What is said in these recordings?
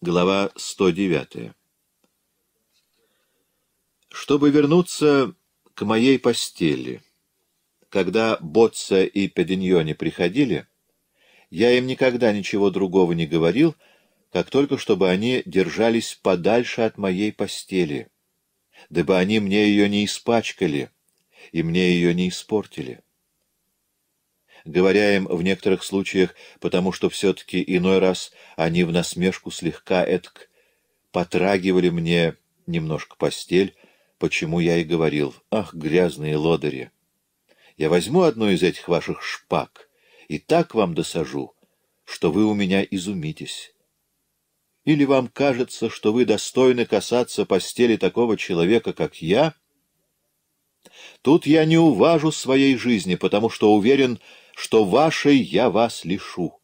Глава 109. Чтобы вернуться к моей постели, когда Ботса и Пединьоне приходили, я им никогда ничего другого не говорил, как только чтобы они держались подальше от моей постели, дабы они мне ее не испачкали и мне ее не испортили говоря им в некоторых случаях, потому что все-таки иной раз они в насмешку слегка этк потрагивали мне немножко постель, почему я и говорил, ах, грязные лодыри, я возьму одну из этих ваших шпаг и так вам досажу, что вы у меня изумитесь. Или вам кажется, что вы достойны касаться постели такого человека, как я? Тут я не уважу своей жизни, потому что уверен, что вашей я вас лишу.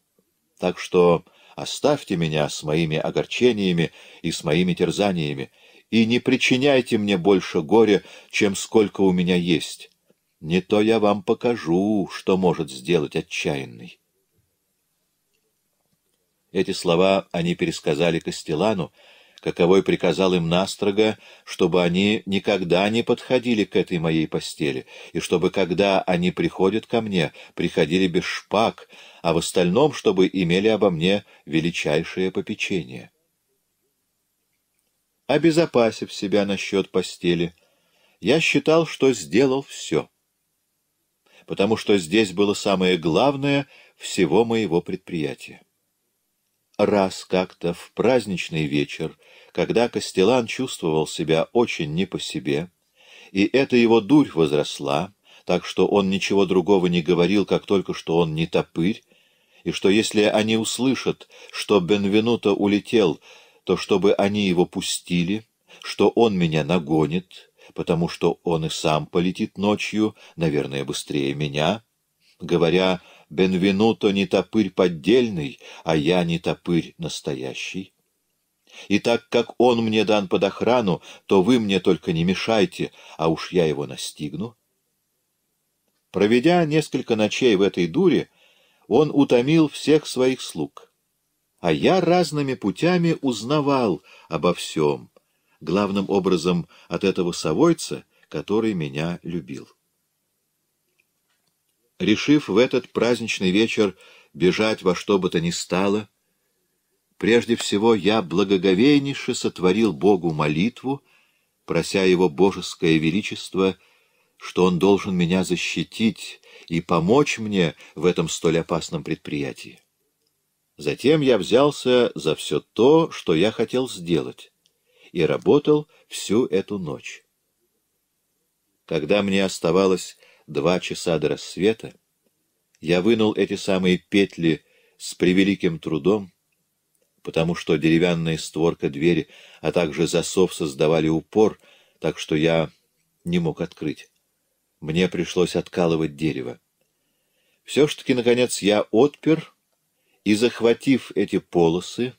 Так что оставьте меня с моими огорчениями и с моими терзаниями, и не причиняйте мне больше горя, чем сколько у меня есть. Не то я вам покажу, что может сделать отчаянный. Эти слова они пересказали Костелану, каковой приказал им настрого, чтобы они никогда не подходили к этой моей постели, и чтобы, когда они приходят ко мне, приходили без шпаг, а в остальном, чтобы имели обо мне величайшее попечение. Обезопасив себя насчет постели, я считал, что сделал все, потому что здесь было самое главное всего моего предприятия раз как-то в праздничный вечер, когда Костелан чувствовал себя очень не по себе, и эта его дурь возросла, так что он ничего другого не говорил, как только что он не топырь, и что если они услышат, что Бенвенуто улетел, то чтобы они его пустили, что он меня нагонит, потому что он и сам полетит ночью, наверное, быстрее меня, говоря Бенвенуто не топырь поддельный, а я не топырь настоящий. И так как он мне дан под охрану, то вы мне только не мешайте, а уж я его настигну. Проведя несколько ночей в этой дуре, он утомил всех своих слуг. А я разными путями узнавал обо всем, главным образом от этого совойца, который меня любил. Решив в этот праздничный вечер бежать во что бы то ни стало, прежде всего я благоговейнейше сотворил Богу молитву, прося Его Божеское Величество, что Он должен меня защитить и помочь мне в этом столь опасном предприятии. Затем я взялся за все то, что я хотел сделать, и работал всю эту ночь. Когда мне оставалось два часа до рассвета, я вынул эти самые петли с превеликим трудом, потому что деревянная створка двери, а также засов создавали упор, так что я не мог открыть. Мне пришлось откалывать дерево. Все ж таки, наконец, я отпер и, захватив эти полосы,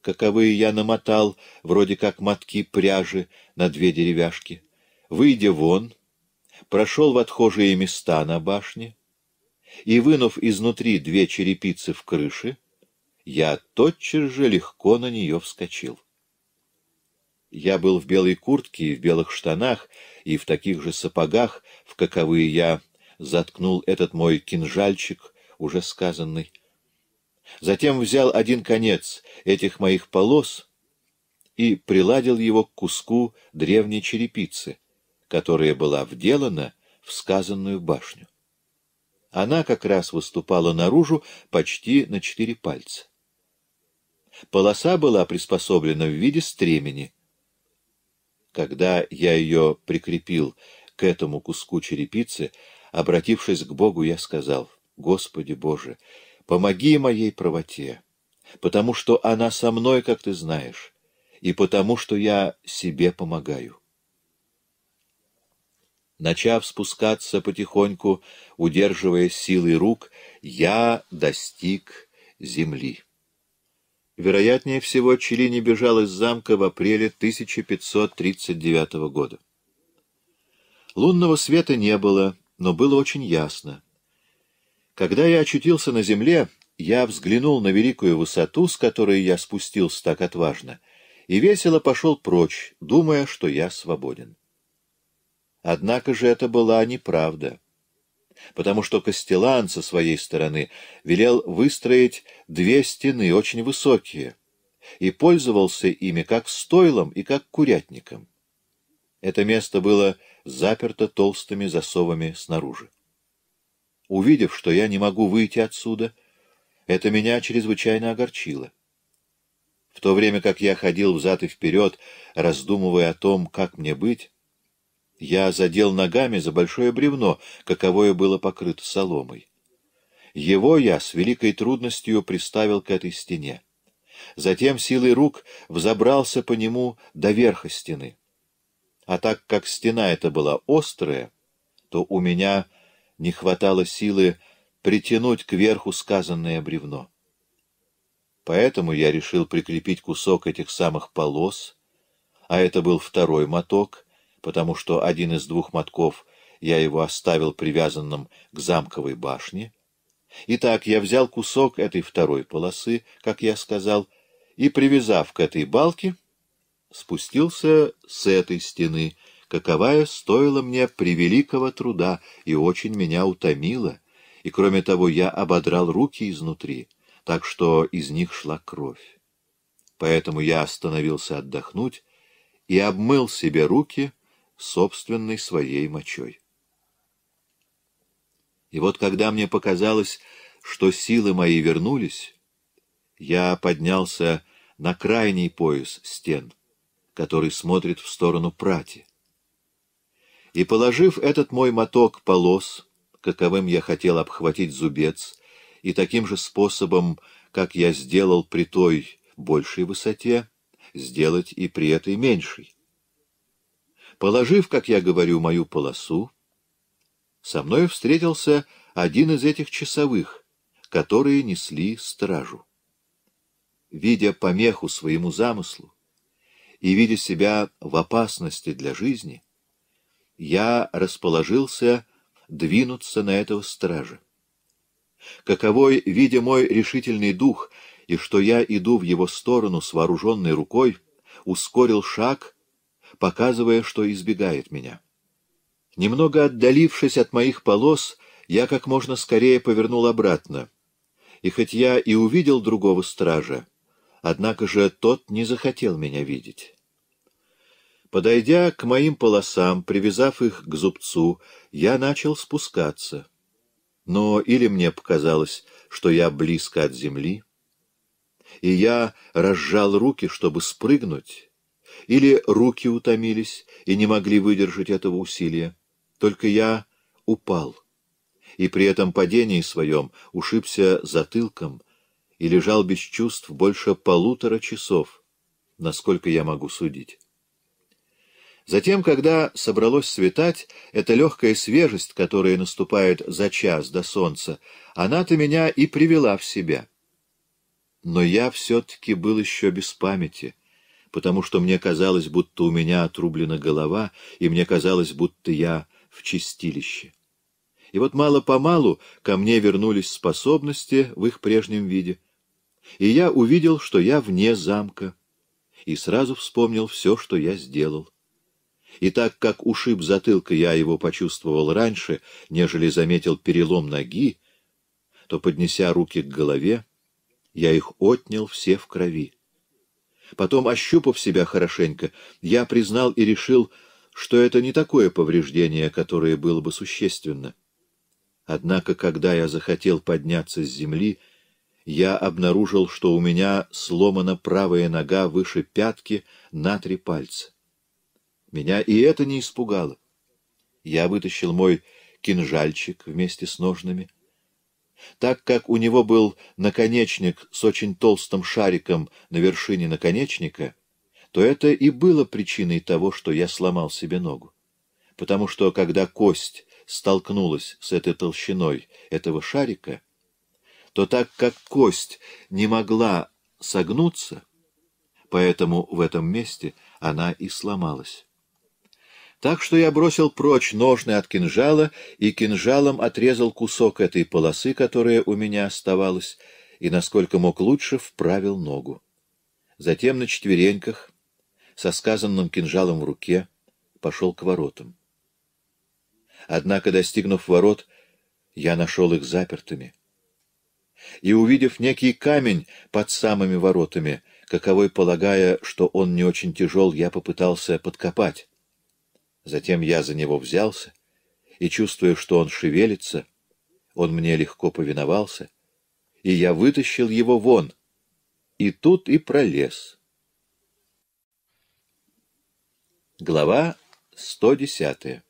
каковые я намотал, вроде как мотки пряжи, на две деревяшки, выйдя вон — прошел в отхожие места на башне, и, вынув изнутри две черепицы в крыше, я тотчас же легко на нее вскочил. Я был в белой куртке и в белых штанах, и в таких же сапогах, в каковые я заткнул этот мой кинжальчик, уже сказанный. Затем взял один конец этих моих полос и приладил его к куску древней черепицы, которая была вделана в сказанную башню. Она как раз выступала наружу почти на четыре пальца. Полоса была приспособлена в виде стремени. Когда я ее прикрепил к этому куску черепицы, обратившись к Богу, я сказал, «Господи Боже, помоги моей правоте, потому что она со мной, как ты знаешь, и потому что я себе помогаю». Начав спускаться потихоньку, удерживая силой рук, я достиг земли. Вероятнее всего, Челини бежал из замка в апреле 1539 года. Лунного света не было, но было очень ясно. Когда я очутился на земле, я взглянул на великую высоту, с которой я спустился так отважно, и весело пошел прочь, думая, что я свободен. Однако же это была неправда, потому что Костелан со своей стороны велел выстроить две стены, очень высокие, и пользовался ими как стойлом и как курятником. Это место было заперто толстыми засовами снаружи. Увидев, что я не могу выйти отсюда, это меня чрезвычайно огорчило. В то время как я ходил взад и вперед, раздумывая о том, как мне быть, я задел ногами за большое бревно, каковое было покрыто соломой. Его я с великой трудностью приставил к этой стене. Затем силой рук взобрался по нему до верха стены. А так как стена эта была острая, то у меня не хватало силы притянуть кверху сказанное бревно. Поэтому я решил прикрепить кусок этих самых полос, а это был второй моток — потому что один из двух мотков я его оставил привязанным к замковой башне. Итак, я взял кусок этой второй полосы, как я сказал, и, привязав к этой балке, спустился с этой стены, каковая стоила мне превеликого труда и очень меня утомила, и, кроме того, я ободрал руки изнутри, так что из них шла кровь. Поэтому я остановился отдохнуть и обмыл себе руки — собственной своей мочой. И вот когда мне показалось, что силы мои вернулись, я поднялся на крайний пояс стен, который смотрит в сторону прати. И, положив этот мой моток полос, каковым я хотел обхватить зубец, и таким же способом, как я сделал при той большей высоте, сделать и при этой меньшей, Положив, как я говорю, мою полосу, со мной встретился один из этих часовых, которые несли стражу. Видя помеху своему замыслу и видя себя в опасности для жизни, я расположился двинуться на этого стража. Каковой, видя мой решительный дух, и что я иду в его сторону с вооруженной рукой, ускорил шаг показывая, что избегает меня. Немного отдалившись от моих полос, я как можно скорее повернул обратно. И хоть я и увидел другого стража, однако же тот не захотел меня видеть. Подойдя к моим полосам, привязав их к зубцу, я начал спускаться. Но или мне показалось, что я близко от земли, и я разжал руки, чтобы спрыгнуть, или руки утомились и не могли выдержать этого усилия. Только я упал, и при этом падении своем ушибся затылком и лежал без чувств больше полутора часов, насколько я могу судить. Затем, когда собралось светать, эта легкая свежесть, которая наступает за час до солнца, она-то меня и привела в себя. Но я все-таки был еще без памяти — потому что мне казалось, будто у меня отрублена голова, и мне казалось, будто я в чистилище. И вот мало-помалу ко мне вернулись способности в их прежнем виде. И я увидел, что я вне замка, и сразу вспомнил все, что я сделал. И так как ушиб затылка я его почувствовал раньше, нежели заметил перелом ноги, то, поднеся руки к голове, я их отнял все в крови. Потом, ощупав себя хорошенько, я признал и решил, что это не такое повреждение, которое было бы существенно. Однако, когда я захотел подняться с земли, я обнаружил, что у меня сломана правая нога выше пятки на три пальца. Меня и это не испугало. Я вытащил мой кинжальчик вместе с ножными — так как у него был наконечник с очень толстым шариком на вершине наконечника, то это и было причиной того, что я сломал себе ногу. Потому что, когда кость столкнулась с этой толщиной этого шарика, то так как кость не могла согнуться, поэтому в этом месте она и сломалась. Так что я бросил прочь ножны от кинжала и кинжалом отрезал кусок этой полосы, которая у меня оставалась, и, насколько мог лучше, вправил ногу. Затем на четвереньках, со сказанным кинжалом в руке, пошел к воротам. Однако, достигнув ворот, я нашел их запертыми. И, увидев некий камень под самыми воротами, каковой, полагая, что он не очень тяжел, я попытался подкопать. Затем я за него взялся, и, чувствуя, что он шевелится, он мне легко повиновался, и я вытащил его вон, и тут и пролез. Глава 110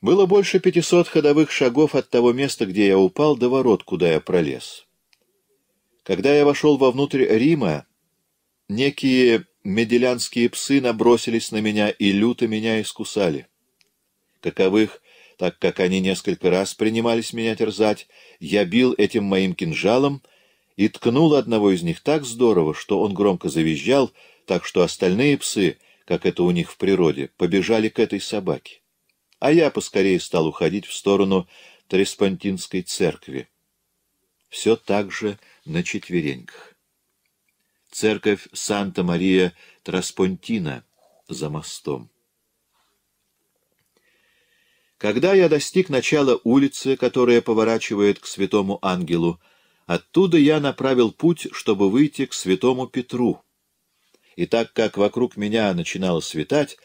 Было больше пятисот ходовых шагов от того места, где я упал, до ворот, куда я пролез. Когда я вошел вовнутрь Рима, некие меделянские псы набросились на меня и люто меня искусали. Каковых, так как они несколько раз принимались меня терзать, я бил этим моим кинжалом и ткнул одного из них так здорово, что он громко завизжал, так что остальные псы, как это у них в природе, побежали к этой собаке. А я поскорее стал уходить в сторону Треспонтинской церкви. Все так же на четвереньках церковь Санта-Мария-Траспонтина за мостом. Когда я достиг начала улицы, которая поворачивает к святому ангелу, оттуда я направил путь, чтобы выйти к святому Петру. И так как вокруг меня начинало светать,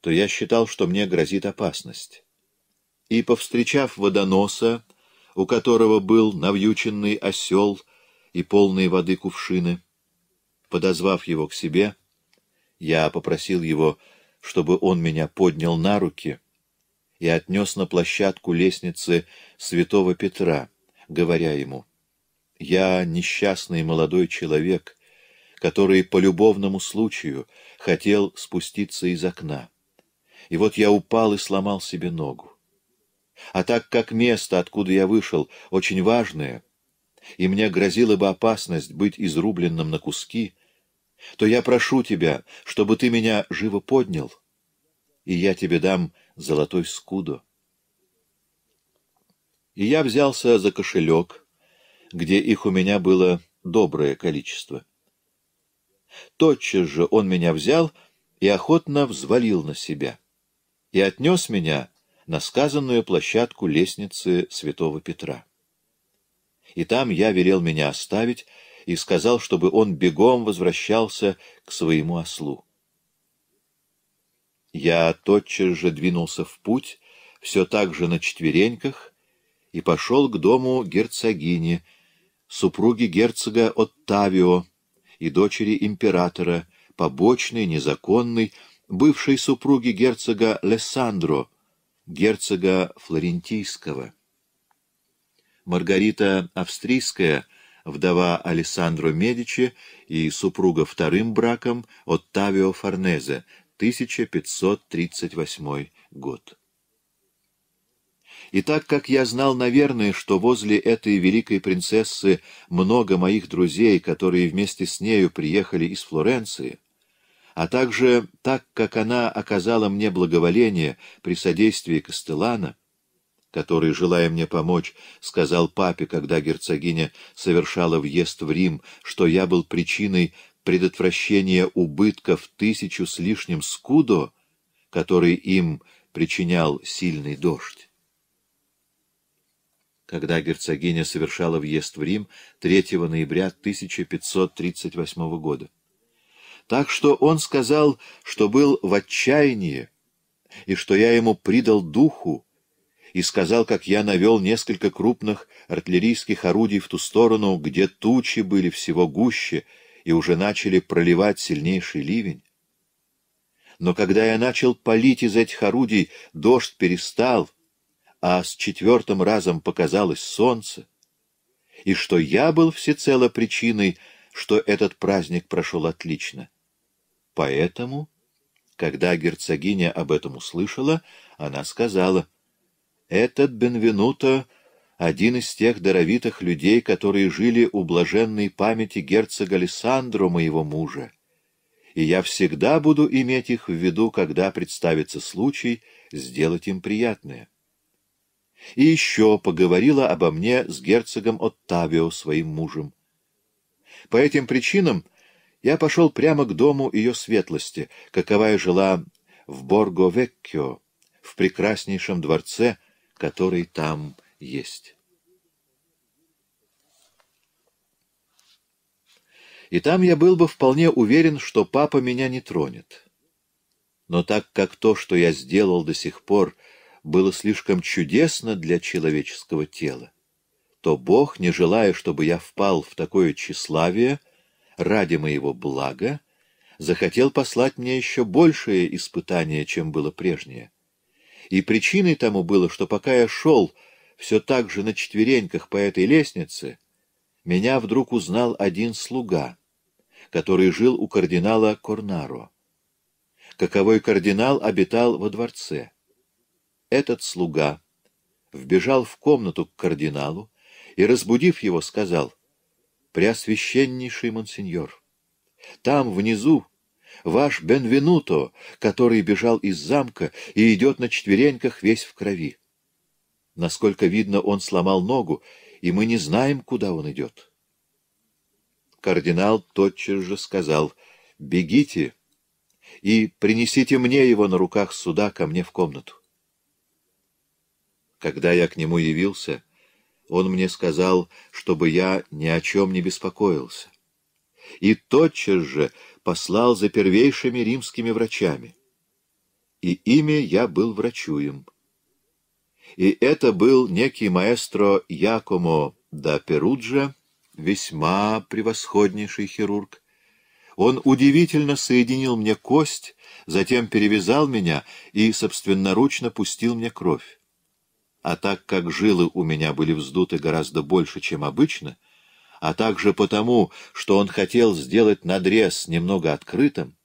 то я считал, что мне грозит опасность. И, повстречав водоноса, у которого был навьюченный осел и полные воды кувшины, Подозвав его к себе, я попросил его, чтобы он меня поднял на руки и отнес на площадку лестницы святого Петра, говоря ему, «Я несчастный молодой человек, который по любовному случаю хотел спуститься из окна. И вот я упал и сломал себе ногу. А так как место, откуда я вышел, очень важное, и мне грозила бы опасность быть изрубленным на куски, то я прошу тебя, чтобы ты меня живо поднял, и я тебе дам золотой скуду. И я взялся за кошелек, где их у меня было доброе количество. Тотчас же он меня взял и охотно взвалил на себя, и отнес меня на сказанную площадку лестницы святого Петра. И там я велел меня оставить, и сказал, чтобы он бегом возвращался к своему ослу. Я тотчас же двинулся в путь, все так же на четвереньках, и пошел к дому герцогини, супруги герцога Оттавио и дочери императора, побочной, незаконной, бывшей супруги герцога Лессандро, герцога Флорентийского. Маргарита Австрийская вдова Алессандро Медичи и супруга вторым браком Оттавио Форнезе, 1538 год. И так как я знал, наверное, что возле этой великой принцессы много моих друзей, которые вместе с нею приехали из Флоренции, а также так как она оказала мне благоволение при содействии Костелана, который, желая мне помочь, сказал папе, когда герцогиня совершала въезд в Рим, что я был причиной предотвращения убытков тысячу с лишним скудо, который им причинял сильный дождь. Когда герцогиня совершала въезд в Рим 3 ноября 1538 года. Так что он сказал, что был в отчаянии, и что я ему придал духу, и сказал, как я навел несколько крупных артиллерийских орудий в ту сторону, где тучи были всего гуще и уже начали проливать сильнейший ливень. Но когда я начал палить из этих орудий, дождь перестал, а с четвертым разом показалось солнце, и что я был всецело причиной, что этот праздник прошел отлично. Поэтому, когда герцогиня об этом услышала, она сказала, этот Бенвенуто — один из тех даровитых людей, которые жили у блаженной памяти герцога Алессандро, моего мужа. И я всегда буду иметь их в виду, когда представится случай сделать им приятное. И еще поговорила обо мне с герцогом Оттавио, своим мужем. По этим причинам я пошел прямо к дому ее светлости, каковая жила в Борго-Веккио, в прекраснейшем дворце, который там есть. И там я был бы вполне уверен, что папа меня не тронет. Но так как то, что я сделал до сих пор, было слишком чудесно для человеческого тела, то Бог, не желая, чтобы я впал в такое тщеславие, ради моего блага, захотел послать мне еще большее испытание, чем было прежнее, и причиной тому было, что пока я шел все так же на четвереньках по этой лестнице, меня вдруг узнал один слуга, который жил у кардинала Корнаро. Каковой кардинал обитал во дворце. Этот слуга вбежал в комнату к кардиналу и, разбудив его, сказал, «Преосвященнейший монсеньор, там, внизу, ваш Бенвенуто, который бежал из замка и идет на четвереньках весь в крови. Насколько видно, он сломал ногу, и мы не знаем, куда он идет. Кардинал тотчас же сказал, «Бегите и принесите мне его на руках суда ко мне в комнату». Когда я к нему явился, он мне сказал, чтобы я ни о чем не беспокоился. И тотчас же послал за первейшими римскими врачами. И ими я был врачуем. И это был некий маэстро Якомо да Перуджа, весьма превосходнейший хирург. Он удивительно соединил мне кость, затем перевязал меня и собственноручно пустил мне кровь. А так как жилы у меня были вздуты гораздо больше, чем обычно, — а также потому, что он хотел сделать надрез немного открытым,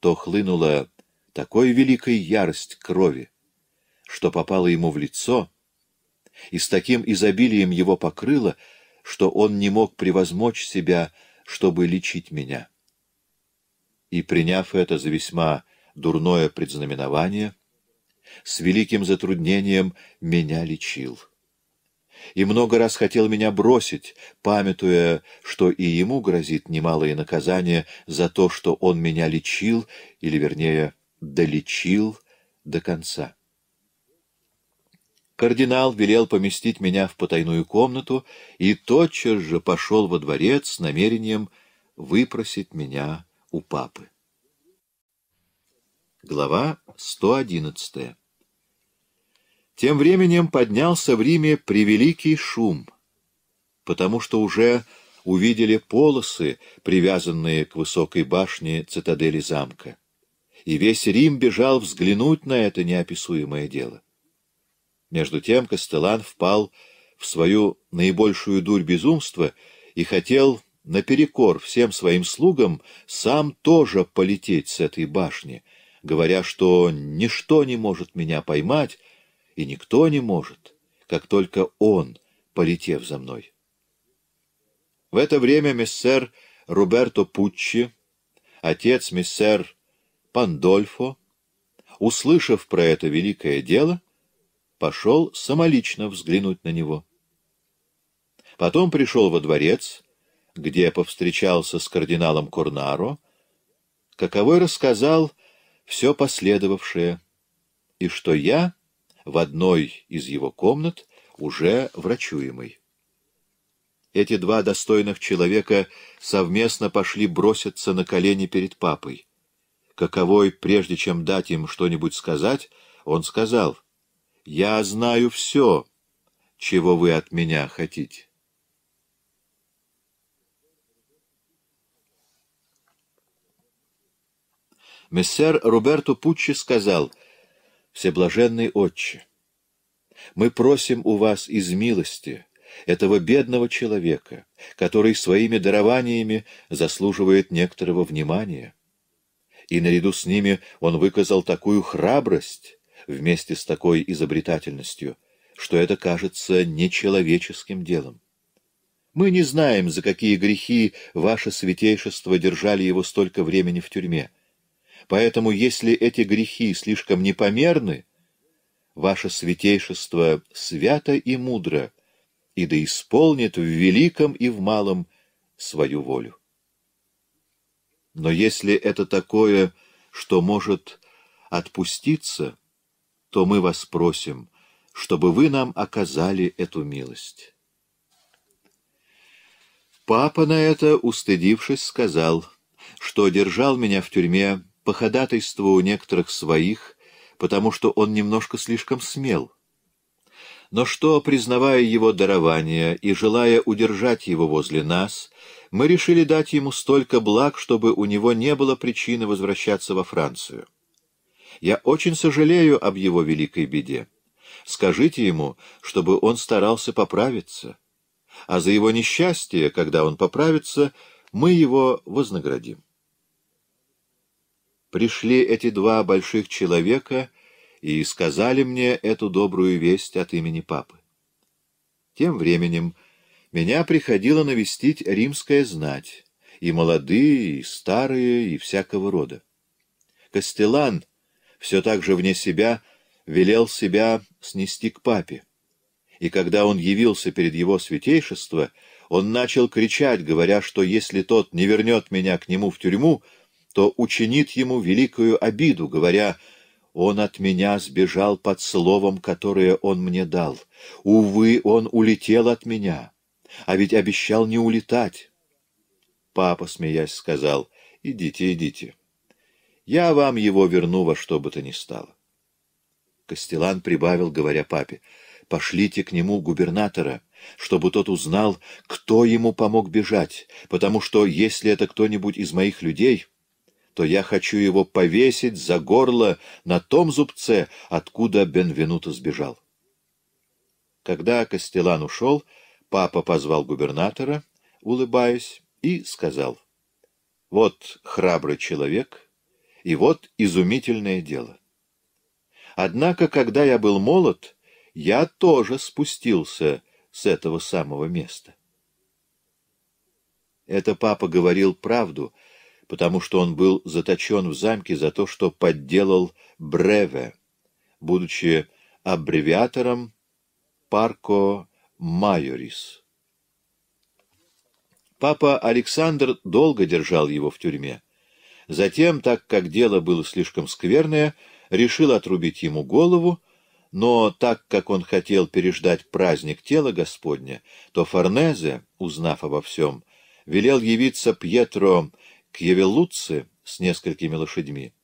то хлынула такой великой ярость крови, что попала ему в лицо, и с таким изобилием его покрыло, что он не мог превозмочь себя, чтобы лечить меня. И, приняв это за весьма дурное предзнаменование, с великим затруднением меня лечил и много раз хотел меня бросить, памятуя, что и ему грозит немалое наказание за то, что он меня лечил, или, вернее, долечил до конца. Кардинал велел поместить меня в потайную комнату и тотчас же пошел во дворец с намерением выпросить меня у папы. Глава 111 тем временем поднялся в Риме превеликий шум, потому что уже увидели полосы, привязанные к высокой башне цитадели замка, и весь Рим бежал взглянуть на это неописуемое дело. Между тем Костелан впал в свою наибольшую дурь безумства и хотел наперекор всем своим слугам сам тоже полететь с этой башни, говоря, что ничто не может меня поймать, и никто не может, как только он, полетев за мной. В это время мессер Руберто Пуччи, отец мессер Пандольфо, услышав про это великое дело, пошел самолично взглянуть на него. Потом пришел во дворец, где повстречался с кардиналом Корнаро, каковой рассказал все последовавшее, и что я в одной из его комнат, уже врачуемой. Эти два достойных человека совместно пошли броситься на колени перед папой. Каковой, прежде чем дать им что-нибудь сказать, он сказал, «Я знаю все, чего вы от меня хотите». Мессер Роберто Пуччи сказал — Всеблаженный Отче, мы просим у вас из милости этого бедного человека, который своими дарованиями заслуживает некоторого внимания. И наряду с ними он выказал такую храбрость вместе с такой изобретательностью, что это кажется нечеловеческим делом. Мы не знаем, за какие грехи ваше святейшество держали его столько времени в тюрьме. Поэтому, если эти грехи слишком непомерны, ваше святейшество свято и мудро, и да исполнит в великом и в малом свою волю. Но если это такое, что может отпуститься, то мы вас просим, чтобы вы нам оказали эту милость. Папа на это, устыдившись, сказал, что держал меня в тюрьме по ходатайству некоторых своих, потому что он немножко слишком смел. Но что, признавая его дарование и желая удержать его возле нас, мы решили дать ему столько благ, чтобы у него не было причины возвращаться во Францию. Я очень сожалею об его великой беде. Скажите ему, чтобы он старался поправиться. А за его несчастье, когда он поправится, мы его вознаградим пришли эти два больших человека и сказали мне эту добрую весть от имени папы. Тем временем меня приходило навестить римская знать, и молодые, и старые, и всякого рода. Костелан, все так же вне себя, велел себя снести к папе. И когда он явился перед его святейшество, он начал кричать, говоря, что если тот не вернет меня к нему в тюрьму, то учинит ему великую обиду, говоря «Он от меня сбежал под словом, которое он мне дал. Увы, он улетел от меня, а ведь обещал не улетать». Папа, смеясь, сказал «Идите, идите. Я вам его верну во что бы то ни стало». Костелан прибавил, говоря папе «Пошлите к нему губернатора» чтобы тот узнал, кто ему помог бежать, потому что, если это кто-нибудь из моих людей, то я хочу его повесить за горло на том зубце, откуда Бенвенуто сбежал. Когда Костелан ушел, папа позвал губернатора, улыбаясь, и сказал, «Вот храбрый человек, и вот изумительное дело. Однако, когда я был молод, я тоже спустился с этого самого места». Это папа говорил правду, потому что он был заточен в замке за то, что подделал Бреве, будучи аббревиатором Парко Майорис. Папа Александр долго держал его в тюрьме. Затем, так как дело было слишком скверное, решил отрубить ему голову, но так как он хотел переждать праздник тела Господня, то Форнезе, узнав обо всем, велел явиться Пьетро к Явелуце с несколькими лошадьми,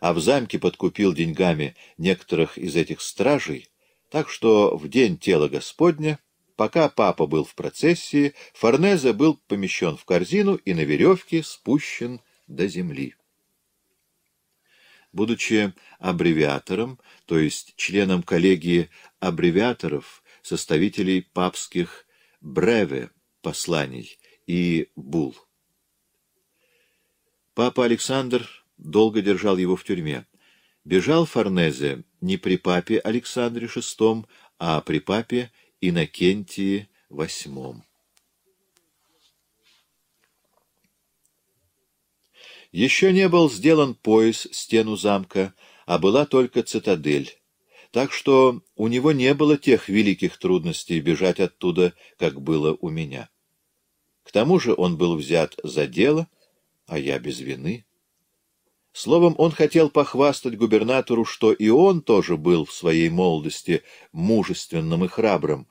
а в замке подкупил деньгами некоторых из этих стражей, так что в день тела Господня, пока папа был в процессии, Форнезе был помещен в корзину и на веревке спущен до земли. Будучи аббревиатором, то есть членом коллегии аббревиаторов, составителей папских бреве, посланий и бул. Папа Александр долго держал его в тюрьме. Бежал Форнезе не при папе Александре VI, а при папе Иннокентии VIII. Еще не был сделан пояс стену замка, а была только цитадель. Так что у него не было тех великих трудностей бежать оттуда, как было у меня. К тому же он был взят за дело — а я без вины. Словом, он хотел похвастать губернатору, что и он тоже был в своей молодости мужественным и храбрым,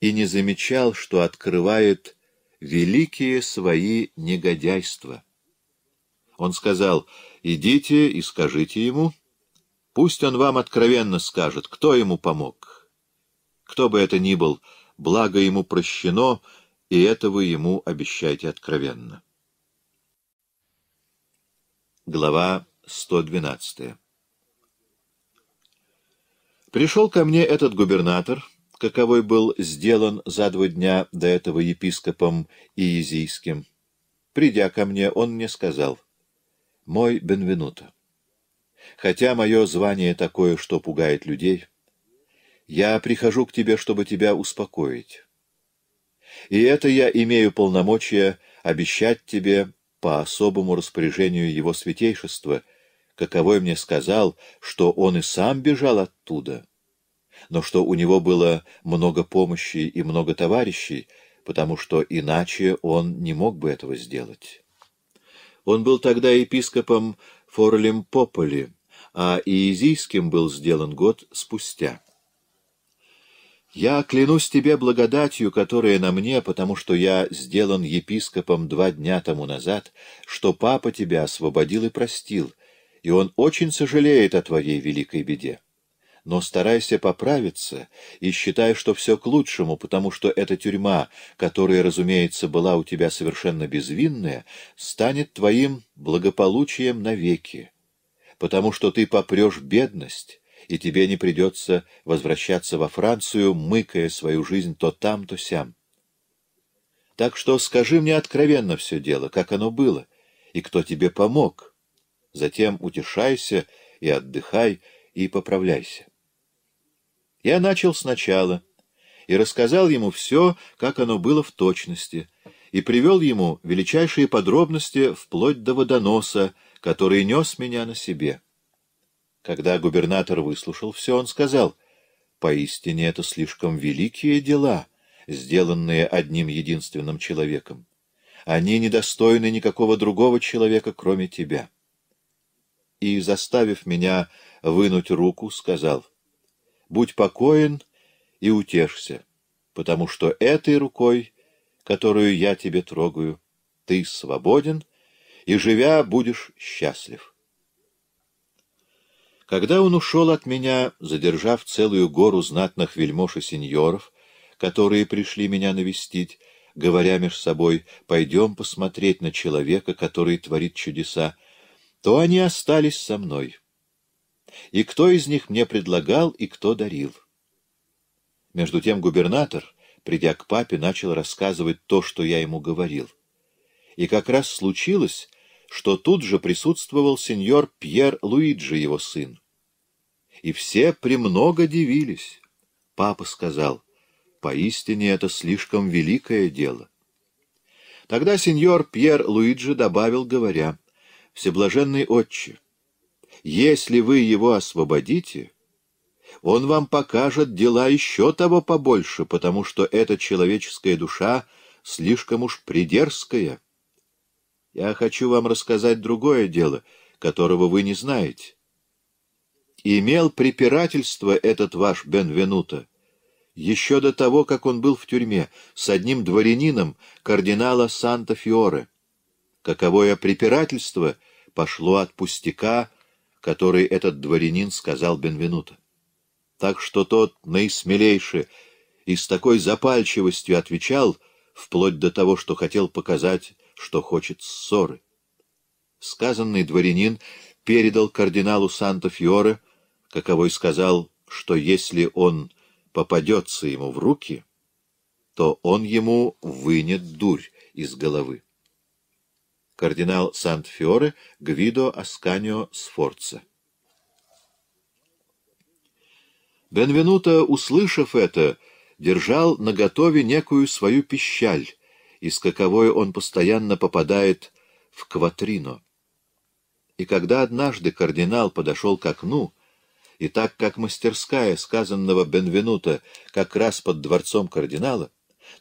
и не замечал, что открывает великие свои негодяйства. Он сказал, идите и скажите ему, пусть он вам откровенно скажет, кто ему помог. Кто бы это ни был, благо ему прощено, и это вы ему обещайте откровенно. Глава 112. Пришел ко мне этот губернатор, каковой был сделан за два дня до этого епископом Иезийским. Придя ко мне, он мне сказал, «Мой Бенвенуто, хотя мое звание такое, что пугает людей, я прихожу к тебе, чтобы тебя успокоить. И это я имею полномочия обещать тебе по особому распоряжению его святейшества, каковой мне сказал, что он и сам бежал оттуда, но что у него было много помощи и много товарищей, потому что иначе он не мог бы этого сделать. Он был тогда епископом Форлимпополи, а иезийским был сделан год спустя. Я клянусь тебе благодатью, которая на мне, потому что я сделан епископом два дня тому назад, что папа тебя освободил и простил, и он очень сожалеет о твоей великой беде. Но старайся поправиться и считай, что все к лучшему, потому что эта тюрьма, которая, разумеется, была у тебя совершенно безвинная, станет твоим благополучием навеки, потому что ты попрешь бедность, и тебе не придется возвращаться во Францию, мыкая свою жизнь то там, то сям. Так что скажи мне откровенно все дело, как оно было, и кто тебе помог. Затем утешайся и отдыхай, и поправляйся. Я начал сначала и рассказал ему все, как оно было в точности, и привел ему величайшие подробности вплоть до водоноса, который нес меня на себе. Когда губернатор выслушал все, он сказал, «Поистине это слишком великие дела, сделанные одним единственным человеком. Они недостойны никакого другого человека, кроме тебя». И, заставив меня вынуть руку, сказал, «Будь покоен и утешься, потому что этой рукой, которую я тебе трогаю, ты свободен и, живя, будешь счастлив». Когда он ушел от меня, задержав целую гору знатных вельмож и сеньоров, которые пришли меня навестить, говоря между собой «пойдем посмотреть на человека, который творит чудеса», то они остались со мной. И кто из них мне предлагал, и кто дарил. Между тем губернатор, придя к папе, начал рассказывать то, что я ему говорил. И как раз случилось, что тут же присутствовал сеньор Пьер Луиджи, его сын. И все премного дивились. Папа сказал, «Поистине это слишком великое дело». Тогда сеньор Пьер Луиджи добавил, говоря, «Всеблаженный отче, если вы его освободите, он вам покажет дела еще того побольше, потому что эта человеческая душа слишком уж придерзкая». Я хочу вам рассказать другое дело, которого вы не знаете. Имел препирательство этот ваш Бенвенуто еще до того, как он был в тюрьме, с одним дворянином кардинала Санта-Фиоре. Каковое препирательство пошло от пустяка, который этот дворянин сказал Бенвенуто. Так что тот наисмелейший и с такой запальчивостью отвечал, вплоть до того, что хотел показать что хочет ссоры. Сказанный дворянин передал кардиналу Санта-Фьоре, каковой сказал, что если он попадется ему в руки, то он ему вынет дурь из головы. Кардинал Сант-Фьоре Гвидо Асканио Сфорца Бенвенуто, услышав это, держал наготове некую свою пищаль, из каковой он постоянно попадает в Кватрино. И когда однажды кардинал подошел к окну, и так как мастерская сказанного Бенвенута как раз под дворцом кардинала,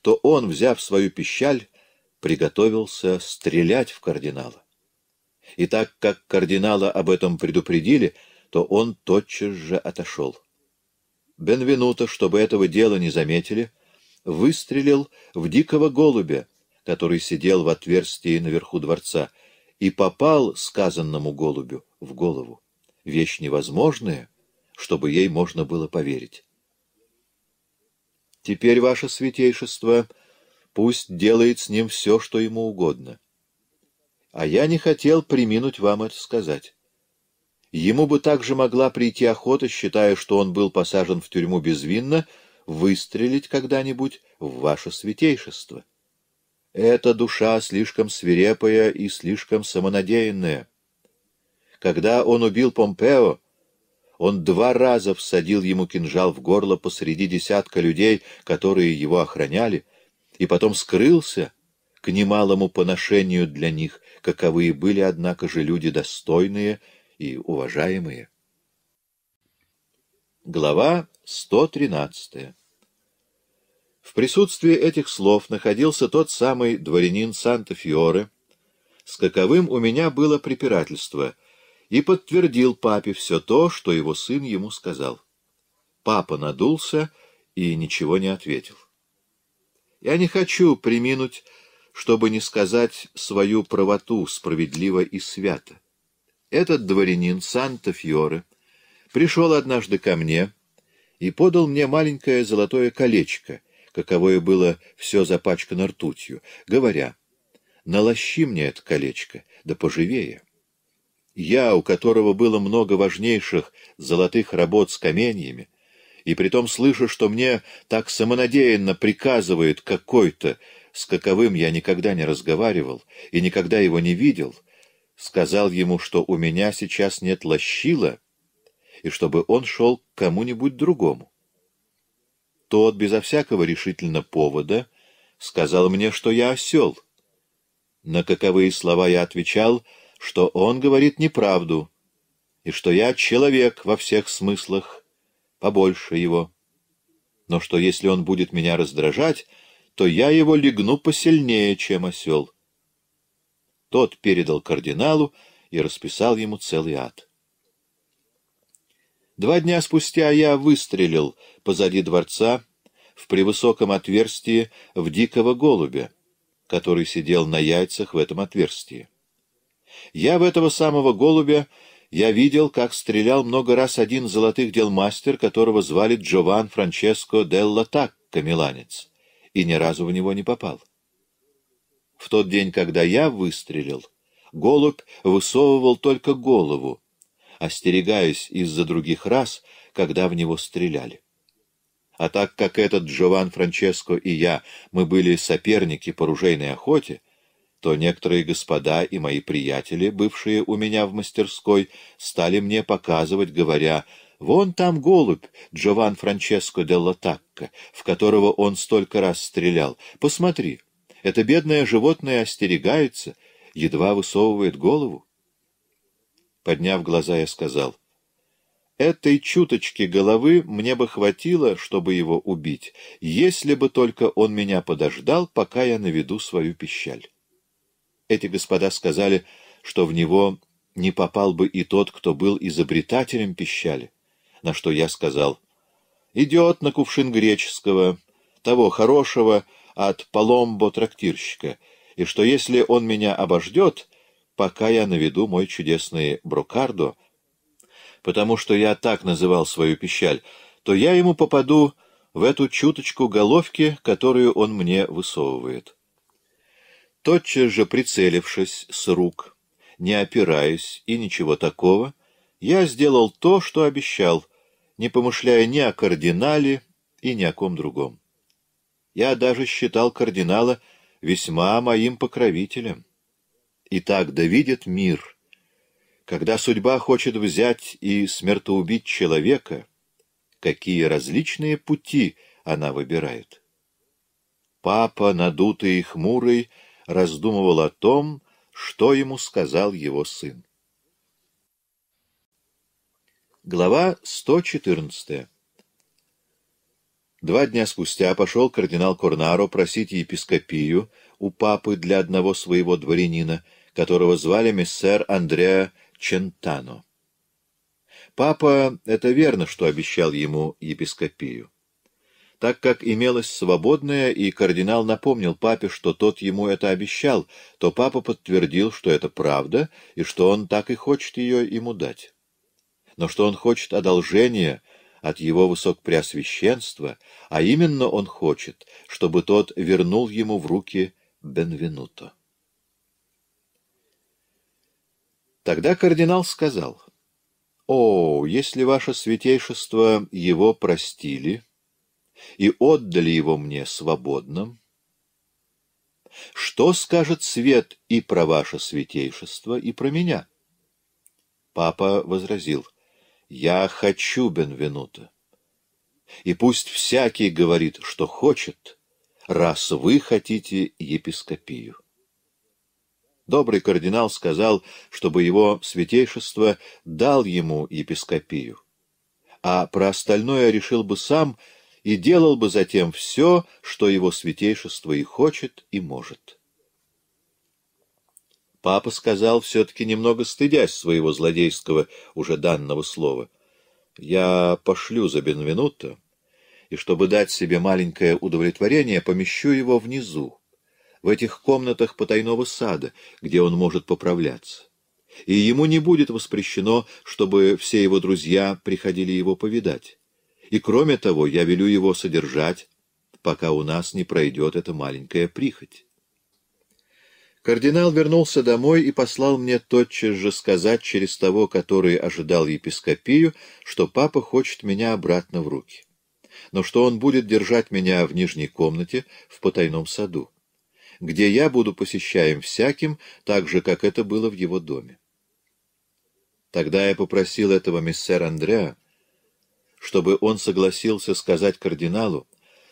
то он, взяв свою пищаль, приготовился стрелять в кардинала. И так как кардинала об этом предупредили, то он тотчас же отошел. Бенвенуто, чтобы этого дела не заметили, выстрелил в дикого голубя, который сидел в отверстии наверху дворца, и попал сказанному голубю в голову. Вещь невозможная, чтобы ей можно было поверить. Теперь, ваше святейшество, пусть делает с ним все, что ему угодно. А я не хотел приминуть вам это сказать. Ему бы также могла прийти охота, считая, что он был посажен в тюрьму безвинно, выстрелить когда-нибудь в ваше святейшество. Эта душа слишком свирепая и слишком самонадеянная. Когда он убил Помпео, он два раза всадил ему кинжал в горло посреди десятка людей, которые его охраняли, и потом скрылся к немалому поношению для них, каковые были, однако же, люди достойные и уважаемые. Глава 113 в присутствии этих слов находился тот самый дворянин Санта-Фиоре, с каковым у меня было препирательство, и подтвердил папе все то, что его сын ему сказал. Папа надулся и ничего не ответил. Я не хочу приминуть, чтобы не сказать свою правоту справедливо и свято. Этот дворянин Санта-Фьоре пришел однажды ко мне и подал мне маленькое золотое колечко, каковое было все запачкано ртутью, говоря, «Налощи мне это колечко, да поживее». Я, у которого было много важнейших золотых работ с каменьями, и притом слышу, что мне так самонадеянно приказывает какой-то, с каковым я никогда не разговаривал и никогда его не видел, сказал ему, что у меня сейчас нет лощила, и чтобы он шел к кому-нибудь другому тот, безо всякого решительно повода, сказал мне, что я осел. На каковые слова я отвечал, что он говорит неправду, и что я человек во всех смыслах, побольше его. Но что если он будет меня раздражать, то я его легну посильнее, чем осел. Тот передал кардиналу и расписал ему целый ад. Два дня спустя я выстрелил позади дворца, в превысоком отверстии в дикого голубя, который сидел на яйцах в этом отверстии. Я в этого самого голубя я видел, как стрелял много раз один золотых дел мастер, которого звали Джован Франческо Делла Такко, миланец, и ни разу в него не попал. В тот день, когда я выстрелил, голубь высовывал только голову, остерегаясь из-за других раз, когда в него стреляли. А так как этот Джован Франческо и я, мы были соперники по ружейной охоте, то некоторые господа и мои приятели, бывшие у меня в мастерской, стали мне показывать, говоря, «Вон там голубь, Джован Франческо де Латакко, в которого он столько раз стрелял. Посмотри, это бедное животное остерегается, едва высовывает голову». Подняв глаза, я сказал — Этой чуточки головы мне бы хватило, чтобы его убить, если бы только он меня подождал, пока я наведу свою пищаль. Эти господа сказали, что в него не попал бы и тот, кто был изобретателем пищали, на что я сказал, «Идет на кувшин греческого, того хорошего от Паломбо-трактирщика, и что если он меня обождет, пока я наведу мой чудесный брокардо, потому что я так называл свою пещаль, то я ему попаду в эту чуточку головки, которую он мне высовывает. Тотчас же прицелившись с рук, не опираясь и ничего такого, я сделал то, что обещал, не помышляя ни о кардинале и ни о ком другом. Я даже считал кардинала весьма моим покровителем. И так да видит мир — когда судьба хочет взять и смертоубить человека, какие различные пути она выбирает? Папа, надутый и хмурый, раздумывал о том, что ему сказал его сын. Глава 114 Два дня спустя пошел кардинал Корнаро просить епископию у папы для одного своего дворянина, которого звали мессер Андреа Чентано. Папа, это верно, что обещал ему епископию. Так как имелось свободное, и кардинал напомнил папе, что тот ему это обещал, то папа подтвердил, что это правда, и что он так и хочет ее ему дать. Но что он хочет одолжения от его высокопреосвященства, а именно он хочет, чтобы тот вернул ему в руки Бенвенуто. Тогда кардинал сказал, «О, если ваше святейшество его простили и отдали его мне свободным, что скажет свет и про ваше святейшество, и про меня?» Папа возразил, «Я хочу Бенвенута, и пусть всякий говорит, что хочет, раз вы хотите епископию». Добрый кардинал сказал, чтобы его святейшество дал ему епископию, а про остальное решил бы сам и делал бы затем все, что его святейшество и хочет, и может. Папа сказал, все-таки немного стыдясь своего злодейского, уже данного слова, «Я пошлю за Бенвенуто, и чтобы дать себе маленькое удовлетворение, помещу его внизу» в этих комнатах потайного сада, где он может поправляться. И ему не будет воспрещено, чтобы все его друзья приходили его повидать. И кроме того, я велю его содержать, пока у нас не пройдет эта маленькая прихоть. Кардинал вернулся домой и послал мне тотчас же сказать через того, который ожидал епископию, что папа хочет меня обратно в руки, но что он будет держать меня в нижней комнате в потайном саду где я буду посещаем всяким, так же, как это было в его доме. Тогда я попросил этого миссер Андреа, чтобы он согласился сказать кардиналу,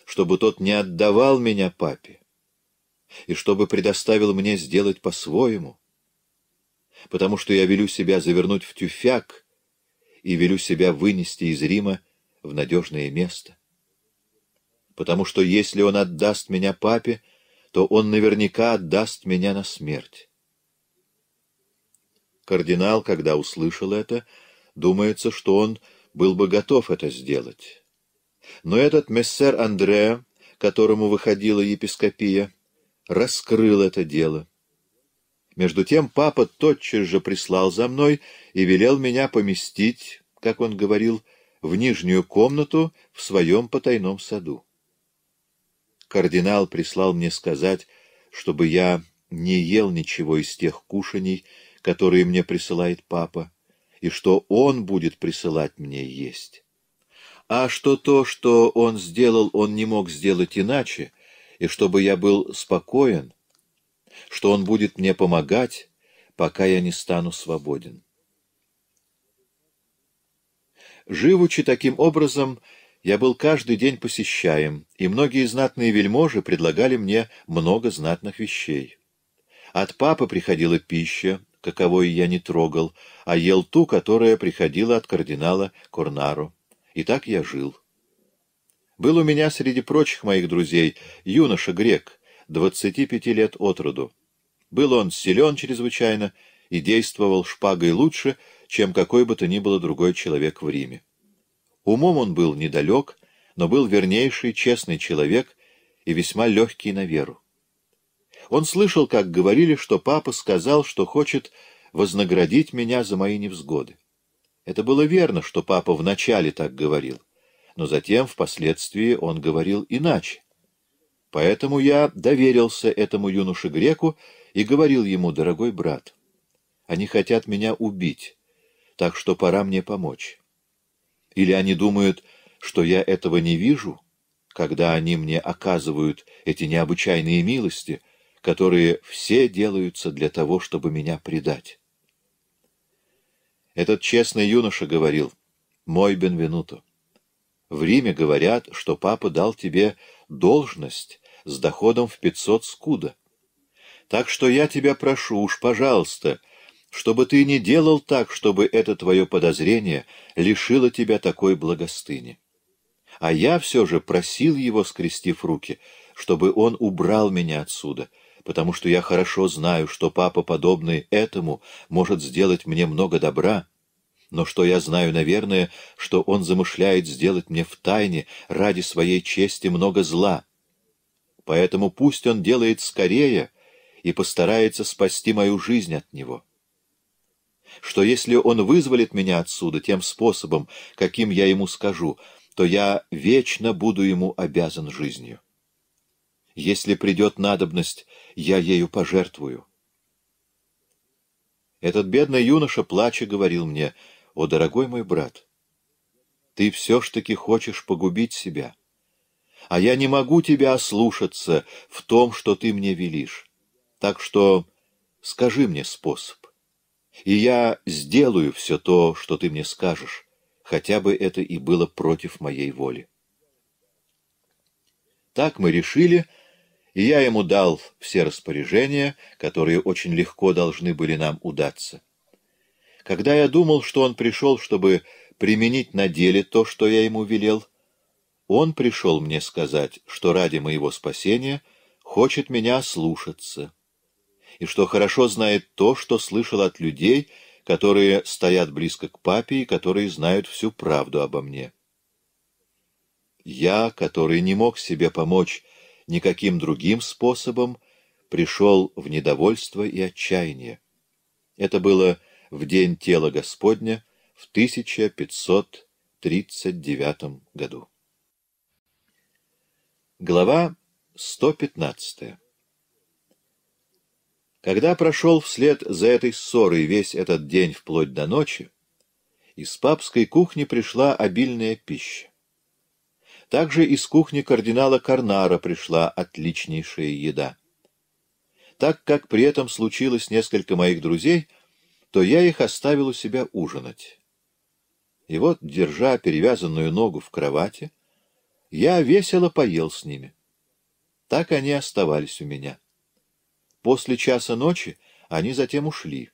чтобы тот не отдавал меня папе, и чтобы предоставил мне сделать по-своему, потому что я велю себя завернуть в тюфяк и велю себя вынести из Рима в надежное место. Потому что если он отдаст меня папе, то он наверняка отдаст меня на смерть. Кардинал, когда услышал это, думается, что он был бы готов это сделать. Но этот мессер Андре, которому выходила епископия, раскрыл это дело. Между тем папа тотчас же прислал за мной и велел меня поместить, как он говорил, в нижнюю комнату в своем потайном саду. Кардинал прислал мне сказать, чтобы я не ел ничего из тех кушаний, которые мне присылает папа, и что он будет присылать мне есть. А что то, что он сделал, он не мог сделать иначе, и чтобы я был спокоен, что он будет мне помогать, пока я не стану свободен. Живучи таким образом, я был каждый день посещаем, и многие знатные вельможи предлагали мне много знатных вещей. От папы приходила пища, каковой я не трогал, а ел ту, которая приходила от кардинала Корнару. И так я жил. Был у меня среди прочих моих друзей юноша-грек, 25 лет от роду. Был он силен чрезвычайно и действовал шпагой лучше, чем какой бы то ни было другой человек в Риме. Умом он был недалек, но был вернейший, честный человек и весьма легкий на веру. Он слышал, как говорили, что папа сказал, что хочет вознаградить меня за мои невзгоды. Это было верно, что папа вначале так говорил, но затем, впоследствии, он говорил иначе. Поэтому я доверился этому юноше-греку и говорил ему, дорогой брат, они хотят меня убить, так что пора мне помочь. Или они думают, что я этого не вижу, когда они мне оказывают эти необычайные милости, которые все делаются для того, чтобы меня предать? Этот честный юноша говорил, «Мой Бенвенуто, в Риме говорят, что папа дал тебе должность с доходом в пятьсот скуда. Так что я тебя прошу уж, пожалуйста, — чтобы ты не делал так, чтобы это твое подозрение лишило тебя такой благостыни. А я все же просил его, скрестив руки, чтобы он убрал меня отсюда, потому что я хорошо знаю, что папа, подобный этому, может сделать мне много добра, но что я знаю, наверное, что он замышляет сделать мне в тайне ради своей чести много зла. Поэтому пусть он делает скорее и постарается спасти мою жизнь от него что если он вызволит меня отсюда тем способом, каким я ему скажу, то я вечно буду ему обязан жизнью. Если придет надобность, я ею пожертвую. Этот бедный юноша, плача, говорил мне, «О, дорогой мой брат, ты все ж таки хочешь погубить себя, а я не могу тебя ослушаться в том, что ты мне велишь, так что скажи мне способ» и я сделаю все то, что ты мне скажешь, хотя бы это и было против моей воли. Так мы решили, и я ему дал все распоряжения, которые очень легко должны были нам удаться. Когда я думал, что он пришел, чтобы применить на деле то, что я ему велел, он пришел мне сказать, что ради моего спасения хочет меня слушаться и что хорошо знает то, что слышал от людей, которые стоят близко к папе и которые знают всю правду обо мне. Я, который не мог себе помочь никаким другим способом, пришел в недовольство и отчаяние. Это было в день тела Господня в 1539 году. Глава 115 когда прошел вслед за этой ссорой весь этот день вплоть до ночи, из папской кухни пришла обильная пища. Также из кухни кардинала Карнара пришла отличнейшая еда. Так как при этом случилось несколько моих друзей, то я их оставил у себя ужинать. И вот, держа перевязанную ногу в кровати, я весело поел с ними. Так они оставались у меня. После часа ночи они затем ушли,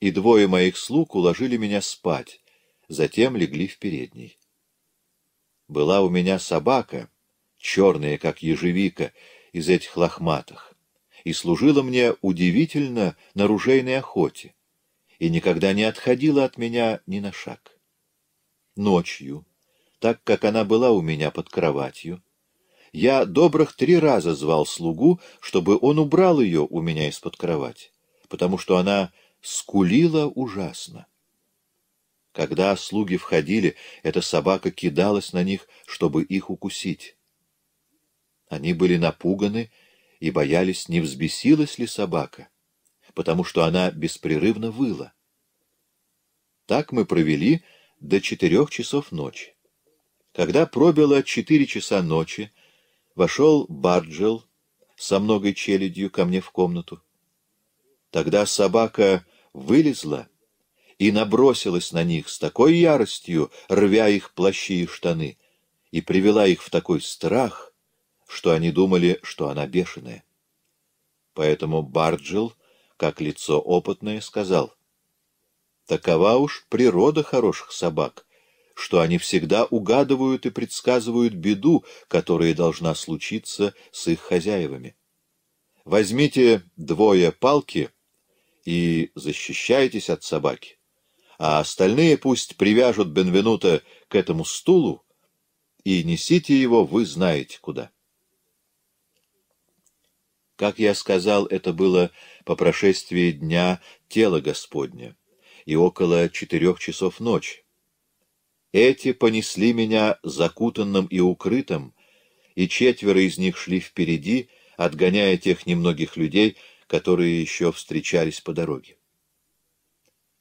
и двое моих слуг уложили меня спать, затем легли в передней. Была у меня собака, черная, как ежевика, из этих лохматых, и служила мне удивительно на ружейной охоте, и никогда не отходила от меня ни на шаг. Ночью, так как она была у меня под кроватью, я добрых три раза звал слугу, чтобы он убрал ее у меня из-под кровати, потому что она скулила ужасно. Когда слуги входили, эта собака кидалась на них, чтобы их укусить. Они были напуганы и боялись, не взбесилась ли собака, потому что она беспрерывно выла. Так мы провели до четырех часов ночи. Когда пробило четыре часа ночи, вошел Барджел со многой челядью ко мне в комнату. Тогда собака вылезла и набросилась на них с такой яростью, рвя их плащи и штаны, и привела их в такой страх, что они думали, что она бешеная. Поэтому Барджел, как лицо опытное, сказал, «Такова уж природа хороших собак что они всегда угадывают и предсказывают беду, которая должна случиться с их хозяевами. Возьмите двое палки и защищайтесь от собаки, а остальные пусть привяжут Бенвенута к этому стулу и несите его вы знаете куда. Как я сказал, это было по прошествии дня тело Господня и около четырех часов ночи. Эти понесли меня закутанным и укрытым, и четверо из них шли впереди, отгоняя тех немногих людей, которые еще встречались по дороге.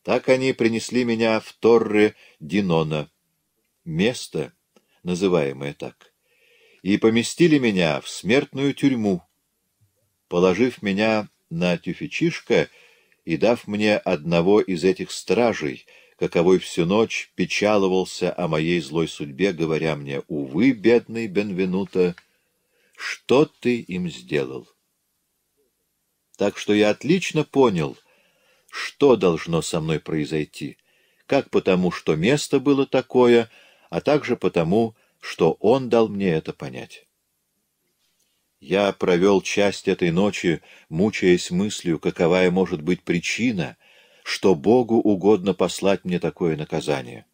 Так они принесли меня в Торре Динона, место, называемое так, и поместили меня в смертную тюрьму, положив меня на тюфячишко и дав мне одного из этих стражей — каковой всю ночь печаловался о моей злой судьбе, говоря мне, «Увы, бедный Бенвенуто, что ты им сделал?» Так что я отлично понял, что должно со мной произойти, как потому, что место было такое, а также потому, что он дал мне это понять. Я провел часть этой ночи, мучаясь мыслью, каковая может быть причина — что Богу угодно послать мне такое наказание.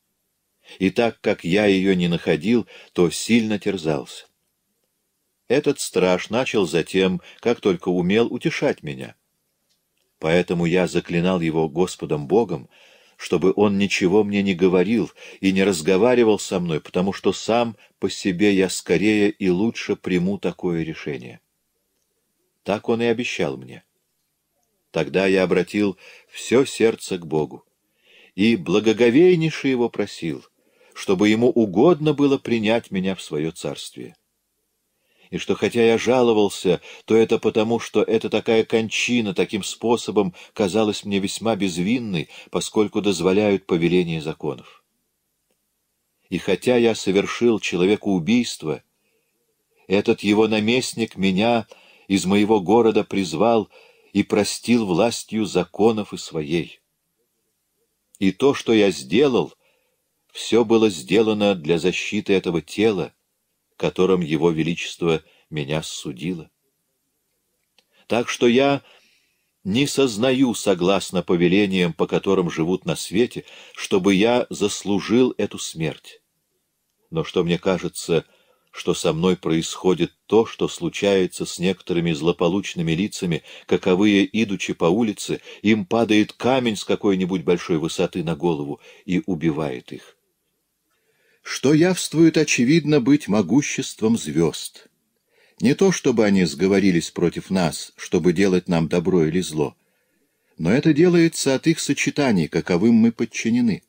И так как я ее не находил, то сильно терзался. Этот страж начал затем, как только умел, утешать меня. Поэтому я заклинал его Господом Богом, чтобы он ничего мне не говорил и не разговаривал со мной, потому что сам по себе я скорее и лучше приму такое решение. Так он и обещал мне. Тогда я обратил все сердце к Богу и благоговейнейше его просил, чтобы ему угодно было принять меня в свое царствие. И что хотя я жаловался, то это потому, что эта такая кончина таким способом казалась мне весьма безвинной, поскольку дозволяют повеление законов. И хотя я совершил человеку убийство, этот его наместник меня из моего города призвал — и простил властью законов и своей. И то, что я сделал, все было сделано для защиты этого тела, которым его величество меня судило. Так что я не сознаю, согласно повелениям, по которым живут на свете, чтобы я заслужил эту смерть. Но что мне кажется что со мной происходит то, что случается с некоторыми злополучными лицами, каковые, идучи по улице, им падает камень с какой-нибудь большой высоты на голову и убивает их. Что явствует, очевидно, быть могуществом звезд. Не то, чтобы они сговорились против нас, чтобы делать нам добро или зло, но это делается от их сочетаний, каковым мы подчинены.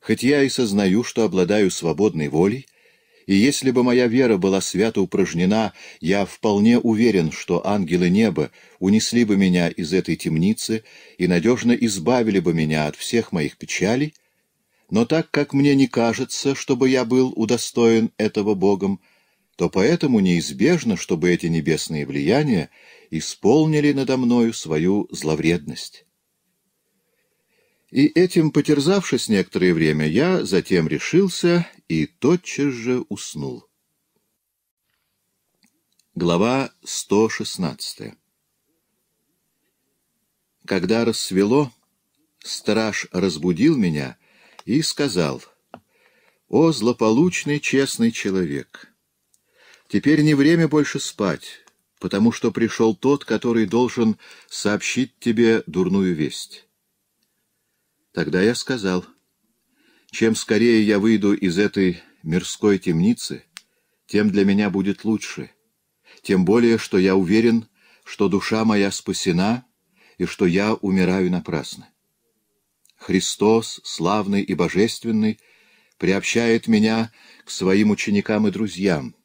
Хоть я и сознаю, что обладаю свободной волей, и если бы моя вера была свято упражнена, я вполне уверен, что ангелы неба унесли бы меня из этой темницы и надежно избавили бы меня от всех моих печалей, но так как мне не кажется, чтобы я был удостоен этого Богом, то поэтому неизбежно, чтобы эти небесные влияния исполнили надо мною свою зловредность. И этим потерзавшись некоторое время, я затем решился и тотчас же уснул. Глава 116 Когда рассвело, страж разбудил меня и сказал, «О, злополучный честный человек! Теперь не время больше спать, потому что пришел тот, который должен сообщить тебе дурную весть». Тогда я сказал, — чем скорее я выйду из этой мирской темницы, тем для меня будет лучше. Тем более, что я уверен, что душа моя спасена и что я умираю напрасно. Христос, славный и божественный, приобщает меня к своим ученикам и друзьям,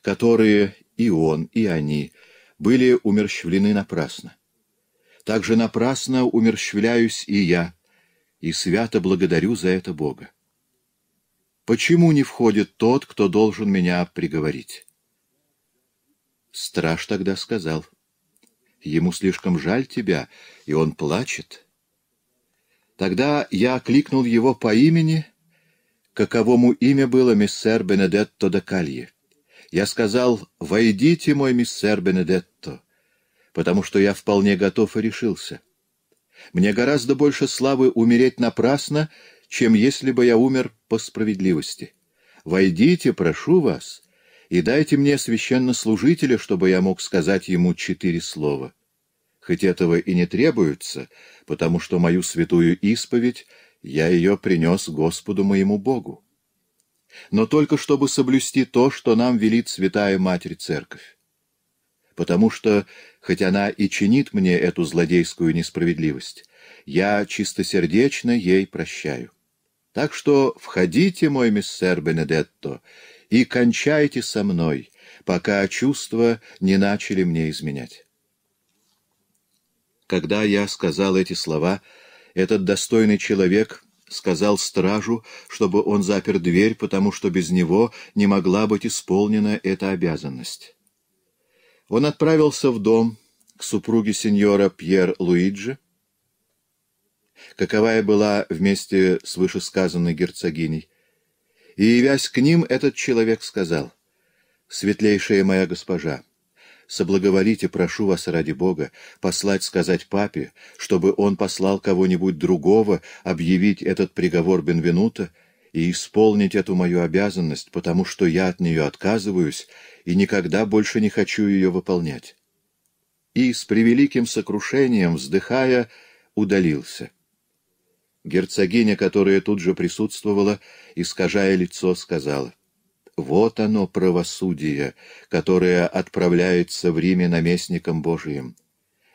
которые и он, и они были умерщвлены напрасно. Также напрасно умерщвляюсь и я — и свято благодарю за это Бога. Почему не входит тот, кто должен меня приговорить? Страж тогда сказал, ему слишком жаль тебя, и он плачет. Тогда я окликнул его по имени, каковому имя было миссер Бенедетто де Калье. Я сказал, «Войдите, мой миссер Бенедетто», потому что я вполне готов и решился. Мне гораздо больше славы умереть напрасно, чем если бы я умер по справедливости. Войдите, прошу вас, и дайте мне священнослужителя, чтобы я мог сказать ему четыре слова. Хоть этого и не требуется, потому что мою святую исповедь я ее принес Господу моему Богу. Но только чтобы соблюсти то, что нам велит святая Матерь Церковь. Потому что хоть она и чинит мне эту злодейскую несправедливость, я чистосердечно ей прощаю. Так что входите, мой миссер Бенедетто, и кончайте со мной, пока чувства не начали мне изменять. Когда я сказал эти слова, этот достойный человек сказал стражу, чтобы он запер дверь, потому что без него не могла быть исполнена эта обязанность. Он отправился в дом к супруге сеньора Пьер Луиджи, каковая была вместе с вышесказанной герцогиней. И, явясь к ним, этот человек сказал, «Светлейшая моя госпожа, соблаговорите, прошу вас ради Бога, послать сказать папе, чтобы он послал кого-нибудь другого объявить этот приговор Бенвенута, и исполнить эту мою обязанность, потому что я от нее отказываюсь и никогда больше не хочу ее выполнять. И с превеликим сокрушением, вздыхая, удалился. Герцогиня, которая тут же присутствовала, искажая лицо, сказала, «Вот оно правосудие, которое отправляется в Риме наместником Божиим».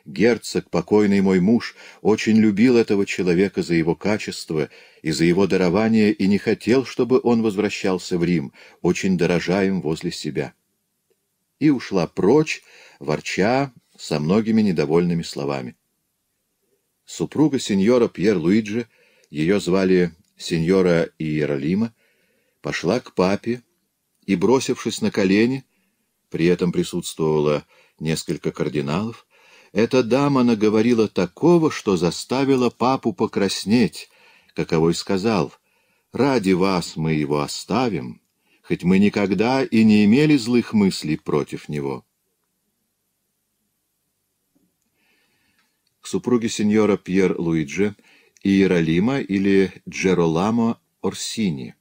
Герцог, покойный мой муж, очень любил этого человека за его качество и за его дарование и не хотел, чтобы он возвращался в Рим, очень дорожа им возле себя. И ушла прочь, ворча со многими недовольными словами. Супруга сеньора Пьер Луиджи, ее звали сеньора Иеролима, пошла к папе и, бросившись на колени, при этом присутствовало несколько кардиналов, эта дама наговорила такого, что заставила папу покраснеть, каковой сказал, «Ради вас мы его оставим, хоть мы никогда и не имели злых мыслей против него». К супруге сеньора Пьер Луиджи Иеролима или Джероламо Орсини.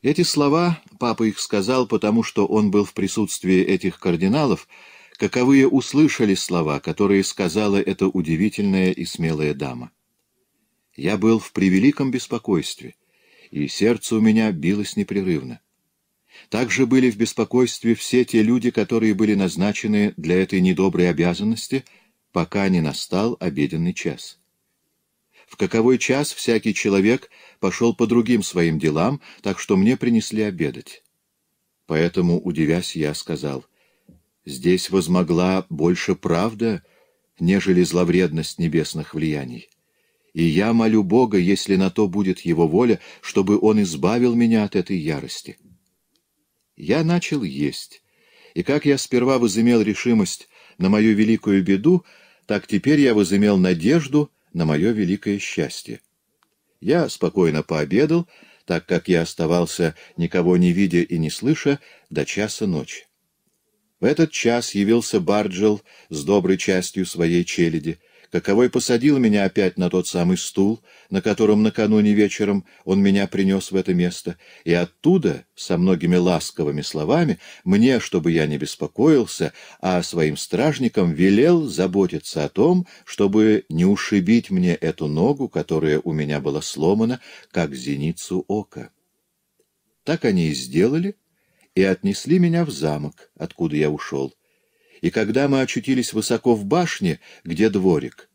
Эти слова папа их сказал, потому что он был в присутствии этих кардиналов, каковые услышали слова, которые сказала эта удивительная и смелая дама. Я был в превеликом беспокойстве, и сердце у меня билось непрерывно. Также были в беспокойстве все те люди, которые были назначены для этой недоброй обязанности, пока не настал обеденный час. В каковой час всякий человек пошел по другим своим делам, так что мне принесли обедать. Поэтому, удивясь, я сказал — Здесь возмогла больше правда, нежели зловредность небесных влияний. И я молю Бога, если на то будет его воля, чтобы он избавил меня от этой ярости. Я начал есть, и как я сперва возымел решимость на мою великую беду, так теперь я возымел надежду на мое великое счастье. Я спокойно пообедал, так как я оставался, никого не видя и не слыша, до часа ночи. В этот час явился Барджел с доброй частью своей челяди, каковой посадил меня опять на тот самый стул, на котором накануне вечером он меня принес в это место, и оттуда, со многими ласковыми словами, мне, чтобы я не беспокоился, а своим стражникам велел заботиться о том, чтобы не ушибить мне эту ногу, которая у меня была сломана, как зеницу ока. Так они и сделали — и отнесли меня в замок, откуда я ушел. И когда мы очутились высоко в башне, где дворик,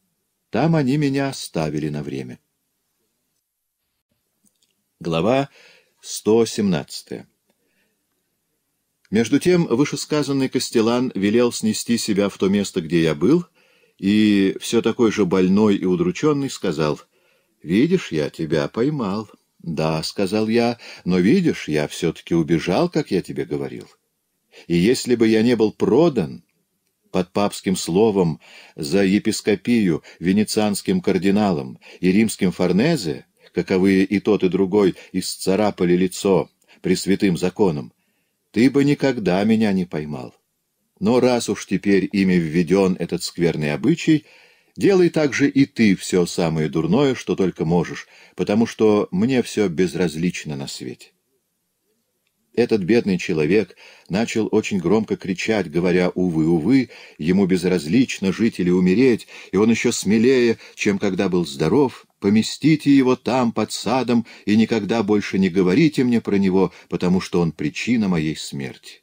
там они меня оставили на время. Глава 117 Между тем, вышесказанный Костелан велел снести себя в то место, где я был, и все такой же больной и удрученный сказал, «Видишь, я тебя поймал». «Да», — сказал я, — «но видишь, я все-таки убежал, как я тебе говорил. И если бы я не был продан...» под папским словом за епископию, венецианским кардиналом и римским форнезе, каковые и тот, и другой исцарапали лицо при святым законом, ты бы никогда меня не поймал. Но раз уж теперь ими введен этот скверный обычай, Делай также и ты все самое дурное, что только можешь, потому что мне все безразлично на свете. Этот бедный человек начал очень громко кричать, говоря «Увы, увы, ему безразлично жить или умереть, и он еще смелее, чем когда был здоров. Поместите его там, под садом, и никогда больше не говорите мне про него, потому что он причина моей смерти».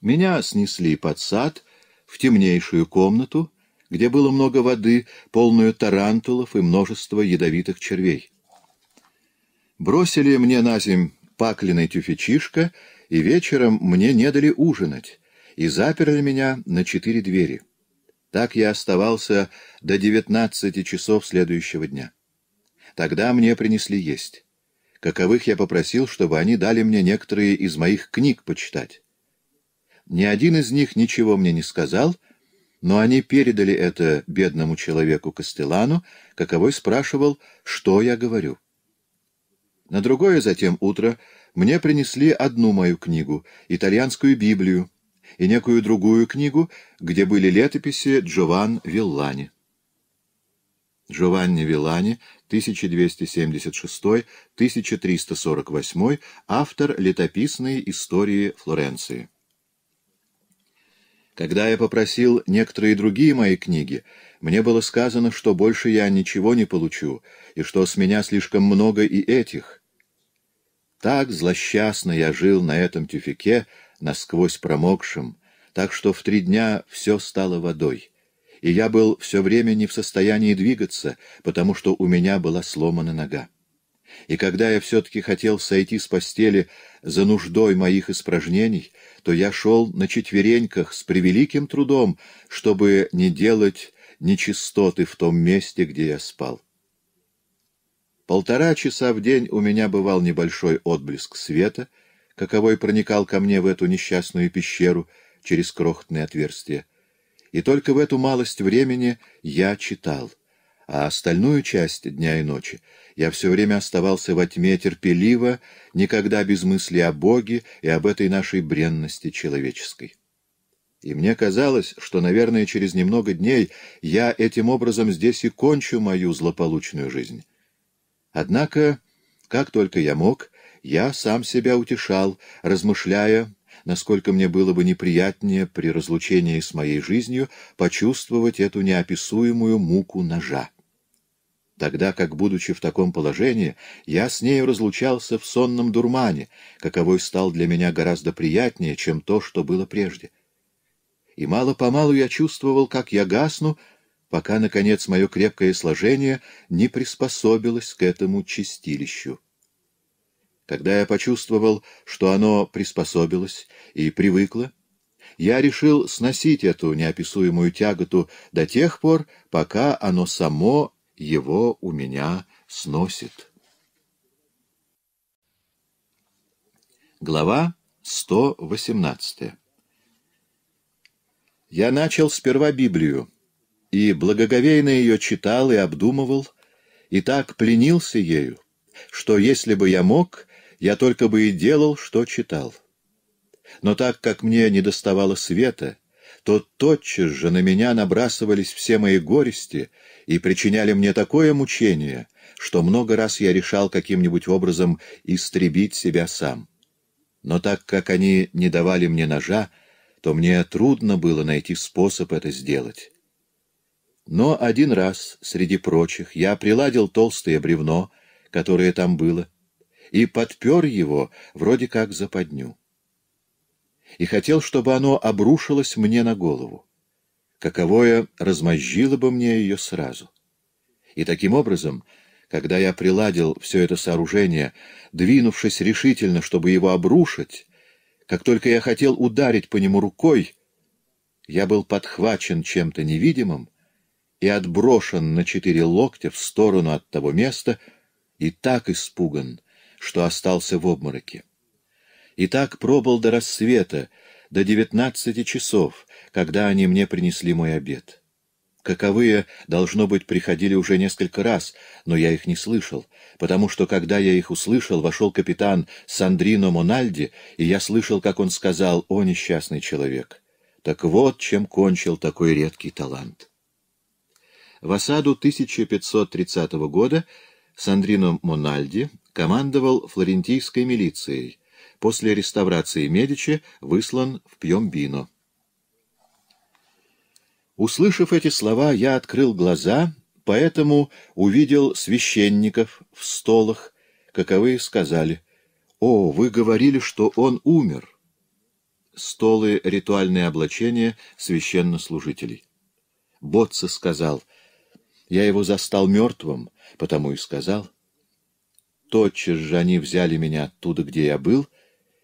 Меня снесли под сад, в темнейшую комнату — где было много воды, полную тарантулов и множество ядовитых червей. Бросили мне на земь паклиной тюфячишка, и вечером мне не дали ужинать, и заперли меня на четыре двери. Так я оставался до девятнадцати часов следующего дня. Тогда мне принесли есть. Каковых я попросил, чтобы они дали мне некоторые из моих книг почитать. Ни один из них ничего мне не сказал — но они передали это бедному человеку Костелану, каковой спрашивал, что я говорю. На другое затем утро мне принесли одну мою книгу, итальянскую Библию, и некую другую книгу, где были летописи Джован Виллани. Джованни Вилани, 1276-1348, автор летописной истории Флоренции. Когда я попросил некоторые другие мои книги, мне было сказано, что больше я ничего не получу, и что с меня слишком много и этих. Так злосчастно я жил на этом тюфике, насквозь промокшим, так что в три дня все стало водой, и я был все время не в состоянии двигаться, потому что у меня была сломана нога. И когда я все-таки хотел сойти с постели за нуждой моих испражнений, то я шел на четвереньках с превеликим трудом, чтобы не делать нечистоты в том месте, где я спал. Полтора часа в день у меня бывал небольшой отблеск света, каковой проникал ко мне в эту несчастную пещеру через крохотное отверстие. И только в эту малость времени я читал — а остальную часть дня и ночи я все время оставался во тьме терпеливо, никогда без мысли о Боге и об этой нашей бренности человеческой. И мне казалось, что, наверное, через немного дней я этим образом здесь и кончу мою злополучную жизнь. Однако, как только я мог, я сам себя утешал, размышляя, насколько мне было бы неприятнее при разлучении с моей жизнью почувствовать эту неописуемую муку ножа тогда как, будучи в таком положении, я с нею разлучался в сонном дурмане, каковой стал для меня гораздо приятнее, чем то, что было прежде. И мало-помалу я чувствовал, как я гасну, пока, наконец, мое крепкое сложение не приспособилось к этому чистилищу. Когда я почувствовал, что оно приспособилось и привыкло, я решил сносить эту неописуемую тяготу до тех пор, пока оно само его у меня сносит. Глава 118 Я начал сперва Библию, и благоговейно ее читал и обдумывал, и так пленился ею, что если бы я мог, я только бы и делал, что читал. Но так как мне недоставало света, то тотчас же на меня набрасывались все мои горести и причиняли мне такое мучение, что много раз я решал каким-нибудь образом истребить себя сам. Но так как они не давали мне ножа, то мне трудно было найти способ это сделать. Но один раз, среди прочих, я приладил толстое бревно, которое там было, и подпер его вроде как западню и хотел, чтобы оно обрушилось мне на голову. Каковое размозжило бы мне ее сразу. И таким образом, когда я приладил все это сооружение, двинувшись решительно, чтобы его обрушить, как только я хотел ударить по нему рукой, я был подхвачен чем-то невидимым и отброшен на четыре локтя в сторону от того места и так испуган, что остался в обмороке. И так пробыл до рассвета, до девятнадцати часов, когда они мне принесли мой обед. Каковые, должно быть, приходили уже несколько раз, но я их не слышал, потому что, когда я их услышал, вошел капитан Сандрино Мональди, и я слышал, как он сказал «О, несчастный человек!» Так вот, чем кончил такой редкий талант. В осаду 1530 года Сандрино Мональди командовал флорентийской милицией, после реставрации Медичи выслан в Пьембино. Услышав эти слова, я открыл глаза, поэтому увидел священников в столах, каковы сказали, «О, вы говорили, что он умер!» Столы — ритуальные облачения священнослужителей. Ботце сказал, «Я его застал мертвым, потому и сказал». Тотчас же они взяли меня оттуда, где я был,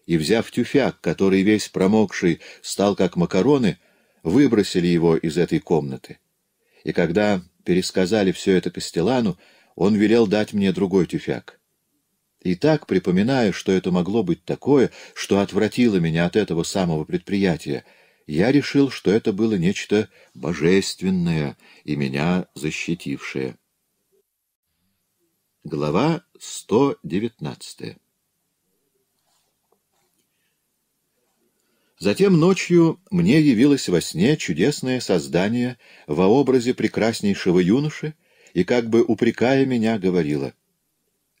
и, взяв тюфяк, который весь промокший стал как макароны, выбросили его из этой комнаты. И когда пересказали все это Костелану, он велел дать мне другой тюфяк. И так, припоминая, что это могло быть такое, что отвратило меня от этого самого предприятия, я решил, что это было нечто божественное и меня защитившее. Глава 119 Затем ночью мне явилось во сне чудесное создание во образе прекраснейшего юноши и, как бы упрекая меня, говорило,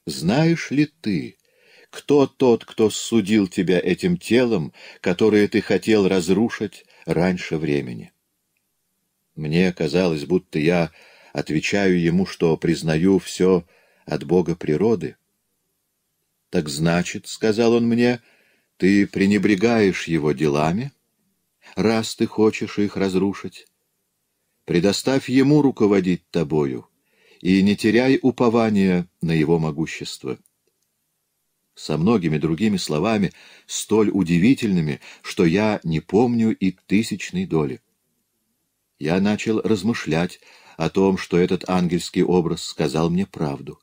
«Знаешь ли ты, кто тот, кто судил тебя этим телом, которое ты хотел разрушить раньше времени?» Мне казалось, будто я отвечаю ему, что признаю все от Бога природы. «Так значит, — сказал он мне, — ты пренебрегаешь его делами, раз ты хочешь их разрушить. Предоставь ему руководить тобою и не теряй упования на его могущество. Со многими другими словами, столь удивительными, что я не помню и тысячной доли. Я начал размышлять о том, что этот ангельский образ сказал мне правду.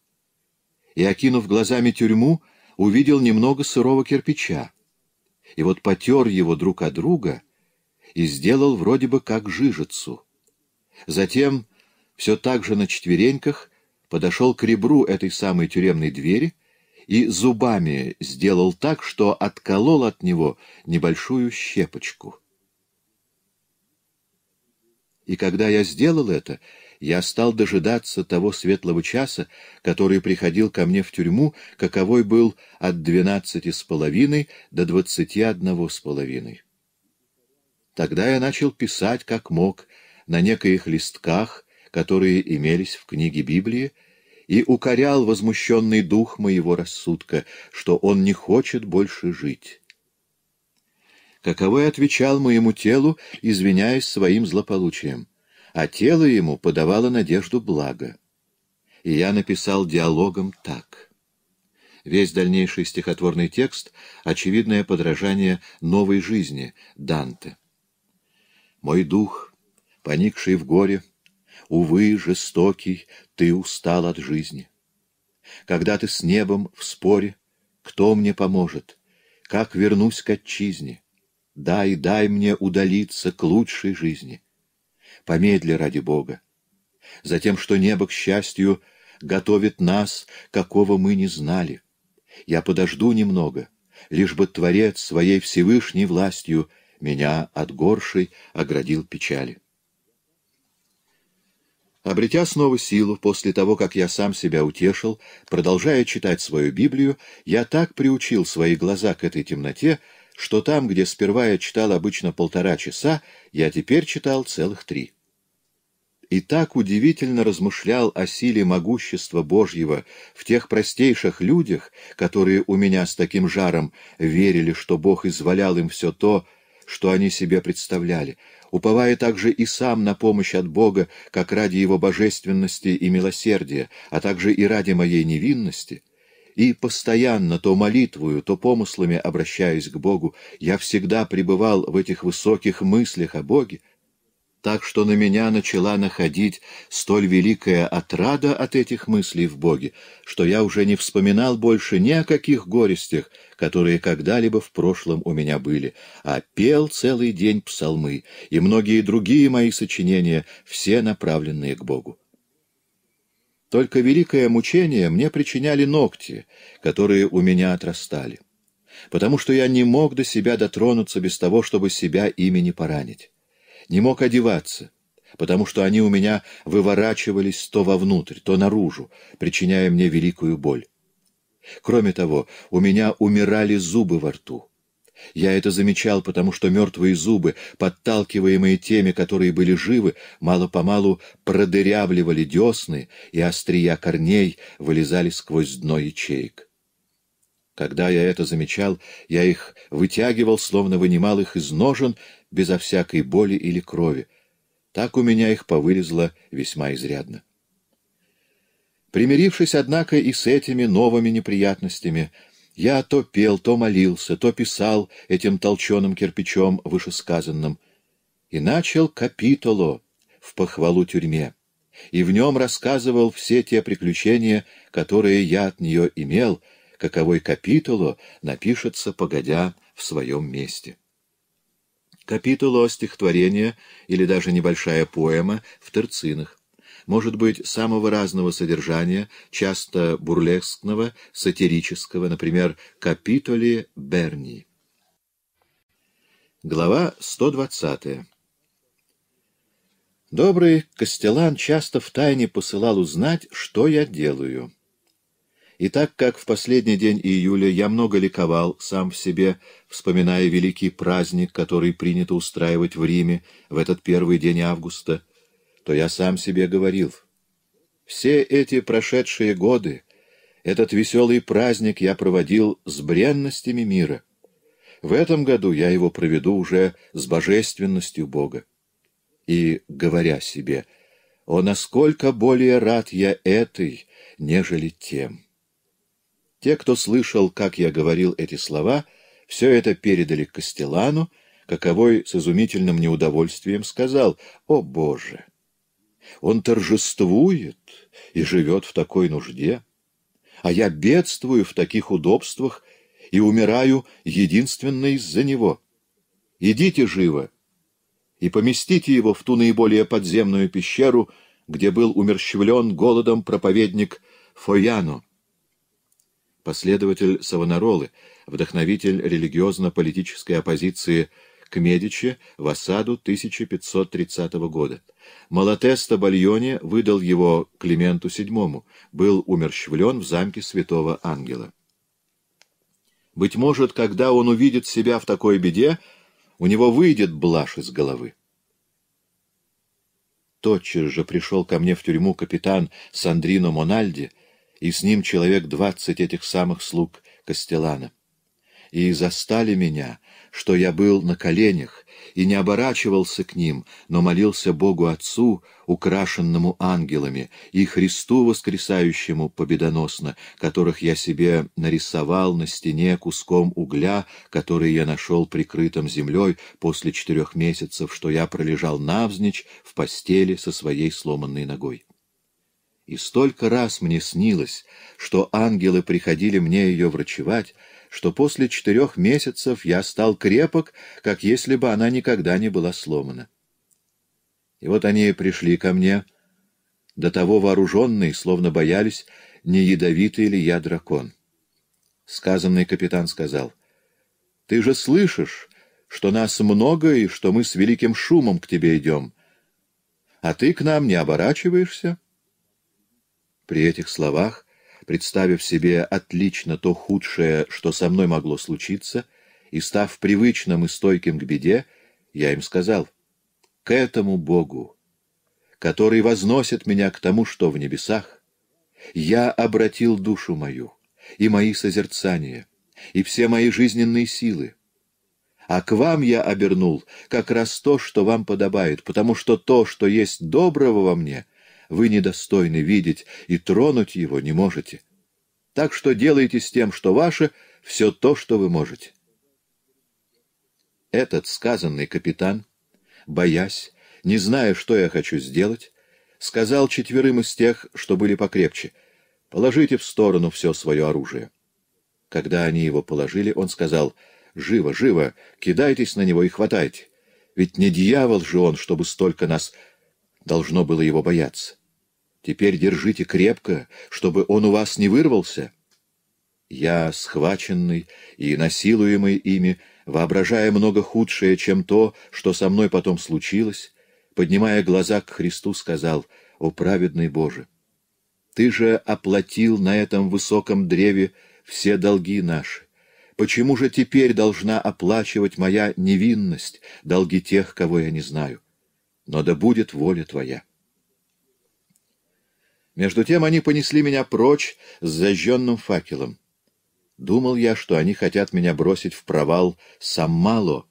И, окинув глазами тюрьму, увидел немного сырого кирпича и вот потер его друг от друга и сделал вроде бы как жижицу. Затем, все так же на четвереньках, подошел к ребру этой самой тюремной двери и зубами сделал так, что отколол от него небольшую щепочку. И когда я сделал это, я стал дожидаться того светлого часа, который приходил ко мне в тюрьму, каковой был от двенадцати с половиной до двадцати одного с половиной. Тогда я начал писать, как мог, на некоих листках, которые имелись в книге Библии, и укорял возмущенный дух моего рассудка, что он не хочет больше жить. Каковой отвечал моему телу, извиняясь своим злополучием а тело ему подавало надежду блага. И я написал диалогом так. Весь дальнейший стихотворный текст — очевидное подражание новой жизни Данте. «Мой дух, поникший в горе, увы, жестокий, ты устал от жизни. Когда ты с небом в споре, кто мне поможет? Как вернусь к отчизне? Дай, дай мне удалиться к лучшей жизни». Помедли ради Бога. Затем, что небо, к счастью, готовит нас, какого мы не знали. Я подожду немного, лишь бы Творец своей Всевышней властью меня от горшей оградил печали. Обретя снова силу после того, как я сам себя утешил, продолжая читать свою Библию, я так приучил свои глаза к этой темноте, что там, где сперва я читал обычно полтора часа, я теперь читал целых три. И так удивительно размышлял о силе могущества Божьего в тех простейших людях, которые у меня с таким жаром верили, что Бог изволял им все то, что они себе представляли, уповая также и сам на помощь от Бога, как ради его божественности и милосердия, а также и ради моей невинности — и постоянно, то молитвою, то помыслами обращаясь к Богу, я всегда пребывал в этих высоких мыслях о Боге, так что на меня начала находить столь великая отрада от этих мыслей в Боге, что я уже не вспоминал больше ни о каких горестях, которые когда-либо в прошлом у меня были, а пел целый день псалмы и многие другие мои сочинения, все направленные к Богу. Только великое мучение мне причиняли ногти, которые у меня отрастали, потому что я не мог до себя дотронуться без того, чтобы себя ими не поранить. Не мог одеваться, потому что они у меня выворачивались то вовнутрь, то наружу, причиняя мне великую боль. Кроме того, у меня умирали зубы во рту. Я это замечал, потому что мертвые зубы, подталкиваемые теми, которые были живы, мало-помалу продырявливали десны, и острия корней вылезали сквозь дно ячеек. Когда я это замечал, я их вытягивал, словно вынимал их из ножен, безо всякой боли или крови. Так у меня их повылезло весьма изрядно. Примирившись, однако, и с этими новыми неприятностями — я то пел, то молился, то писал этим толченым кирпичом вышесказанным. И начал капитоло в похвалу тюрьме, и в нем рассказывал все те приключения, которые я от нее имел, каковой капитуло напишется, погодя, в своем месте. Капитуло — стихотворение или даже небольшая поэма в терцинах может быть самого разного содержания, часто бурлескного, сатирического, например, «Капитоли Берни». Глава 120. Добрый Костелан часто втайне посылал узнать, что я делаю. И так как в последний день июля я много ликовал сам в себе, вспоминая великий праздник, который принято устраивать в Риме в этот первый день августа, то я сам себе говорил. Все эти прошедшие годы, этот веселый праздник я проводил с бренностями мира. В этом году я его проведу уже с божественностью Бога. И, говоря себе, о, насколько более рад я этой, нежели тем. Те, кто слышал, как я говорил эти слова, все это передали Костелану, каковой с изумительным неудовольствием сказал «О, Боже!» Он торжествует и живет в такой нужде. А я бедствую в таких удобствах и умираю единственно из-за него. Идите живо и поместите его в ту наиболее подземную пещеру, где был умерщвлен голодом проповедник Фояно, последователь Савонаролы, вдохновитель религиозно-политической оппозиции к Медичи в осаду 1530 года. Малатеста Бальоне выдал его Клименту VII, был умерщвлен в замке святого ангела. Быть может, когда он увидит себя в такой беде, у него выйдет блажь из головы. Тотчас же пришел ко мне в тюрьму капитан Сандрино Мональди, и с ним человек двадцать этих самых слуг Кастелана И застали меня, что я был на коленях и не оборачивался к ним, но молился Богу Отцу, украшенному ангелами, и Христу воскресающему победоносно, которых я себе нарисовал на стене куском угля, который я нашел прикрытым землей после четырех месяцев, что я пролежал навзничь в постели со своей сломанной ногой. И столько раз мне снилось, что ангелы приходили мне ее врачевать, что после четырех месяцев я стал крепок, как если бы она никогда не была сломана. И вот они пришли ко мне, до того вооруженные, словно боялись, не ядовитый ли я дракон. Сказанный капитан сказал, «Ты же слышишь, что нас много и что мы с великим шумом к тебе идем, а ты к нам не оборачиваешься?» При этих словах представив себе отлично то худшее, что со мной могло случиться, и, став привычным и стойким к беде, я им сказал, «К этому Богу, который возносит меня к тому, что в небесах, я обратил душу мою, и мои созерцания, и все мои жизненные силы, а к вам я обернул как раз то, что вам подобает, потому что то, что есть доброго во мне — вы недостойны видеть и тронуть его не можете. Так что делайте с тем, что ваше, все то, что вы можете. Этот сказанный капитан, боясь, не зная, что я хочу сделать, сказал четверым из тех, что были покрепче, «Положите в сторону все свое оружие». Когда они его положили, он сказал, «Живо, живо, кидайтесь на него и хватайте. Ведь не дьявол же он, чтобы столько нас должно было его бояться. Теперь держите крепко, чтобы он у вас не вырвался. Я, схваченный и насилуемый ими, воображая много худшее, чем то, что со мной потом случилось, поднимая глаза к Христу, сказал, «О праведный Боже! Ты же оплатил на этом высоком древе все долги наши. Почему же теперь должна оплачивать моя невинность долги тех, кого я не знаю? Но да будет воля Твоя!» Между тем они понесли меня прочь с зажженным факелом. Думал я, что они хотят меня бросить в провал Саммало,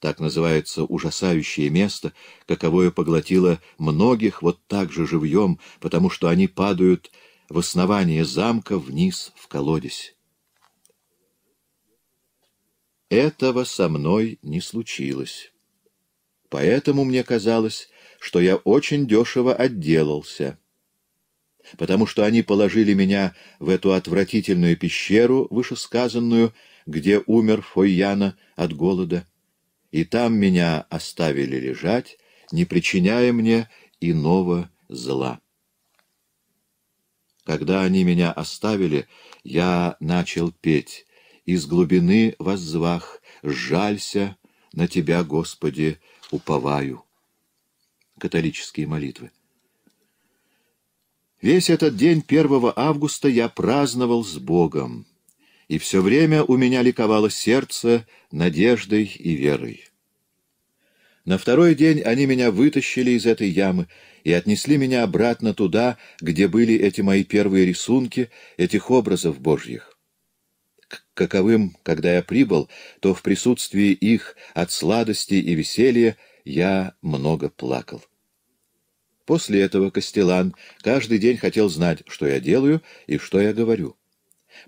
так называется ужасающее место, каковое поглотило многих вот так же живьем, потому что они падают в основание замка вниз в колодец. Этого со мной не случилось. Поэтому мне казалось, что я очень дешево отделался потому что они положили меня в эту отвратительную пещеру, вышесказанную, где умер Фойяна от голода, и там меня оставили лежать, не причиняя мне иного зла. Когда они меня оставили, я начал петь. Из глубины воззвах «Жалься, на Тебя, Господи, уповаю». Католические молитвы. Весь этот день 1 августа я праздновал с Богом, и все время у меня ликовало сердце надеждой и верой. На второй день они меня вытащили из этой ямы и отнесли меня обратно туда, где были эти мои первые рисунки, этих образов божьих. К каковым, когда я прибыл, то в присутствии их от сладости и веселья я много плакал. После этого Костелан каждый день хотел знать, что я делаю и что я говорю.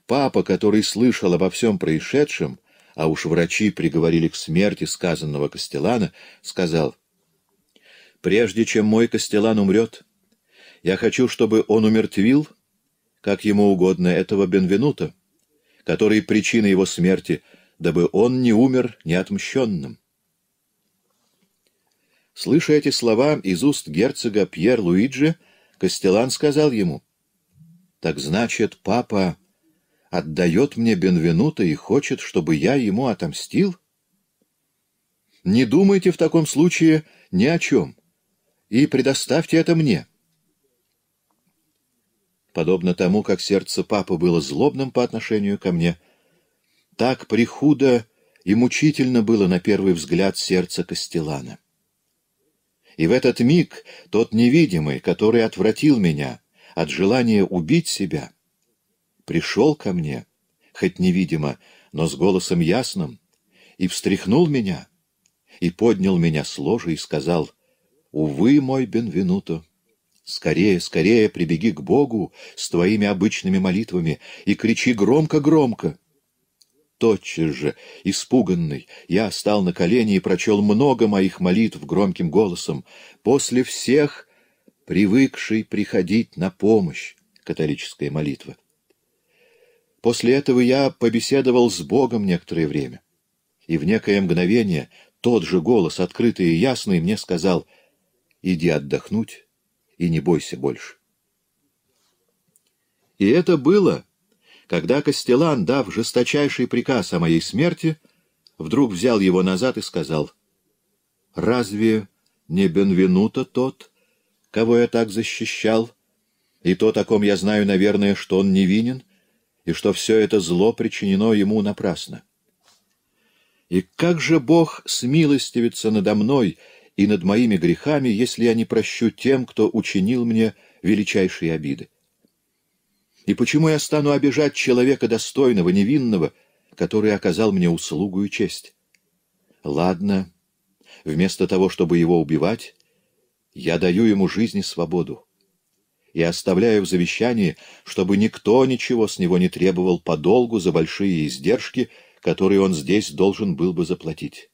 Папа, который слышал обо всем происшедшем, а уж врачи приговорили к смерти сказанного Костелана, сказал, «Прежде чем мой Костелан умрет, я хочу, чтобы он умертвил, как ему угодно, этого Бенвенута, который причина его смерти, дабы он не умер неотмщенным». Слыша эти слова из уст герцога Пьер Луиджи, Костелан сказал ему, «Так значит, папа отдает мне Бенвенута и хочет, чтобы я ему отомстил?» «Не думайте в таком случае ни о чем, и предоставьте это мне». Подобно тому, как сердце папы было злобным по отношению ко мне, так прихудо и мучительно было на первый взгляд сердце Костелана. И в этот миг тот невидимый, который отвратил меня от желания убить себя, пришел ко мне, хоть невидимо, но с голосом ясным, и встряхнул меня, и поднял меня с ложа и сказал, «Увы, мой Бенвенуто, скорее, скорее прибеги к Богу с твоими обычными молитвами и кричи громко-громко» тотчас же, испуганный, я стал на колени и прочел много моих молитв громким голосом. После всех привыкший приходить на помощь, католическая молитва. После этого я побеседовал с Богом некоторое время, и в некое мгновение тот же голос, открытый и ясный, мне сказал «Иди отдохнуть и не бойся больше». И это было когда Костелан, дав жесточайший приказ о моей смерти, вдруг взял его назад и сказал, «Разве не Бенвенуто тот, кого я так защищал, и то, о ком я знаю, наверное, что он невинен, и что все это зло причинено ему напрасно? И как же Бог смилостивится надо мной и над моими грехами, если я не прощу тем, кто учинил мне величайшие обиды?» И почему я стану обижать человека достойного, невинного, который оказал мне услугу и честь? Ладно, вместо того, чтобы его убивать, я даю ему жизнь и свободу. И оставляю в завещании, чтобы никто ничего с него не требовал по долгу за большие издержки, которые он здесь должен был бы заплатить.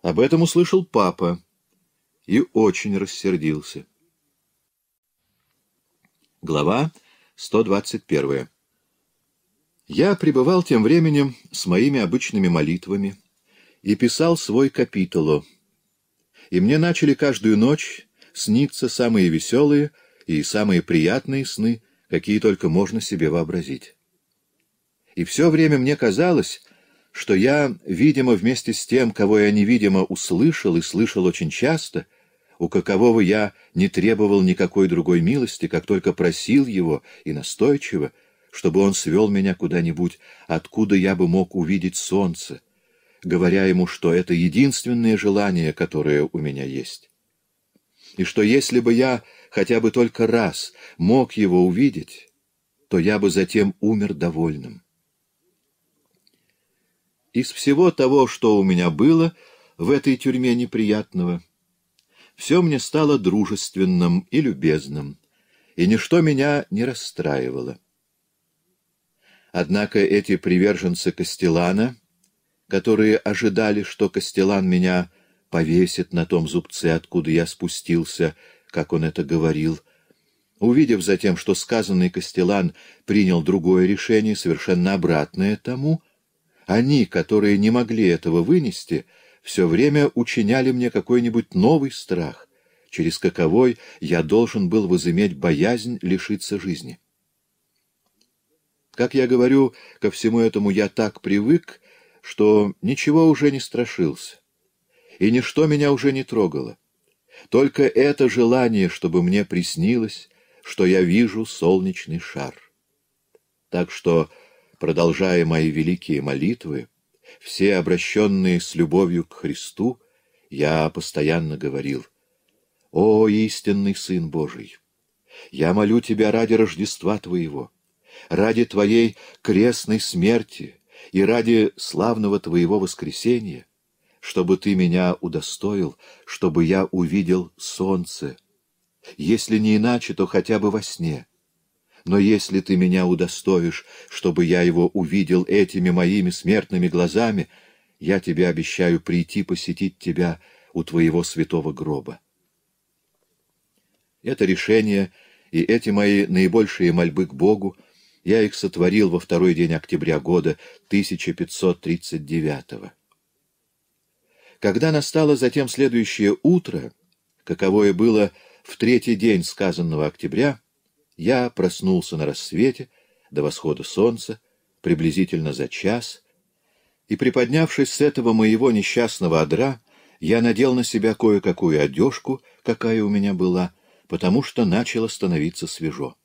Об этом услышал папа и очень рассердился. Глава 121. Я пребывал тем временем с моими обычными молитвами и писал свой капитулу. И мне начали каждую ночь сниться самые веселые и самые приятные сны, какие только можно себе вообразить. И все время мне казалось, что я, видимо, вместе с тем, кого я невидимо услышал и слышал очень часто — у какового я не требовал никакой другой милости, как только просил его и настойчиво, чтобы он свел меня куда-нибудь, откуда я бы мог увидеть солнце, говоря ему, что это единственное желание, которое у меня есть. И что если бы я хотя бы только раз мог его увидеть, то я бы затем умер довольным. Из всего того, что у меня было в этой тюрьме неприятного, — все мне стало дружественным и любезным, и ничто меня не расстраивало. Однако эти приверженцы Костелана, которые ожидали, что Костелан меня повесит на том зубце, откуда я спустился, как он это говорил, увидев затем, что сказанный Костелан принял другое решение, совершенно обратное тому, они, которые не могли этого вынести, — все время учиняли мне какой-нибудь новый страх, через каковой я должен был возыметь боязнь лишиться жизни. Как я говорю, ко всему этому я так привык, что ничего уже не страшился, и ничто меня уже не трогало. Только это желание, чтобы мне приснилось, что я вижу солнечный шар. Так что, продолжая мои великие молитвы, все обращенные с любовью к Христу, я постоянно говорил, «О, истинный Сын Божий, я молю Тебя ради Рождества Твоего, ради Твоей крестной смерти и ради славного Твоего воскресения, чтобы Ты меня удостоил, чтобы я увидел солнце, если не иначе, то хотя бы во сне, но если ты меня удостоишь, чтобы я его увидел этими моими смертными глазами, я тебе обещаю прийти посетить тебя у твоего святого гроба. Это решение и эти мои наибольшие мольбы к Богу я их сотворил во второй день октября года 1539 -го. Когда настало затем следующее утро, каковое было в третий день сказанного октября, я проснулся на рассвете, до восхода солнца, приблизительно за час, и, приподнявшись с этого моего несчастного одра, я надел на себя кое-какую одежку, какая у меня была, потому что начало становиться свежо.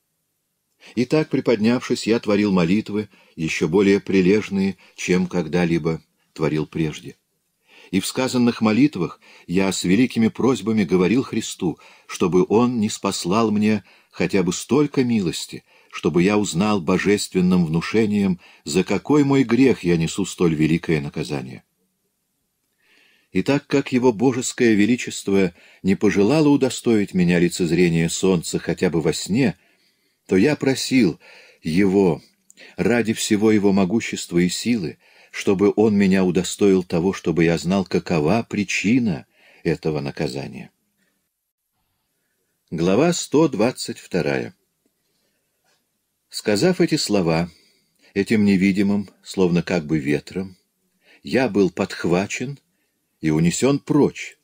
И так, приподнявшись, я творил молитвы, еще более прилежные, чем когда-либо творил прежде и в сказанных молитвах я с великими просьбами говорил Христу, чтобы Он не спаслал мне хотя бы столько милости, чтобы я узнал божественным внушением, за какой мой грех я несу столь великое наказание. И так как его божеское величество не пожелало удостоить меня лицезрения солнца хотя бы во сне, то я просил его, ради всего его могущества и силы, чтобы он меня удостоил того, чтобы я знал, какова причина этого наказания. Глава 122. Сказав эти слова, этим невидимым, словно как бы ветром, я был подхвачен и унесен прочь,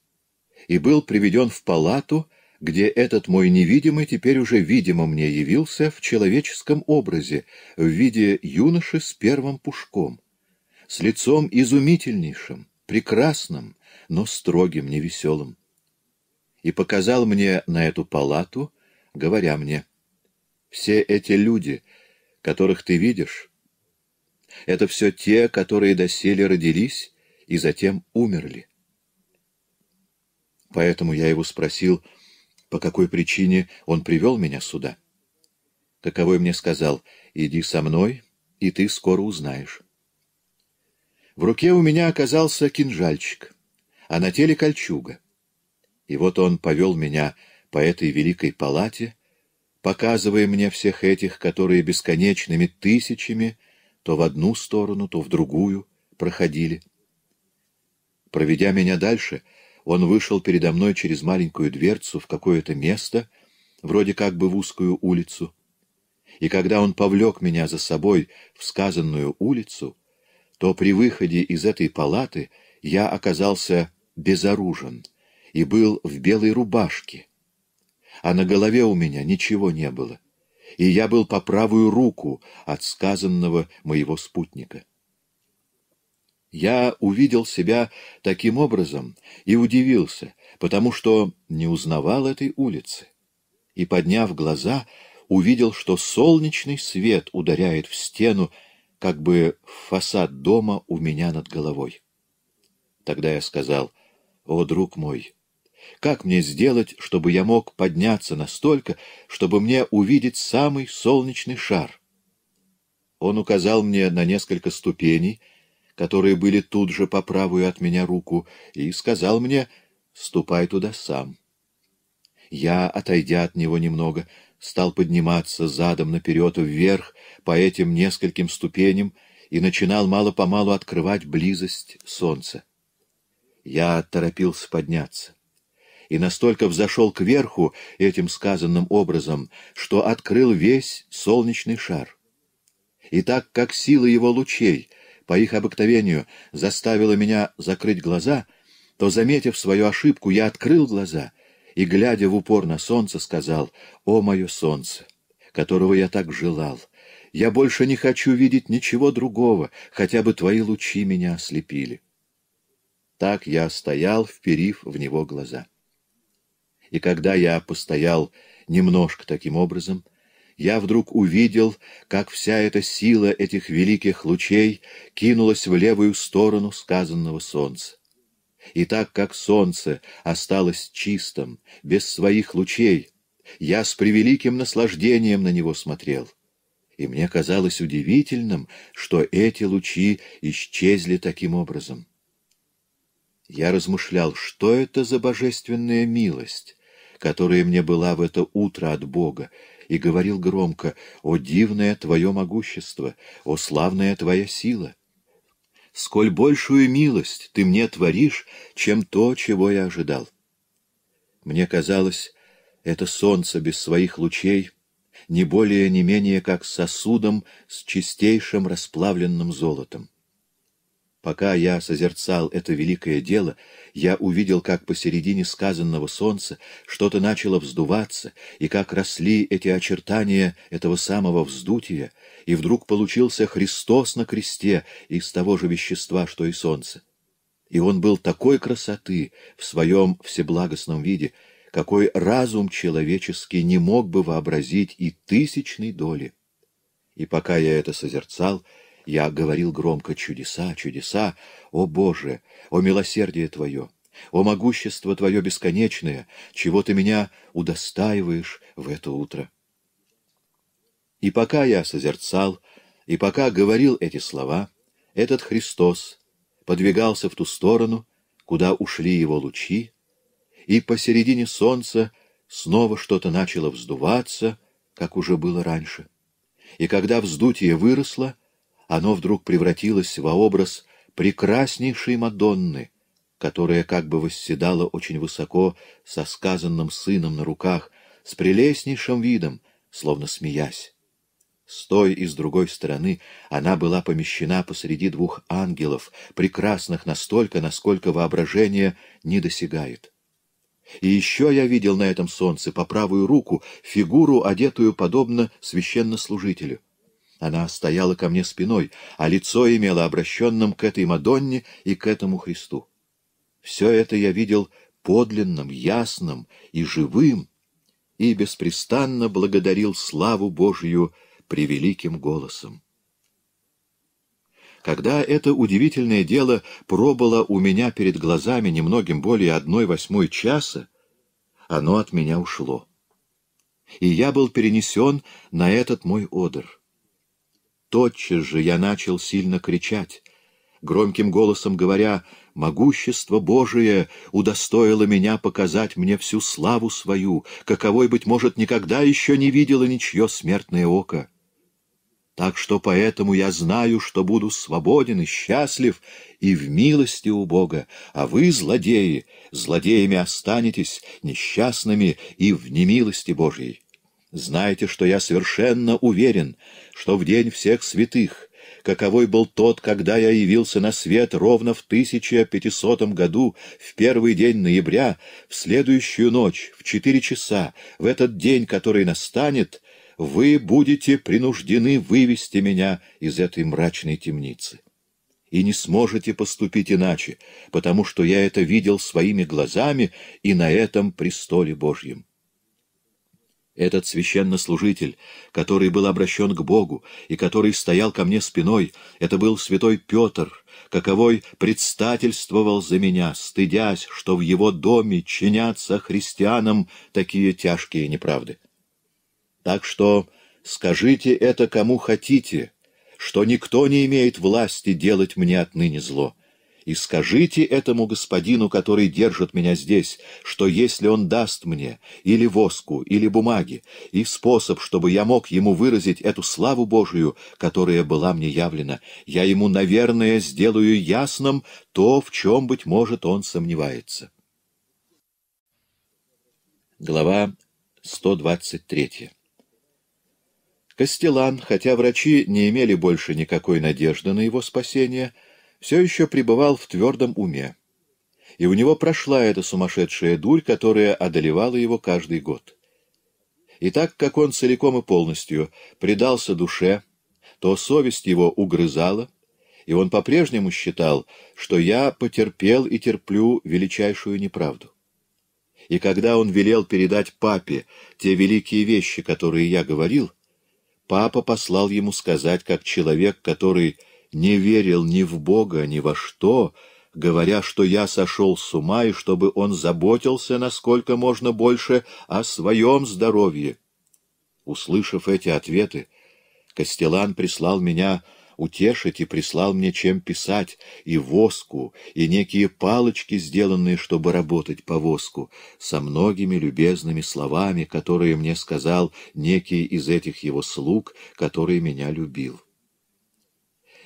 и был приведен в палату, где этот мой невидимый теперь уже видимо мне явился в человеческом образе, в виде юноши с первым пушком с лицом изумительнейшим, прекрасным, но строгим, невеселым. И показал мне на эту палату, говоря мне, «Все эти люди, которых ты видишь, это все те, которые доселе родились и затем умерли». Поэтому я его спросил, по какой причине он привел меня сюда. Таковой мне сказал, «Иди со мной, и ты скоро узнаешь». В руке у меня оказался кинжальчик, а на теле кольчуга. И вот он повел меня по этой великой палате, показывая мне всех этих, которые бесконечными тысячами то в одну сторону, то в другую проходили. Проведя меня дальше, он вышел передо мной через маленькую дверцу в какое-то место, вроде как бы в узкую улицу. И когда он повлек меня за собой в сказанную улицу, то при выходе из этой палаты я оказался безоружен и был в белой рубашке, а на голове у меня ничего не было, и я был по правую руку от сказанного моего спутника. Я увидел себя таким образом и удивился, потому что не узнавал этой улицы, и, подняв глаза, увидел, что солнечный свет ударяет в стену как бы в фасад дома у меня над головой. Тогда я сказал, «О, друг мой, как мне сделать, чтобы я мог подняться настолько, чтобы мне увидеть самый солнечный шар?» Он указал мне на несколько ступеней, которые были тут же по правую от меня руку, и сказал мне, «Ступай туда сам». Я, отойдя от него немного, стал подниматься задом наперед вверх по этим нескольким ступеням и начинал мало-помалу открывать близость солнца. Я торопился подняться и настолько взошел кверху этим сказанным образом, что открыл весь солнечный шар. И так как сила его лучей, по их обыкновению, заставила меня закрыть глаза, то, заметив свою ошибку, я открыл глаза и, глядя в упор на солнце, сказал, «О, мое солнце, которого я так желал! Я больше не хочу видеть ничего другого, хотя бы твои лучи меня ослепили». Так я стоял, вперив в него глаза. И когда я постоял немножко таким образом, я вдруг увидел, как вся эта сила этих великих лучей кинулась в левую сторону сказанного солнца. И так как солнце осталось чистым, без своих лучей, я с превеликим наслаждением на него смотрел. И мне казалось удивительным, что эти лучи исчезли таким образом. Я размышлял, что это за божественная милость, которая мне была в это утро от Бога, и говорил громко «О дивное твое могущество! О славная твоя сила!» сколь большую милость ты мне творишь, чем то, чего я ожидал. Мне казалось, это солнце без своих лучей не более не менее как сосудом с чистейшим расплавленным золотом. Пока я созерцал это великое дело, я увидел, как посередине сказанного солнца что-то начало вздуваться, и как росли эти очертания этого самого вздутия, и вдруг получился Христос на кресте из того же вещества, что и солнце. И он был такой красоты в своем всеблагостном виде, какой разум человеческий не мог бы вообразить и тысячной доли. И пока я это созерцал, — я говорил громко «Чудеса, чудеса! О Боже! О милосердие Твое! О могущество Твое бесконечное! Чего Ты меня удостаиваешь в это утро!» И пока я созерцал, и пока говорил эти слова, этот Христос подвигался в ту сторону, куда ушли его лучи, и посередине солнца снова что-то начало вздуваться, как уже было раньше. И когда вздутие выросло, оно вдруг превратилось во образ прекраснейшей Мадонны, которая как бы восседала очень высоко со сказанным сыном на руках, с прелестнейшим видом, словно смеясь. С той и с другой стороны она была помещена посреди двух ангелов, прекрасных настолько, насколько воображение не досягает. И еще я видел на этом солнце по правую руку фигуру, одетую подобно священнослужителю. Она стояла ко мне спиной, а лицо имело обращенным к этой Мадонне и к этому Христу. Все это я видел подлинным, ясным и живым, и беспрестанно благодарил славу Божью превеликим голосом. Когда это удивительное дело пробыло у меня перед глазами немногим более одной восьмой часа, оно от меня ушло. И я был перенесен на этот мой одр. Тотчас же я начал сильно кричать, громким голосом говоря, «Могущество Божие удостоило меня показать мне всю славу свою, каковой, быть может, никогда еще не видело ничье смертное око. Так что поэтому я знаю, что буду свободен и счастлив, и в милости у Бога, а вы, злодеи, злодеями останетесь, несчастными и в немилости Божьей». Знайте, что я совершенно уверен, что в день всех святых, каковой был тот, когда я явился на свет ровно в 1500 году, в первый день ноября, в следующую ночь, в четыре часа, в этот день, который настанет, вы будете принуждены вывести меня из этой мрачной темницы. И не сможете поступить иначе, потому что я это видел своими глазами и на этом престоле Божьем. Этот священнослужитель, который был обращен к Богу и который стоял ко мне спиной, это был святой Петр, каковой предстательствовал за меня, стыдясь, что в его доме чинятся христианам такие тяжкие неправды. Так что скажите это кому хотите, что никто не имеет власти делать мне отныне зло. И скажите этому господину, который держит меня здесь, что если он даст мне или воску, или бумаги, и способ, чтобы я мог ему выразить эту славу Божию, которая была мне явлена, я ему, наверное, сделаю ясным то, в чем, быть может, он сомневается. Глава 123 Костелан, хотя врачи не имели больше никакой надежды на его спасение, — все еще пребывал в твердом уме, и у него прошла эта сумасшедшая дурь, которая одолевала его каждый год. И так как он целиком и полностью предался душе, то совесть его угрызала, и он по-прежнему считал, что я потерпел и терплю величайшую неправду. И когда он велел передать папе те великие вещи, которые я говорил, папа послал ему сказать, как человек, который не верил ни в Бога, ни во что, говоря, что я сошел с ума и чтобы он заботился насколько можно больше о своем здоровье. Услышав эти ответы, Костелан прислал меня утешить и прислал мне чем писать, и воску, и некие палочки, сделанные, чтобы работать по воску, со многими любезными словами, которые мне сказал некий из этих его слуг, который меня любил.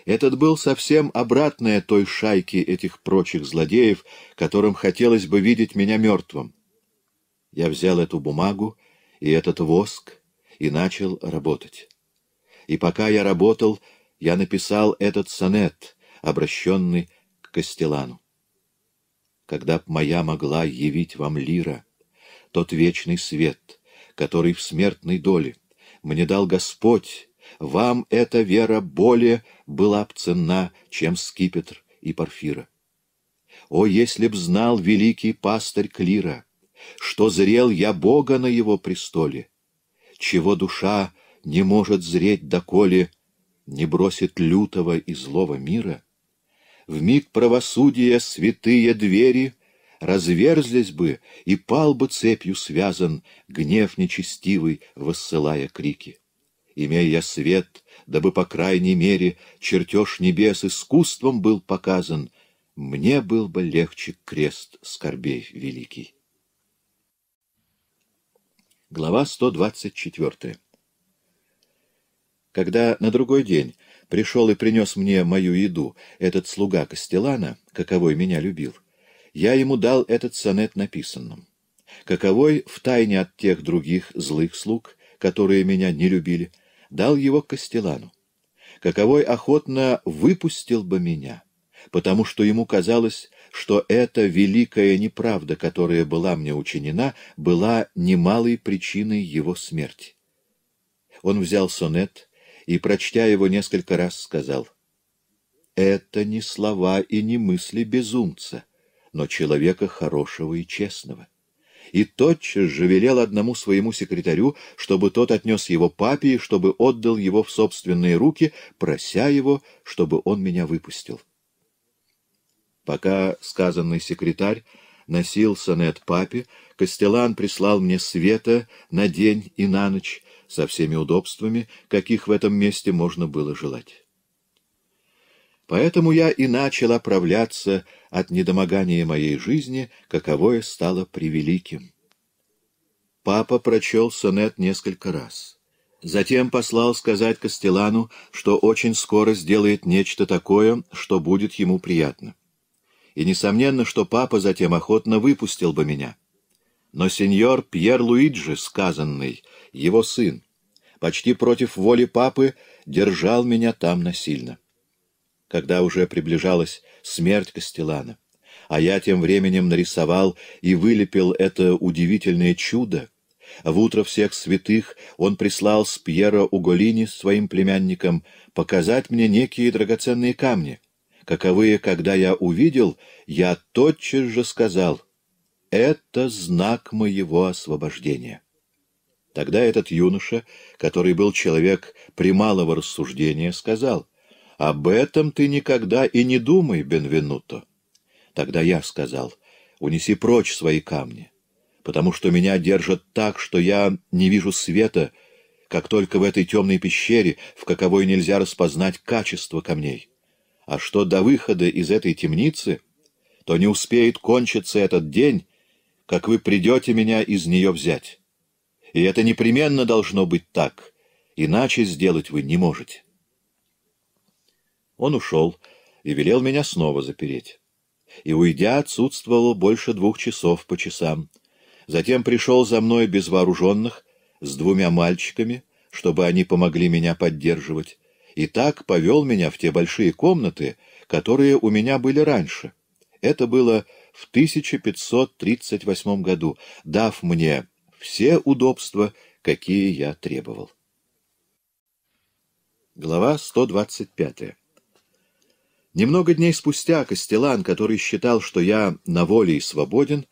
Этот был совсем обратное той шайке этих прочих злодеев, которым хотелось бы видеть меня мертвым. Я взял эту бумагу и этот воск и начал работать. И пока я работал, я написал этот сонет, обращенный к Костелану. Когда б моя могла явить вам лира, тот вечный свет, который в смертной доле мне дал Господь, вам эта вера более была б ценна, чем скипетр и Парфира. О, если б знал великий пастырь Клира, что зрел я Бога на его престоле, чего душа не может зреть, доколе не бросит лютого и злого мира, в миг правосудия святые двери разверзлись бы, и пал бы цепью связан гнев нечестивый, воссылая крики имея я свет, дабы, по крайней мере, чертеж небес искусством был показан, мне был бы легче крест скорбей великий. Глава 124 Когда на другой день пришел и принес мне мою еду этот слуга Костелана, каковой меня любил, я ему дал этот сонет написанным, каковой, втайне от тех других злых слуг, которые меня не любили, — дал его Костелану. Каковой охотно выпустил бы меня, потому что ему казалось, что эта великая неправда, которая была мне учинена, была немалой причиной его смерти. Он взял сонет и, прочтя его несколько раз, сказал, «Это не слова и не мысли безумца, но человека хорошего и честного» и тотчас же велел одному своему секретарю, чтобы тот отнес его папе и чтобы отдал его в собственные руки, прося его, чтобы он меня выпустил. Пока сказанный секретарь носился над папе, Костелан прислал мне света на день и на ночь со всеми удобствами, каких в этом месте можно было желать. Поэтому я и начал оправляться от недомогания моей жизни, каковое стало превеликим. Папа прочел сонет несколько раз. Затем послал сказать Костелану, что очень скоро сделает нечто такое, что будет ему приятно. И несомненно, что папа затем охотно выпустил бы меня. Но сеньор Пьер Луиджи, сказанный, его сын, почти против воли папы, держал меня там насильно когда уже приближалась смерть Костелана. А я тем временем нарисовал и вылепил это удивительное чудо. В утро всех святых он прислал с Пьера Уголини своим племянникам показать мне некие драгоценные камни. Каковые, когда я увидел, я тотчас же сказал, «Это знак моего освобождения». Тогда этот юноша, который был человек прималого рассуждения, сказал — об этом ты никогда и не думай, Бенвенуто. Тогда я сказал, унеси прочь свои камни, потому что меня держат так, что я не вижу света, как только в этой темной пещере, в каковой нельзя распознать качество камней. А что до выхода из этой темницы, то не успеет кончиться этот день, как вы придете меня из нее взять. И это непременно должно быть так, иначе сделать вы не можете. Он ушел и велел меня снова запереть. И, уйдя, отсутствовало больше двух часов по часам. Затем пришел за мной без вооруженных, с двумя мальчиками, чтобы они помогли меня поддерживать, и так повел меня в те большие комнаты, которые у меня были раньше. Это было в 1538 году, дав мне все удобства, какие я требовал. Глава 125 Немного дней спустя Костелан, который считал, что я на воле и свободен,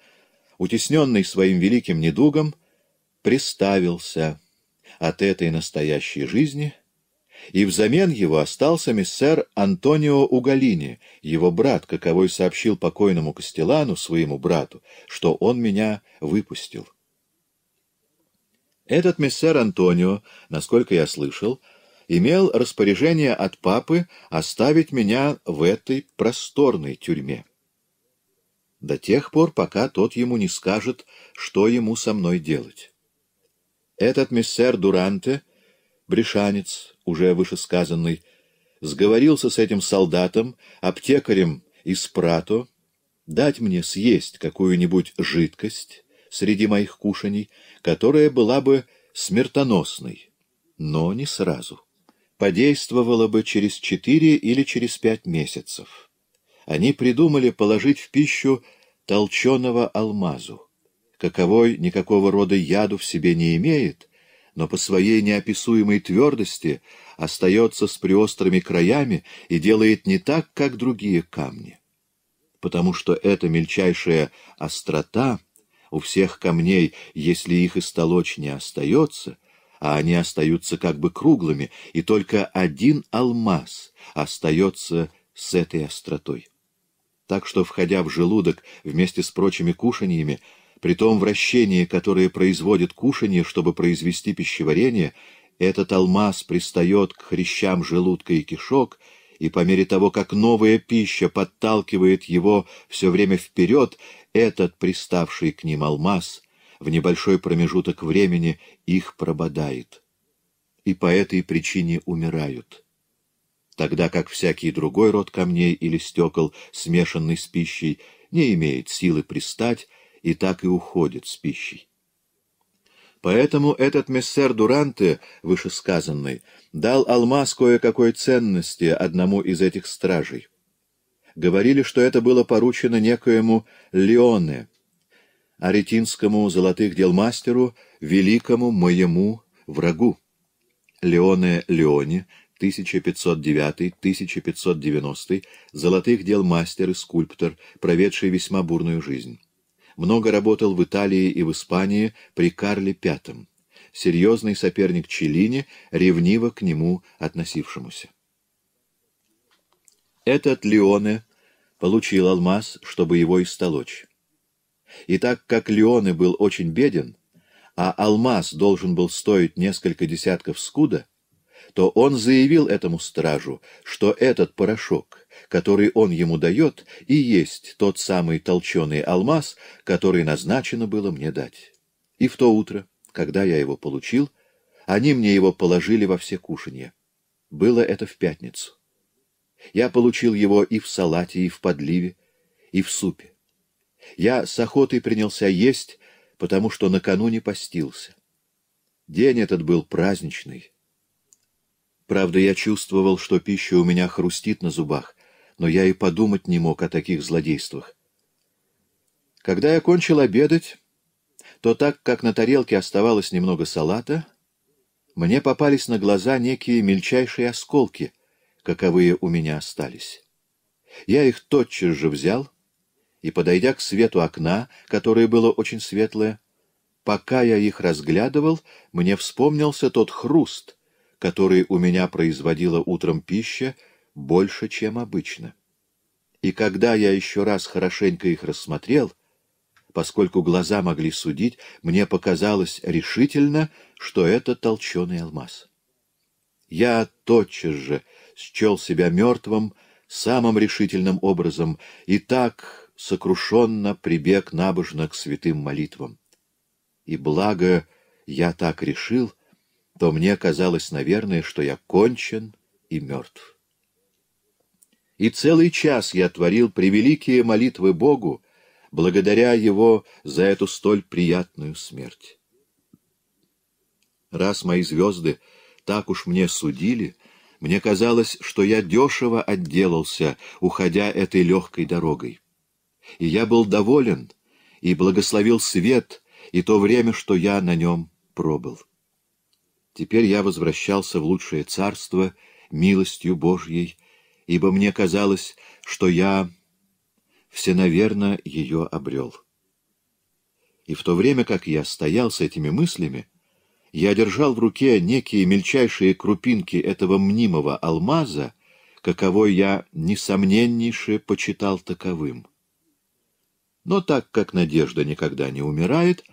утесненный своим великим недугом, приставился от этой настоящей жизни, и взамен его остался мессер Антонио Угалини, его брат, каковой сообщил покойному Костелану, своему брату, что он меня выпустил. Этот мессер Антонио, насколько я слышал, — имел распоряжение от папы оставить меня в этой просторной тюрьме. До тех пор, пока тот ему не скажет, что ему со мной делать. Этот мессер Дуранте, брешанец, уже вышесказанный, сговорился с этим солдатом, аптекарем из Прато, дать мне съесть какую-нибудь жидкость среди моих кушаний, которая была бы смертоносной, но не сразу подействовало бы через четыре или через пять месяцев. Они придумали положить в пищу толченого алмазу, каковой никакого рода яду в себе не имеет, но по своей неописуемой твердости остается с приострыми краями и делает не так, как другие камни. Потому что эта мельчайшая острота у всех камней, если их истолочь, не остается — а они остаются как бы круглыми, и только один алмаз остается с этой остротой. Так что, входя в желудок вместе с прочими кушаньями, при том вращении, которое производит кушание, чтобы произвести пищеварение, этот алмаз пристает к хрящам желудка и кишок, и по мере того, как новая пища подталкивает его все время вперед, этот приставший к ним алмаз в небольшой промежуток времени их прободает, и по этой причине умирают. Тогда как всякий другой род камней или стекол, смешанный с пищей, не имеет силы пристать и так и уходит с пищей. Поэтому этот мессер Дуранте, вышесказанный, дал алмаз кое-какой ценности одному из этих стражей. Говорили, что это было поручено некоему Леоне — аретинскому золотых дел мастеру, великому моему врагу. Леоне Леоне, 1509-1590, золотых дел мастер и скульптор, проведший весьма бурную жизнь. Много работал в Италии и в Испании при Карле V. Серьезный соперник Челлини, ревниво к нему относившемуся. Этот Леоне получил алмаз, чтобы его истолочь. И так как Леоне был очень беден, а алмаз должен был стоить несколько десятков скуда, то он заявил этому стражу, что этот порошок, который он ему дает, и есть тот самый толченый алмаз, который назначено было мне дать. И в то утро, когда я его получил, они мне его положили во все кушанья. Было это в пятницу. Я получил его и в салате, и в подливе, и в супе. Я с охотой принялся есть, потому что накануне постился. День этот был праздничный. Правда, я чувствовал, что пища у меня хрустит на зубах, но я и подумать не мог о таких злодействах. Когда я кончил обедать, то так как на тарелке оставалось немного салата, мне попались на глаза некие мельчайшие осколки, каковые у меня остались. Я их тотчас же взял и, подойдя к свету окна, которое было очень светлое, пока я их разглядывал, мне вспомнился тот хруст, который у меня производила утром пища больше, чем обычно. И когда я еще раз хорошенько их рассмотрел, поскольку глаза могли судить, мне показалось решительно, что это толченый алмаз. Я тотчас же счел себя мертвым самым решительным образом и так сокрушенно прибег набожно к святым молитвам. И благо я так решил, то мне казалось, наверное, что я кончен и мертв. И целый час я творил превеликие молитвы Богу, благодаря Его за эту столь приятную смерть. Раз мои звезды так уж мне судили, мне казалось, что я дешево отделался, уходя этой легкой дорогой и я был доволен, и благословил свет и то время, что я на нем пробыл. Теперь я возвращался в лучшее царство милостью Божьей, ибо мне казалось, что я всенаверно ее обрел. И в то время, как я стоял с этими мыслями, я держал в руке некие мельчайшие крупинки этого мнимого алмаза, каковой я несомненнейше почитал таковым — но так как надежда никогда не умирает,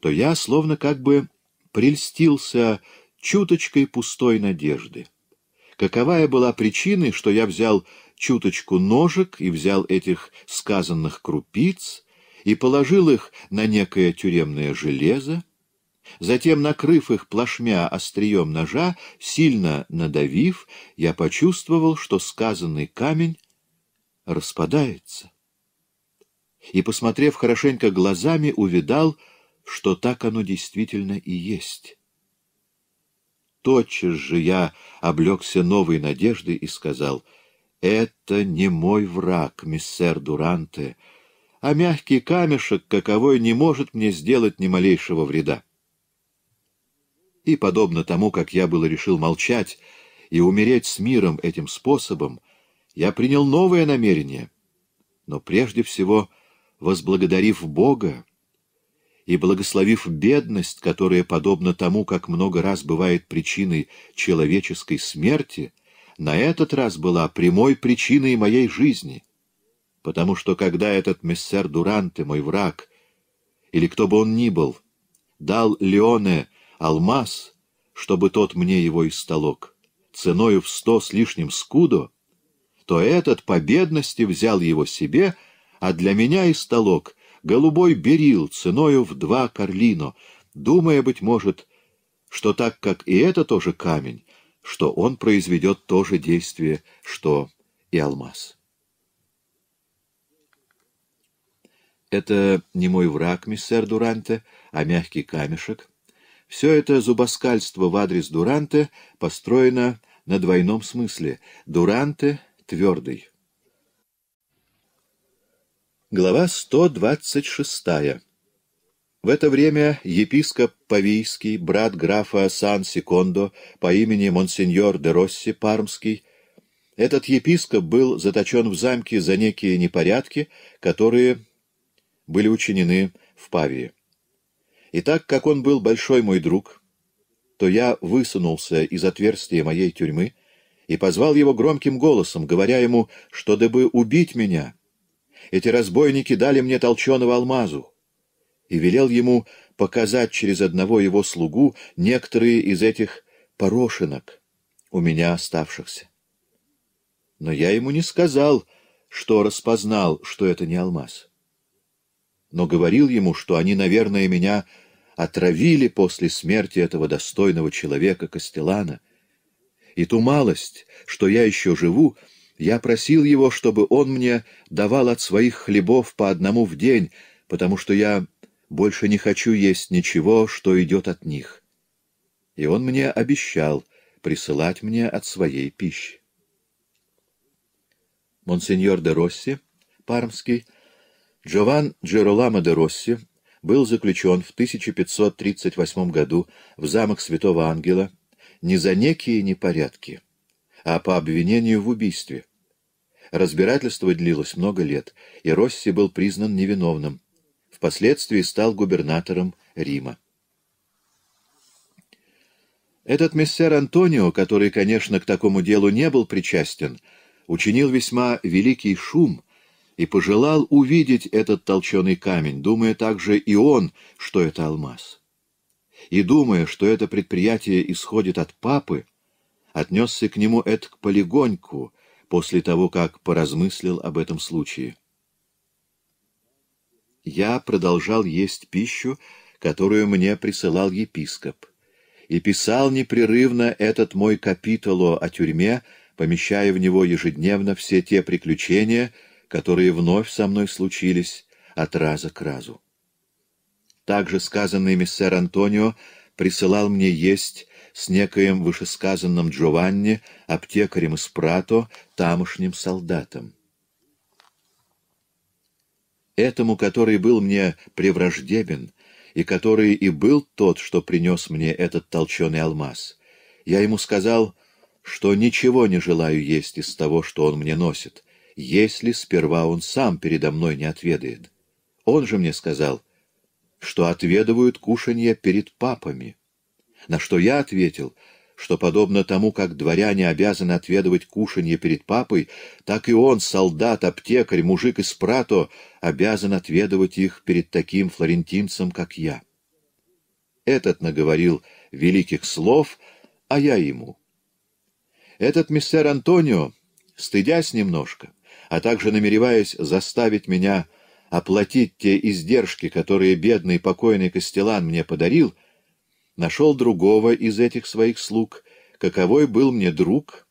то я словно как бы прельстился чуточкой пустой надежды. Каковая была причина, что я взял чуточку ножек и взял этих сказанных крупиц и положил их на некое тюремное железо, Затем, накрыв их плашмя острием ножа, сильно надавив, я почувствовал, что сказанный камень распадается и, посмотрев хорошенько глазами, увидал, что так оно действительно и есть. Тотчас же я облегся новой надеждой и сказал, «Это не мой враг, миссер Дуранте, а мягкий камешек, каковой не может мне сделать ни малейшего вреда». И, подобно тому, как я было решил молчать и умереть с миром этим способом, я принял новое намерение, но прежде всего — возблагодарив Бога и благословив бедность, которая, подобно тому, как много раз бывает причиной человеческой смерти, на этот раз была прямой причиной моей жизни. Потому что когда этот мессер Дуранте, мой враг, или кто бы он ни был, дал Леоне алмаз, чтобы тот мне его истолок, ценою в сто с лишним скудо, то этот по бедности взял его себе — а для меня и столок, голубой берил ценою в два карлино, думая, быть может, что так как и это тоже камень, что он произведет то же действие, что и алмаз. Это не мой враг, миссер Дуранте, а мягкий камешек. Все это зубоскальство в адрес Дуранте построено на двойном смысле. Дуранте — твердый. Глава 126. В это время епископ Павийский, брат графа Сан-Секондо по имени Монсеньор де Росси Пармский, этот епископ был заточен в замке за некие непорядки, которые были учинены в Павии. И так как он был большой мой друг, то я высунулся из отверстия моей тюрьмы и позвал его громким голосом, говоря ему, что дабы убить меня — эти разбойники дали мне толченого алмазу. И велел ему показать через одного его слугу некоторые из этих порошинок, у меня оставшихся. Но я ему не сказал, что распознал, что это не алмаз. Но говорил ему, что они, наверное, меня отравили после смерти этого достойного человека Костелана. И ту малость, что я еще живу, — я просил его, чтобы он мне давал от своих хлебов по одному в день, потому что я больше не хочу есть ничего, что идет от них. И он мне обещал присылать мне от своей пищи. Монсеньор де Росси, пармский, Джован Джероламо де Росси был заключен в 1538 году в замок Святого Ангела не за некие непорядки, а по обвинению в убийстве. Разбирательство длилось много лет, и Росси был признан невиновным. Впоследствии стал губернатором Рима. Этот мессер Антонио, который, конечно, к такому делу не был причастен, учинил весьма великий шум и пожелал увидеть этот толченый камень, думая также и он, что это алмаз. И думая, что это предприятие исходит от папы, отнесся к нему этак полигоньку после того, как поразмыслил об этом случае. Я продолжал есть пищу, которую мне присылал епископ, и писал непрерывно этот мой капитуло о тюрьме, помещая в него ежедневно все те приключения, которые вновь со мной случились от раза к разу. Также сказанный мистер Антонио присылал мне есть с некоем вышесказанным Джованни, аптекарем из Прато, тамошним солдатом. Этому, который был мне превраждебен, и который и был тот, что принес мне этот толченый алмаз, я ему сказал, что ничего не желаю есть из того, что он мне носит, если сперва он сам передо мной не отведает. Он же мне сказал, что отведывают кушанье перед папами. На что я ответил, что, подобно тому, как дворяне обязаны отведывать кушанье перед папой, так и он, солдат, аптекарь, мужик из Прато, обязан отведывать их перед таким флорентинцем, как я. Этот наговорил великих слов, а я ему. Этот мистер Антонио, стыдясь немножко, а также намереваясь заставить меня оплатить те издержки, которые бедный покойный Костелан мне подарил, нашел другого из этих своих слуг, каковой был мне друг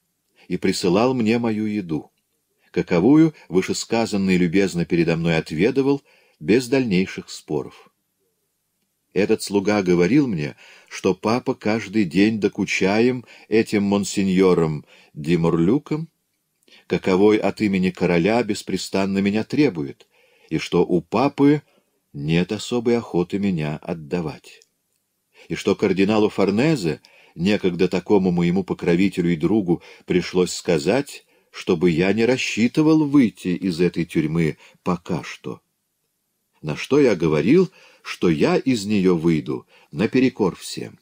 и присылал мне мою еду, каковую вышесказанный любезно передо мной отведывал без дальнейших споров. Этот слуга говорил мне, что папа каждый день докучаем этим монсеньором Димурлюком, каковой от имени короля беспрестанно меня требует, и что у папы нет особой охоты меня отдавать и что кардиналу Форнезе, некогда такому моему покровителю и другу, пришлось сказать, чтобы я не рассчитывал выйти из этой тюрьмы пока что. На что я говорил, что я из нее выйду, наперекор всем.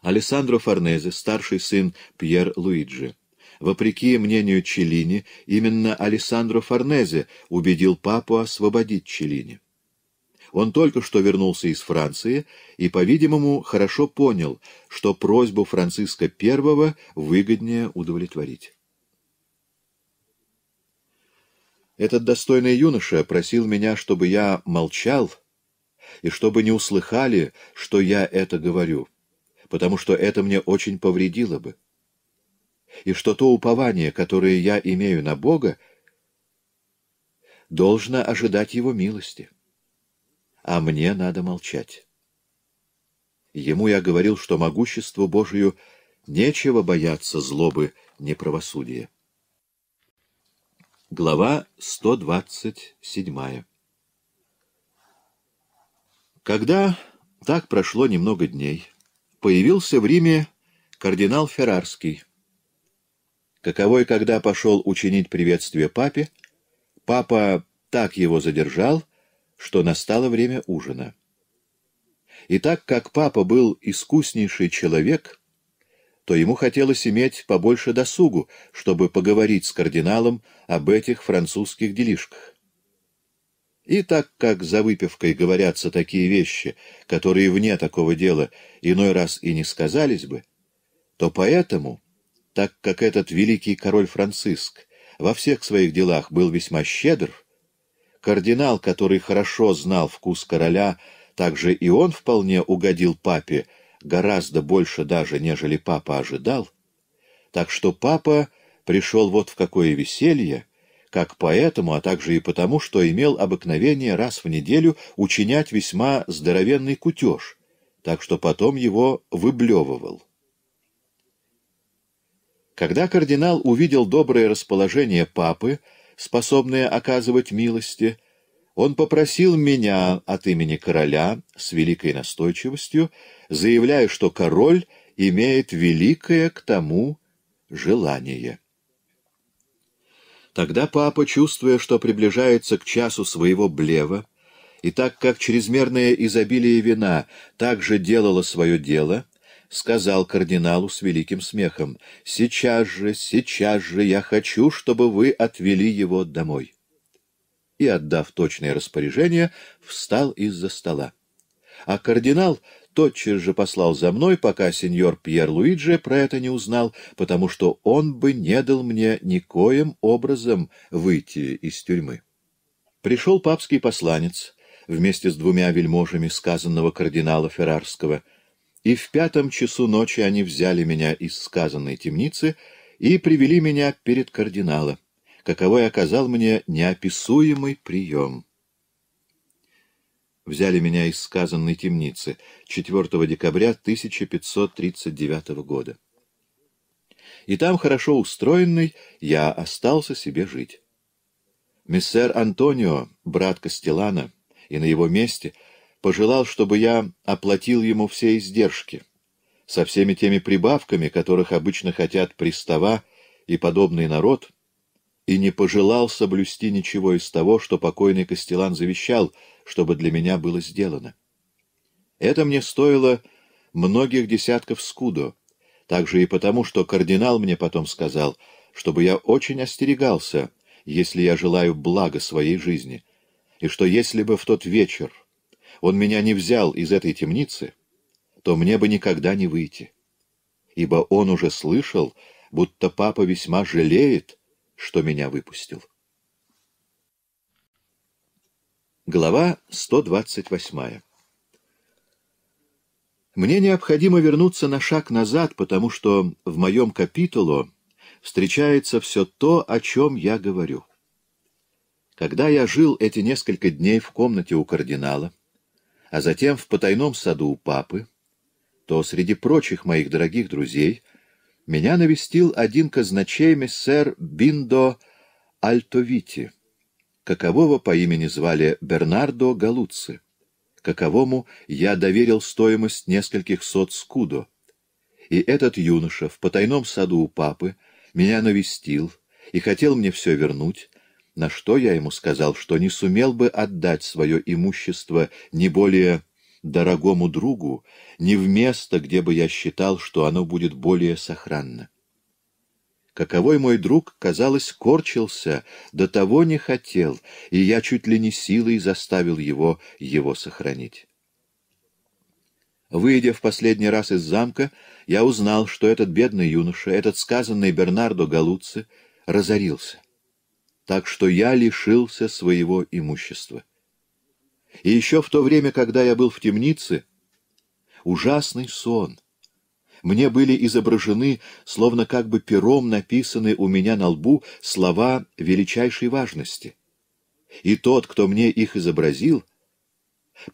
Алессандро Форнезе, старший сын Пьер Луиджи. Вопреки мнению Челлини, именно Алессандро Форнезе убедил папу освободить Челлини. Он только что вернулся из Франции и, по-видимому, хорошо понял, что просьбу Франциска I выгоднее удовлетворить. Этот достойный юноша просил меня, чтобы я молчал и чтобы не услыхали, что я это говорю, потому что это мне очень повредило бы. И что то упование, которое я имею на Бога, должно ожидать его милости а мне надо молчать. Ему я говорил, что могуществу Божию нечего бояться злобы неправосудия. Глава 127 Когда так прошло немного дней, появился в Риме кардинал Феррарский. Каковой, когда пошел учинить приветствие папе, папа так его задержал, что настало время ужина. И так как папа был искуснейший человек, то ему хотелось иметь побольше досугу, чтобы поговорить с кардиналом об этих французских делишках. И так как за выпивкой говорятся такие вещи, которые вне такого дела иной раз и не сказались бы, то поэтому, так как этот великий король Франциск во всех своих делах был весьма щедр, Кардинал, который хорошо знал вкус короля, также и он вполне угодил папе, гораздо больше даже, нежели папа ожидал. Так что папа пришел вот в какое веселье, как поэтому, а также и потому, что имел обыкновение раз в неделю учинять весьма здоровенный кутеж, так что потом его выблевывал. Когда кардинал увидел доброе расположение папы, способные оказывать милости, он попросил меня от имени короля с великой настойчивостью, заявляя, что король имеет великое к тому желание. Тогда папа, чувствуя, что приближается к часу своего блева, и так как чрезмерное изобилие вина также делало свое дело — сказал кардиналу с великим смехом, — «сейчас же, сейчас же я хочу, чтобы вы отвели его домой». И, отдав точное распоряжение, встал из-за стола. А кардинал тотчас же послал за мной, пока сеньор Пьер Луиджи про это не узнал, потому что он бы не дал мне никоим образом выйти из тюрьмы. Пришел папский посланец вместе с двумя вельможами сказанного кардинала Феррарского — и в пятом часу ночи они взяли меня из сказанной темницы и привели меня перед кардинала, каковой оказал мне неописуемый прием. Взяли меня из сказанной темницы 4 декабря 1539 года. И там, хорошо устроенный, я остался себе жить. Мессер Антонио, брат Кастелана, и на его месте — пожелал, чтобы я оплатил ему все издержки, со всеми теми прибавками, которых обычно хотят пристава и подобный народ, и не пожелал соблюсти ничего из того, что покойный Костелан завещал, чтобы для меня было сделано. Это мне стоило многих десятков скудо, также и потому, что кардинал мне потом сказал, чтобы я очень остерегался, если я желаю блага своей жизни, и что если бы в тот вечер он меня не взял из этой темницы, то мне бы никогда не выйти. Ибо он уже слышал, будто папа весьма жалеет, что меня выпустил. Глава 128 Мне необходимо вернуться на шаг назад, потому что в моем капитуле встречается все то, о чем я говорю. Когда я жил эти несколько дней в комнате у кардинала, а затем в потайном саду у папы, то среди прочих моих дорогих друзей меня навестил один казначей мессер Биндо Альтовити, какового по имени звали Бернардо Галуци, каковому я доверил стоимость нескольких сот скудо. И этот юноша в потайном саду у папы меня навестил и хотел мне все вернуть, на что я ему сказал, что не сумел бы отдать свое имущество не более дорогому другу, ни в место, где бы я считал, что оно будет более сохранно. Каковой мой друг, казалось, корчился, до того не хотел, и я чуть ли не силой заставил его его сохранить. Выйдя в последний раз из замка, я узнал, что этот бедный юноша, этот сказанный Бернардо Галуцци, разорился так что я лишился своего имущества. И еще в то время, когда я был в темнице, ужасный сон. Мне были изображены, словно как бы пером написаны у меня на лбу слова величайшей важности. И тот, кто мне их изобразил,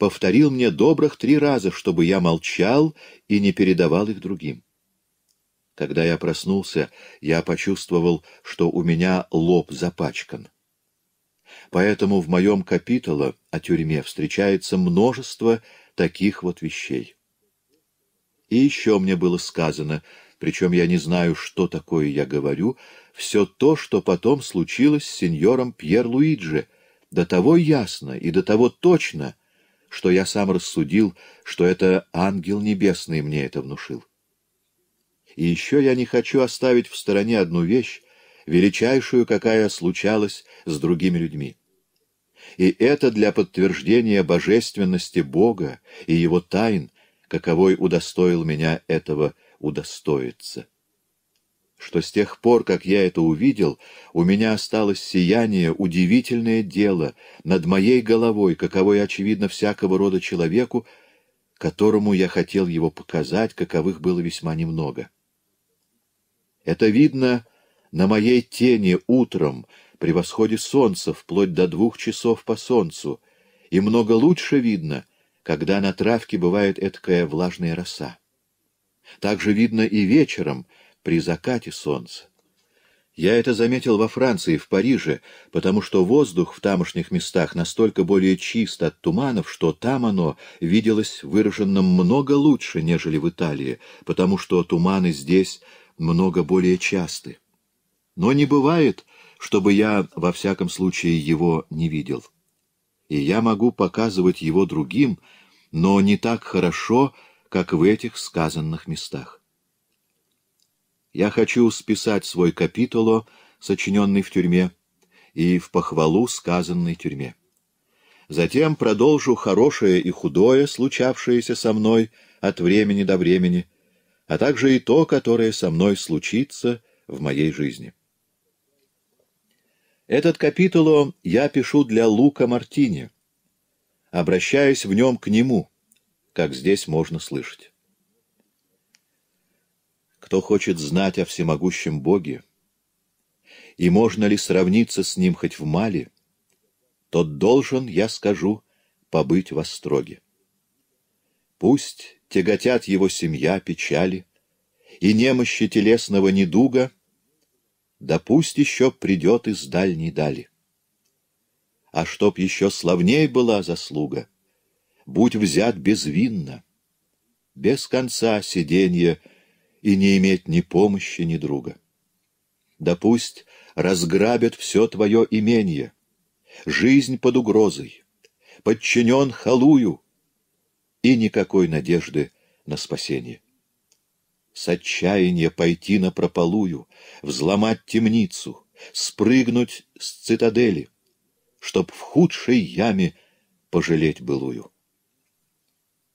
повторил мне добрых три раза, чтобы я молчал и не передавал их другим. Когда я проснулся, я почувствовал, что у меня лоб запачкан. Поэтому в моем капитало о тюрьме встречается множество таких вот вещей. И еще мне было сказано, причем я не знаю, что такое я говорю, все то, что потом случилось с сеньором Пьер Луиджи, до того ясно и до того точно, что я сам рассудил, что это ангел небесный мне это внушил. И еще я не хочу оставить в стороне одну вещь, величайшую, какая случалась с другими людьми. И это для подтверждения божественности Бога и его тайн, каковой удостоил меня этого удостоиться. Что с тех пор, как я это увидел, у меня осталось сияние, удивительное дело над моей головой, каковой очевидно всякого рода человеку, которому я хотел его показать, каковых было весьма немного. Это видно на моей тени утром при восходе солнца вплоть до двух часов по солнцу, и много лучше видно, когда на травке бывает эткая влажная роса. Также видно и вечером при закате солнца. Я это заметил во Франции, в Париже, потому что воздух в тамошних местах настолько более чист от туманов, что там оно виделось выраженным много лучше, нежели в Италии, потому что туманы здесь много более часты. Но не бывает, чтобы я во всяком случае его не видел. И я могу показывать его другим, но не так хорошо, как в этих сказанных местах. Я хочу списать свой капитуло, сочиненный в тюрьме, и в похвалу сказанной тюрьме. Затем продолжу хорошее и худое, случавшееся со мной от времени до времени — а также и то, которое со мной случится в моей жизни. Этот капитуло я пишу для Лука Мартини, обращаясь в нем к нему, как здесь можно слышать. Кто хочет знать о всемогущем Боге, и можно ли сравниться с ним хоть в мале, тот должен, я скажу, побыть во строге. Пусть тяготят его семья, печали и немощи телесного недуга, да пусть еще придет из дальней дали. А чтоб еще славней была заслуга, будь взят безвинно, без конца сиденья и не иметь ни помощи, ни друга. Да пусть разграбят все твое имение, жизнь под угрозой, подчинен халую, и никакой надежды на спасение. С отчаяния пойти на прополую, взломать темницу, спрыгнуть с цитадели, чтоб в худшей яме пожалеть былую.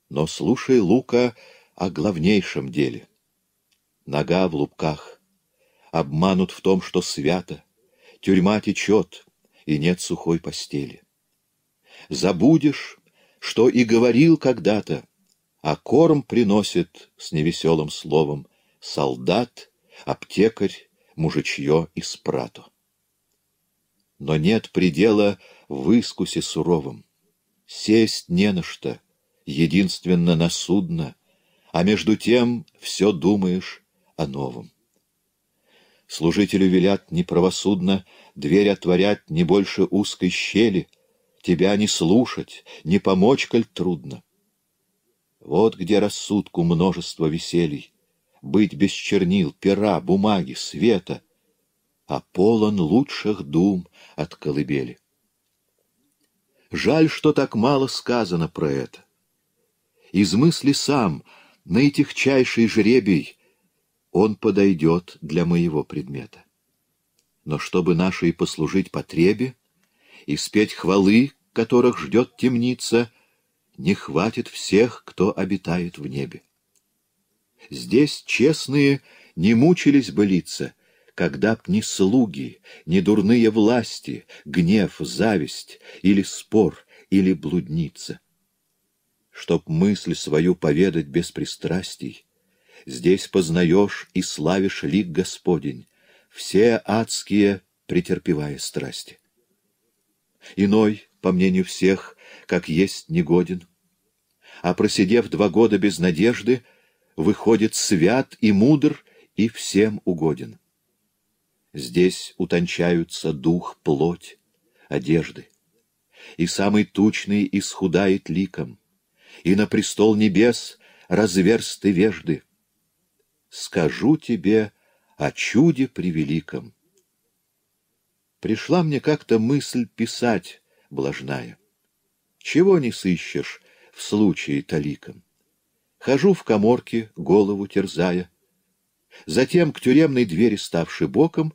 Но слушай Лука о главнейшем деле. Нога в лупках, обманут в том, что свято, тюрьма течет, и нет сухой постели. Забудешь что и говорил когда-то, а корм приносит с невеселым словом солдат, аптекарь, мужичье и спрату. Но нет предела в искусе суровом. Сесть не на что, единственно на судно, а между тем все думаешь о новом. Служителю велят неправосудно дверь отворять не больше узкой щели — Тебя не слушать, не помочь, коль трудно. Вот где рассудку множество веселий. Быть без чернил, пера, бумаги, света, а полон лучших дум от колыбели. Жаль, что так мало сказано про это. Из мысли сам, наитихчайший жребий, он подойдет для моего предмета. Но чтобы нашей послужить потребе, и спеть хвалы, которых ждет темница, не хватит всех, кто обитает в небе. Здесь честные не мучились бы лица, когда б ни слуги, ни дурные власти, гнев, зависть или спор, или блудница. Чтоб мысль свою поведать без пристрастий, здесь познаешь и славишь лик Господень, все адские претерпевая страсти. Иной, по мнению всех, как есть негоден. А просидев два года без надежды, выходит свят и мудр, и всем угоден. Здесь утончаются дух, плоть, одежды. И самый тучный исхудает ликом, и на престол небес разверсты вежды. Скажу тебе о чуде превеликом — пришла мне как-то мысль писать, блажная. Чего не сыщешь в случае таликом? Хожу в коморке, голову терзая. Затем к тюремной двери, ставши боком,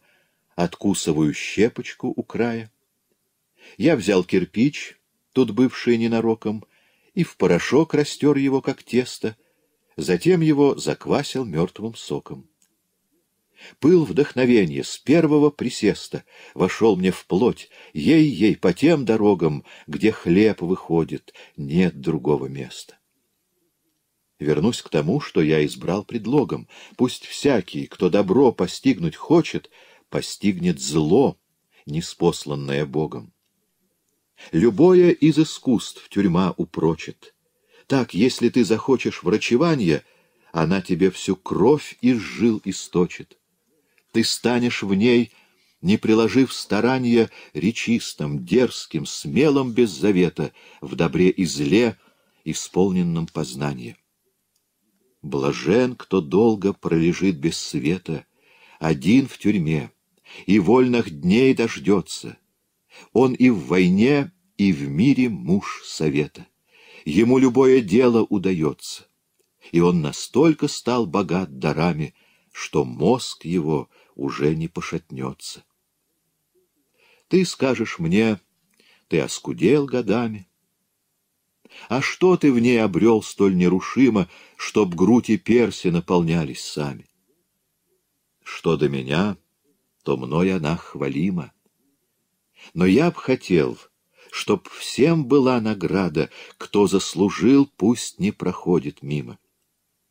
откусываю щепочку у края. Я взял кирпич, тут бывший ненароком, и в порошок растер его, как тесто, затем его заквасил мертвым соком. Пыл вдохновения с первого присеста вошел мне в плоть, ей-ей по тем дорогам, где хлеб выходит, нет другого места. Вернусь к тому, что я избрал предлогом. Пусть всякий, кто добро постигнуть хочет, постигнет зло, неспосланное Богом. Любое из искусств тюрьма упрочит. Так, если ты захочешь врачевания, она тебе всю кровь из жил источит. Ты станешь в ней, не приложив старания, речистым, дерзким, смелым без завета, в добре и зле, исполненном познания. Блажен, кто долго пролежит без света, один в тюрьме, и вольных дней дождется. Он и в войне, и в мире муж совета. Ему любое дело удается. И он настолько стал богат дарами, что мозг его — уже не пошатнется. Ты скажешь мне, ты оскудел годами. А что ты в ней обрел столь нерушимо, чтоб грудь и перси наполнялись сами? Что до меня, то мной она хвалима. Но я б хотел, чтоб всем была награда, кто заслужил, пусть не проходит мимо.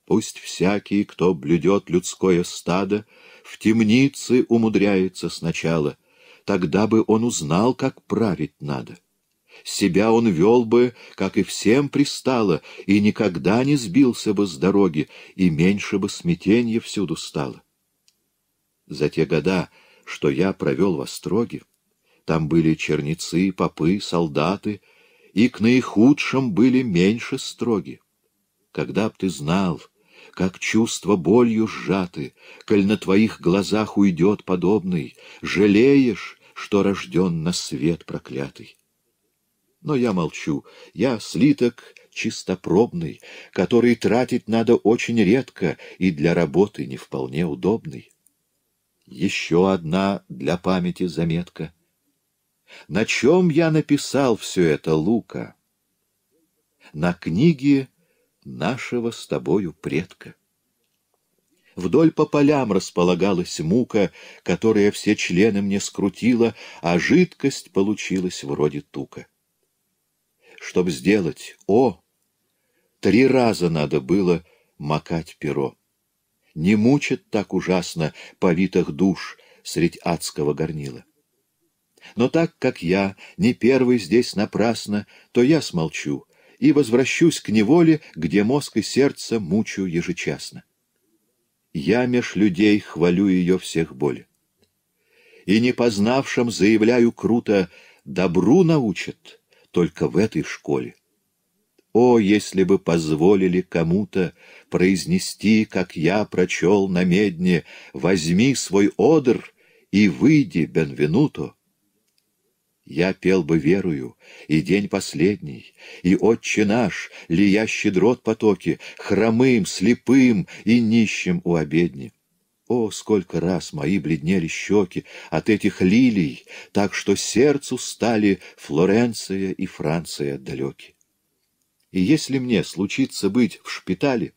Пусть всякий, кто блюдет людское стадо, в темнице умудряется сначала. Тогда бы он узнал, как править надо. Себя он вел бы, как и всем пристало, и никогда не сбился бы с дороги, и меньше бы смятенья всюду стало. За те года, что я провел во строге, там были черницы, попы, солдаты, и к наихудшим были меньше строги. Когда б ты знал, как чувства болью сжаты, коль на твоих глазах уйдет подобный, жалеешь, что рожден на свет проклятый. Но я молчу, я слиток чистопробный, который тратить надо очень редко и для работы не вполне удобный. Еще одна для памяти заметка. На чем я написал все это, Лука? На книге нашего с тобою предка. Вдоль по полям располагалась мука, которая все члены мне скрутила, а жидкость получилась вроде тука. Чтоб сделать «о», три раза надо было макать перо. Не мучит так ужасно повитых душ средь адского горнила. Но так как я не первый здесь напрасно, то я смолчу — и возвращусь к неволе, где мозг и сердце мучу ежечасно. Я меж людей хвалю ее всех боли. И не познавшим заявляю круто, добру научат только в этой школе. О, если бы позволили кому-то произнести, как я прочел на медне, «Возьми свой одр и выйди, Бенвенуто!» Я пел бы верую, и день последний, и отче наш, лия щедрот потоки, хромым, слепым и нищим у обедни. О, сколько раз мои бледнели щеки от этих лилий, так что сердцу стали Флоренция и Франция далеки. И если мне случится быть в шпитале,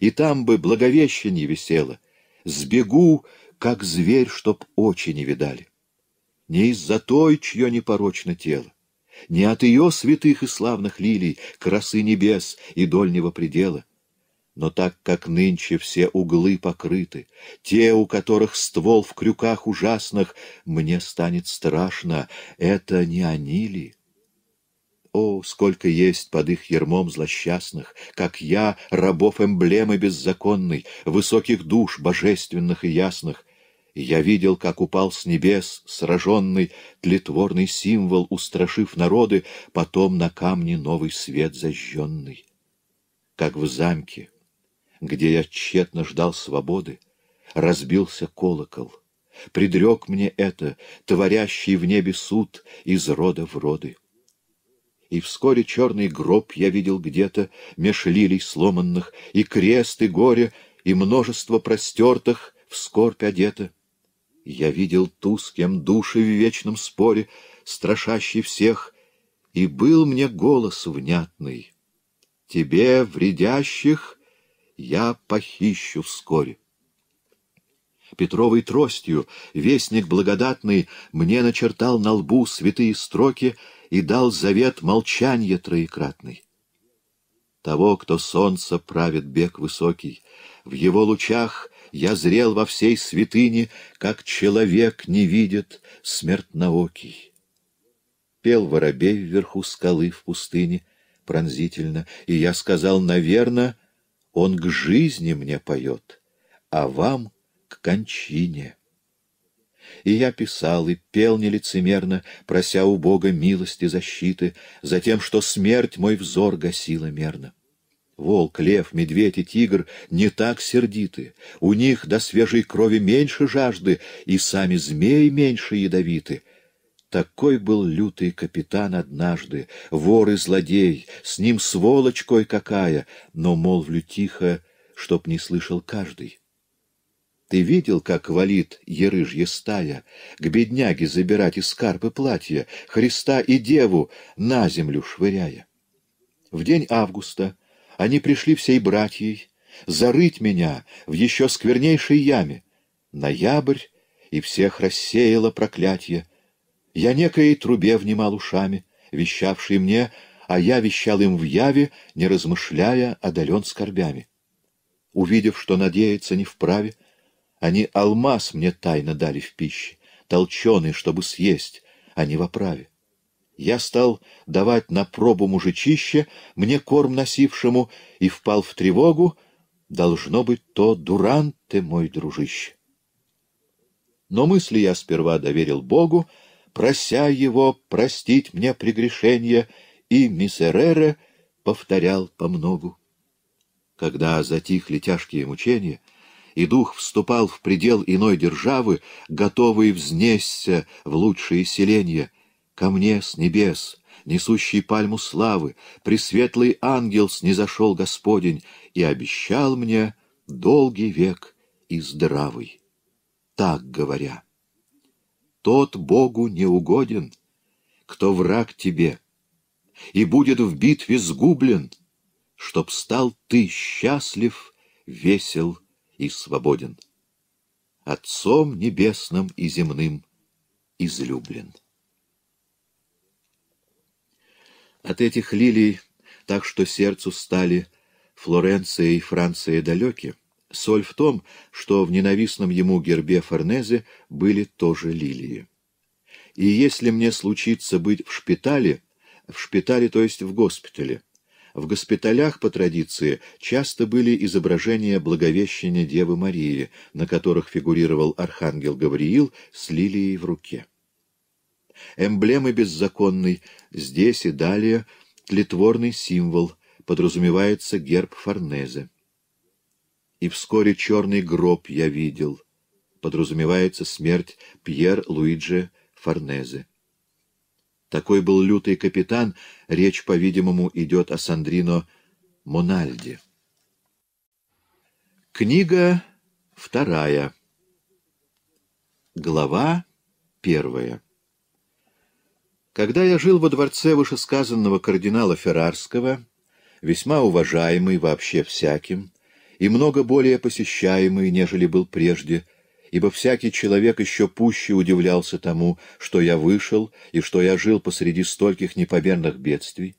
и там бы благовещение висело, сбегу, как зверь, чтоб очи не видали не из-за той, чье непорочно тело, не от ее святых и славных лилий, красы небес и дольнего предела, но так как нынче все углы покрыты, те, у которых ствол в крюках ужасных, мне станет страшно, это не они ли? О, сколько есть под их ермом злосчастных, как я, рабов эмблемы беззаконной, высоких душ, божественных и ясных, я видел, как упал с небес сраженный тлетворный символ, устрашив народы, потом на камне новый свет зажженный. Как в замке, где я тщетно ждал свободы, разбился колокол. Предрек мне это, творящий в небе суд из рода в роды и вскоре черный гроб я видел где-то, меж лилий сломанных, и крест, и горе, и множество простертых в скорбь одето. Я видел ту, с кем души в вечном споре, страшащий всех, и был мне голос внятный. Тебе, вредящих, я похищу вскоре. Петровой тростью вестник благодатный мне начертал на лбу святые строки и дал завет молчанье троекратный. Того, кто солнце правит бег высокий, в его лучах — я зрел во всей святыне, как человек не видит смертноокий. Пел воробей вверху скалы в пустыне пронзительно, и я сказал, наверно, он к жизни мне поет, а вам к кончине. И я писал и пел нелицемерно, прося у Бога милости защиты, за тем, что смерть мой взор гасила мерно. Волк, лев, медведь и тигр не так сердиты, у них до свежей крови меньше жажды, и сами змеи меньше ядовиты. Такой был лютый капитан однажды, вор и злодей, с ним сволочкой какая но молвлю тихо, чтоб не слышал каждый. Ты видел, как валит ерыжья стая, к бедняге забирать из карпы платья, Христа и деву на землю швыряя? В день августа они пришли всей братьей зарыть меня в еще сквернейшей яме. Ноябрь, и всех рассеяло проклятие. Я некой трубе внимал ушами, вещавшей мне, а я вещал им в яве, не размышляя, одолен скорбями. Увидев, что надеяться не вправе, они алмаз мне тайно дали в пище, толченый, чтобы съесть, а не в оправе. Я стал давать на пробу мужичище, мне корм носившему, и впал в тревогу. Должно быть, то Дуран, ты, мой дружище. Но мысли я сперва доверил Богу, прося его простить мне прегрешение, и мисерере повторял помногу. Когда затихли тяжкие мучения, и дух вступал в предел иной державы, готовый взнесься в лучшие селения — Ко мне с небес, несущий пальму славы, Пресветлый ангел снизошел Господень И обещал мне долгий век и здравый. Так говоря, тот Богу неугоден, Кто враг тебе, и будет в битве сгублен, Чтоб стал ты счастлив, весел и свободен. Отцом небесным и земным излюблен. От этих лилий, так что сердцу стали Флоренция и Франция далеки, соль в том, что в ненавистном ему гербе Форнезе были тоже лилии. И если мне случится быть в шпитале, в шпитале, то есть в госпитале, в госпиталях, по традиции, часто были изображения Благовещения Девы Марии, на которых фигурировал архангел Гавриил с лилией в руке эмблемы беззаконной, здесь и далее тлетворный символ, подразумевается герб Форнезе. И вскоре черный гроб я видел, подразумевается смерть Пьер Луиджи Форнезе. Такой был лютый капитан, речь, по-видимому, идет о Сандрино Мональде. Книга вторая. Глава первая. Когда я жил во дворце вышесказанного кардинала Феррарского, весьма уважаемый вообще всяким, и много более посещаемый, нежели был прежде, ибо всякий человек еще пуще удивлялся тому, что я вышел и что я жил посреди стольких непомерных бедствий.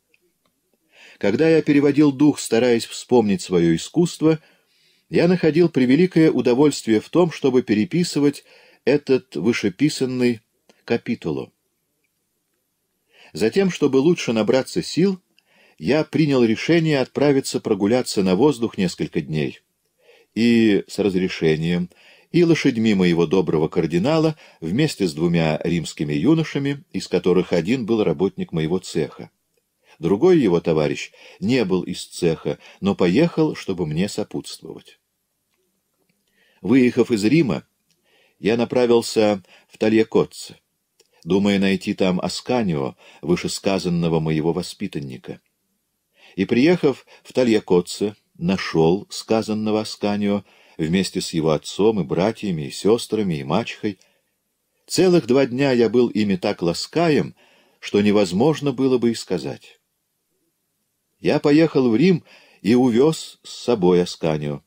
Когда я переводил дух, стараясь вспомнить свое искусство, я находил превеликое удовольствие в том, чтобы переписывать этот вышеписанный капитулу. Затем, чтобы лучше набраться сил, я принял решение отправиться прогуляться на воздух несколько дней. И с разрешением, и лошадьми моего доброго кардинала, вместе с двумя римскими юношами, из которых один был работник моего цеха. Другой его товарищ не был из цеха, но поехал, чтобы мне сопутствовать. Выехав из Рима, я направился в Тальякотце думая найти там Асканио, вышесказанного моего воспитанника. И, приехав в Тальякоце, нашел сказанного Асканио вместе с его отцом и братьями, и сестрами, и мачехой. Целых два дня я был ими так ласкаем, что невозможно было бы и сказать. Я поехал в Рим и увез с собой Асканио.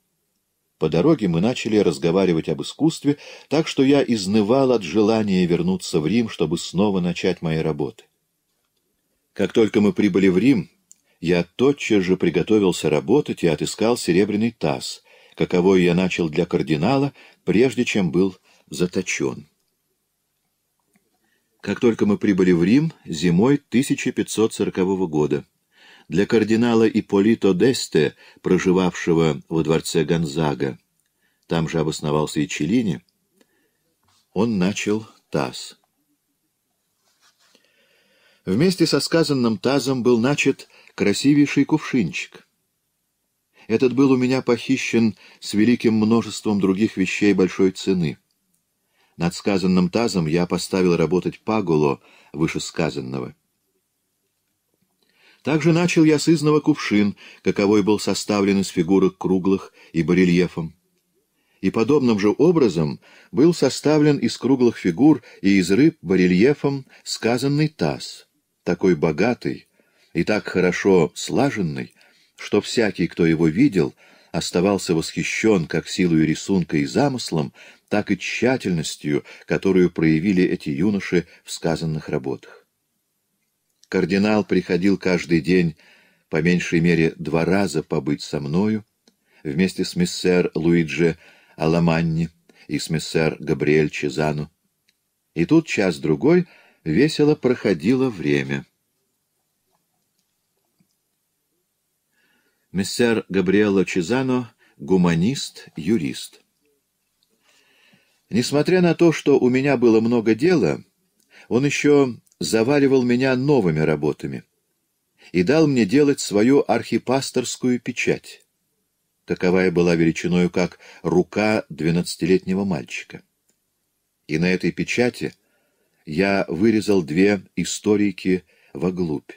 По дороге мы начали разговаривать об искусстве, так что я изнывал от желания вернуться в Рим, чтобы снова начать мои работы. Как только мы прибыли в Рим, я тотчас же приготовился работать и отыскал серебряный таз, каковой я начал для кардинала, прежде чем был заточен. Как только мы прибыли в Рим, зимой 1540 года, для кардинала Иполито Десте, проживавшего во дворце Гонзага, там же обосновался и Челлини, он начал таз. Вместе со сказанным тазом был начат красивейший кувшинчик. Этот был у меня похищен с великим множеством других вещей большой цены. Над сказанным тазом я поставил работать пагуло вышесказанного — также начал я с изного кувшин, каковой был составлен из фигурок круглых и барельефом. И подобным же образом был составлен из круглых фигур и из рыб барельефом сказанный таз, такой богатый и так хорошо слаженный, что всякий, кто его видел, оставался восхищен как силой рисунка и замыслом, так и тщательностью, которую проявили эти юноши в сказанных работах. Кардинал приходил каждый день, по меньшей мере два раза побыть со мною, вместе с миссер Луиджи Аламанни и с миссер Габриэль Чезану. И тут час-другой весело проходило время. Мессер Габриэло Чезано — гуманист, юрист. Несмотря на то, что у меня было много дела, он еще заваливал меня новыми работами и дал мне делать свою архипасторскую печать, таковая была величиною как рука двенадцатилетнего мальчика. И на этой печати я вырезал две историки вглубь.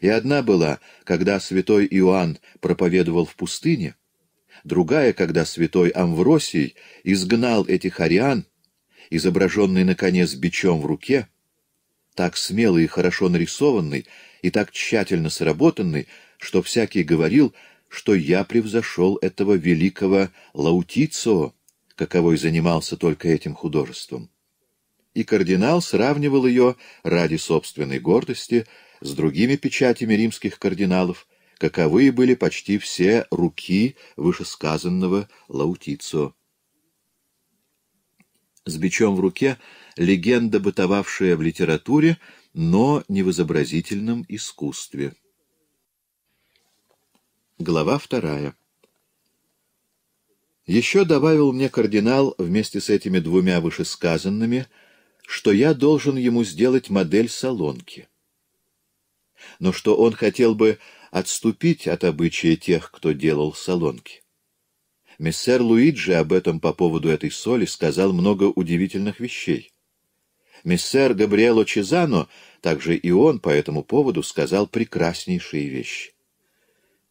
И одна была, когда святой Иоанн проповедовал в пустыне, другая, когда святой Амвросий изгнал этих ариан, изображенный, с бичом в руке, так смелый и хорошо нарисованный, и так тщательно сработанный, что всякий говорил, что я превзошел этого великого Лаутицо, каковой занимался только этим художеством. И кардинал сравнивал ее ради собственной гордости с другими печатями римских кардиналов, каковы были почти все руки вышесказанного Лаутицо. С бичом в руке — легенда, бытовавшая в литературе, но не в изобразительном искусстве. Глава вторая. Еще добавил мне кардинал вместе с этими двумя вышесказанными, что я должен ему сделать модель салонки. Но что он хотел бы отступить от обычая тех, кто делал салонки. Мессер Луиджи об этом по поводу этой соли сказал много удивительных вещей. Мессер Габриэло Чезано, также и он по этому поводу сказал прекраснейшие вещи.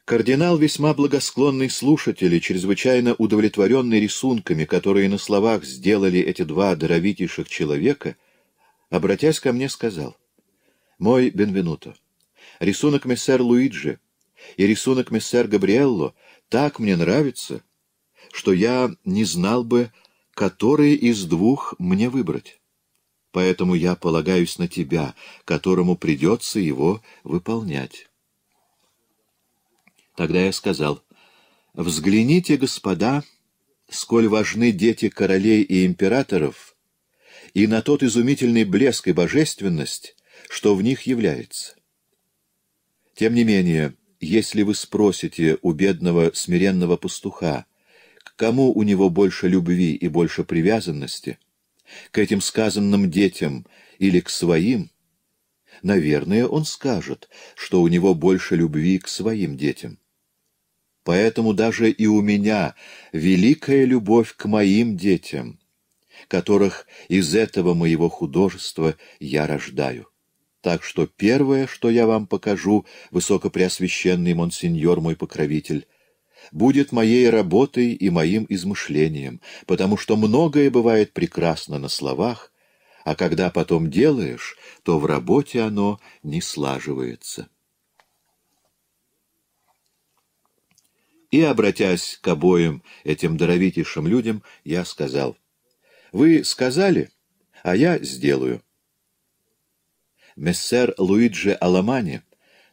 Кардинал, весьма благосклонный слушатель и чрезвычайно удовлетворенный рисунками, которые на словах сделали эти два даровитейших человека, обратясь ко мне, сказал, «Мой Бенвенуто, рисунок мессер Луиджи и рисунок мессер Габриэлло так мне нравится, что я не знал бы, который из двух мне выбрать» поэтому я полагаюсь на тебя, которому придется его выполнять. Тогда я сказал, «Взгляните, господа, сколь важны дети королей и императоров, и на тот изумительный блеск и божественность, что в них является. Тем не менее, если вы спросите у бедного смиренного пастуха, к кому у него больше любви и больше привязанности, — к этим сказанным детям или к своим, наверное, он скажет, что у него больше любви к своим детям. Поэтому даже и у меня великая любовь к моим детям, которых из этого моего художества я рождаю. Так что первое, что я вам покажу, высокопреосвященный монсеньор мой покровитель, будет моей работой и моим измышлением, потому что многое бывает прекрасно на словах, а когда потом делаешь, то в работе оно не слаживается. И, обратясь к обоим этим даровитейшим людям, я сказал, «Вы сказали, а я сделаю». Мессер Луиджи Аламани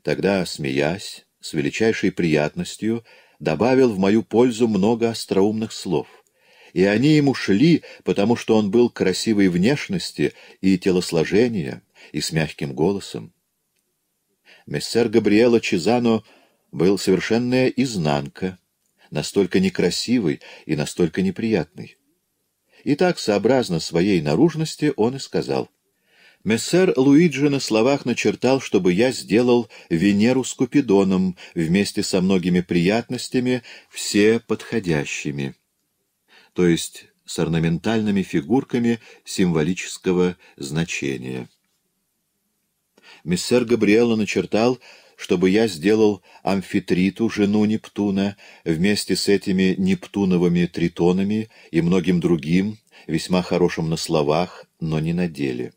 тогда, смеясь, с величайшей приятностью добавил в мою пользу много остроумных слов. И они ему шли, потому что он был красивой внешности и телосложения, и с мягким голосом. Мессер Габриэла Чизано был совершенная изнанка, настолько некрасивый и настолько неприятный. И так, сообразно своей наружности, он и сказал — Мессер Луиджи на словах начертал, чтобы я сделал Венеру с Купидоном вместе со многими приятностями, все подходящими, то есть с орнаментальными фигурками символического значения. Мессер Габриэла начертал, чтобы я сделал амфитриту, жену Нептуна, вместе с этими Нептуновыми тритонами и многим другим, весьма хорошим на словах, но не на деле.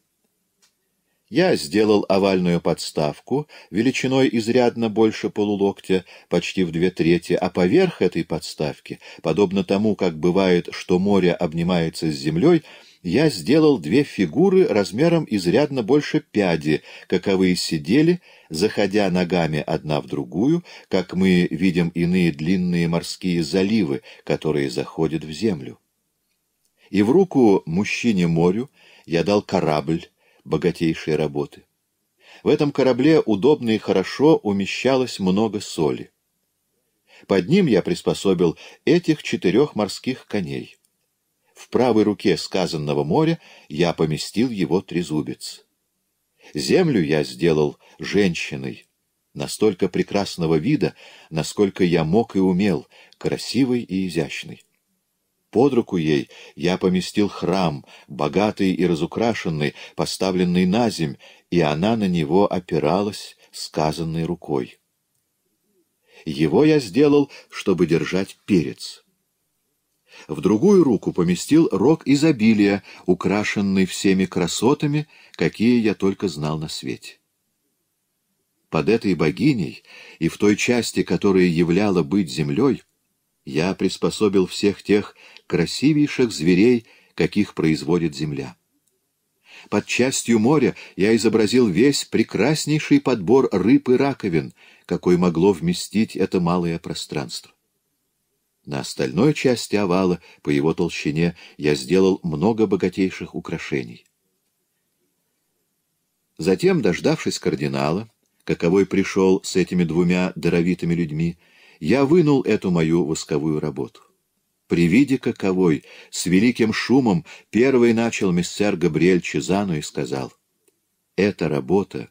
Я сделал овальную подставку, величиной изрядно больше полулоктя, почти в две трети, а поверх этой подставки, подобно тому, как бывает, что море обнимается с землей, я сделал две фигуры размером изрядно больше пяди, каковые сидели, заходя ногами одна в другую, как мы видим иные длинные морские заливы, которые заходят в землю. И в руку мужчине-морю я дал корабль, богатейшей работы. В этом корабле удобно и хорошо умещалось много соли. Под ним я приспособил этих четырех морских коней. В правой руке сказанного моря я поместил его трезубец. Землю я сделал женщиной, настолько прекрасного вида, насколько я мог и умел, красивой и изящной. Под руку ей я поместил храм, богатый и разукрашенный, поставленный на земь, и она на него опиралась сказанной рукой. Его я сделал, чтобы держать перец. В другую руку поместил рог изобилия, украшенный всеми красотами, какие я только знал на свете. Под этой богиней и в той части, которая являла быть землей, я приспособил всех тех красивейших зверей, каких производит земля. Под частью моря я изобразил весь прекраснейший подбор рыб и раковин, какой могло вместить это малое пространство. На остальной части овала, по его толщине, я сделал много богатейших украшений. Затем, дождавшись кардинала, каковой пришел с этими двумя даровитыми людьми, я вынул эту мою восковую работу. При виде каковой, с великим шумом, первый начал мистер Габриэль Чезану и сказал, «Это работа,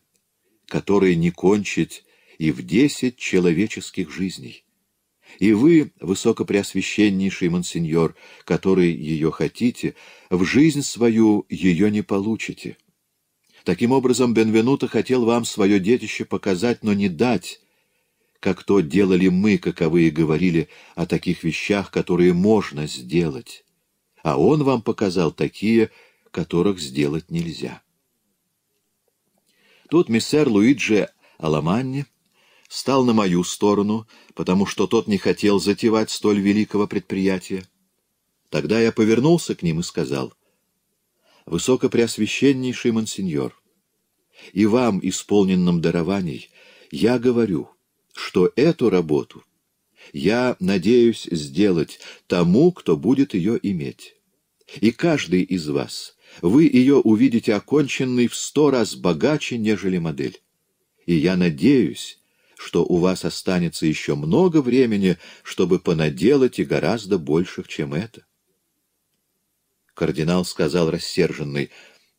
которой не кончить и в десять человеческих жизней. И вы, высокопреосвященнейший монсеньор, который ее хотите, в жизнь свою ее не получите». Таким образом, Бенвенуто хотел вам свое детище показать, но не дать, как то делали мы, каковые говорили о таких вещах, которые можно сделать, а он вам показал такие, которых сделать нельзя. Тут миссер Луиджи Аламанни стал на мою сторону, потому что тот не хотел затевать столь великого предприятия. Тогда я повернулся к ним и сказал, «Высокопреосвященнейший монсеньор, и вам, исполненным дарований, я говорю, что эту работу я надеюсь сделать тому, кто будет ее иметь. И каждый из вас, вы ее увидите оконченной в сто раз богаче, нежели модель. И я надеюсь, что у вас останется еще много времени, чтобы понаделать и гораздо больших, чем это. Кардинал сказал рассерженный,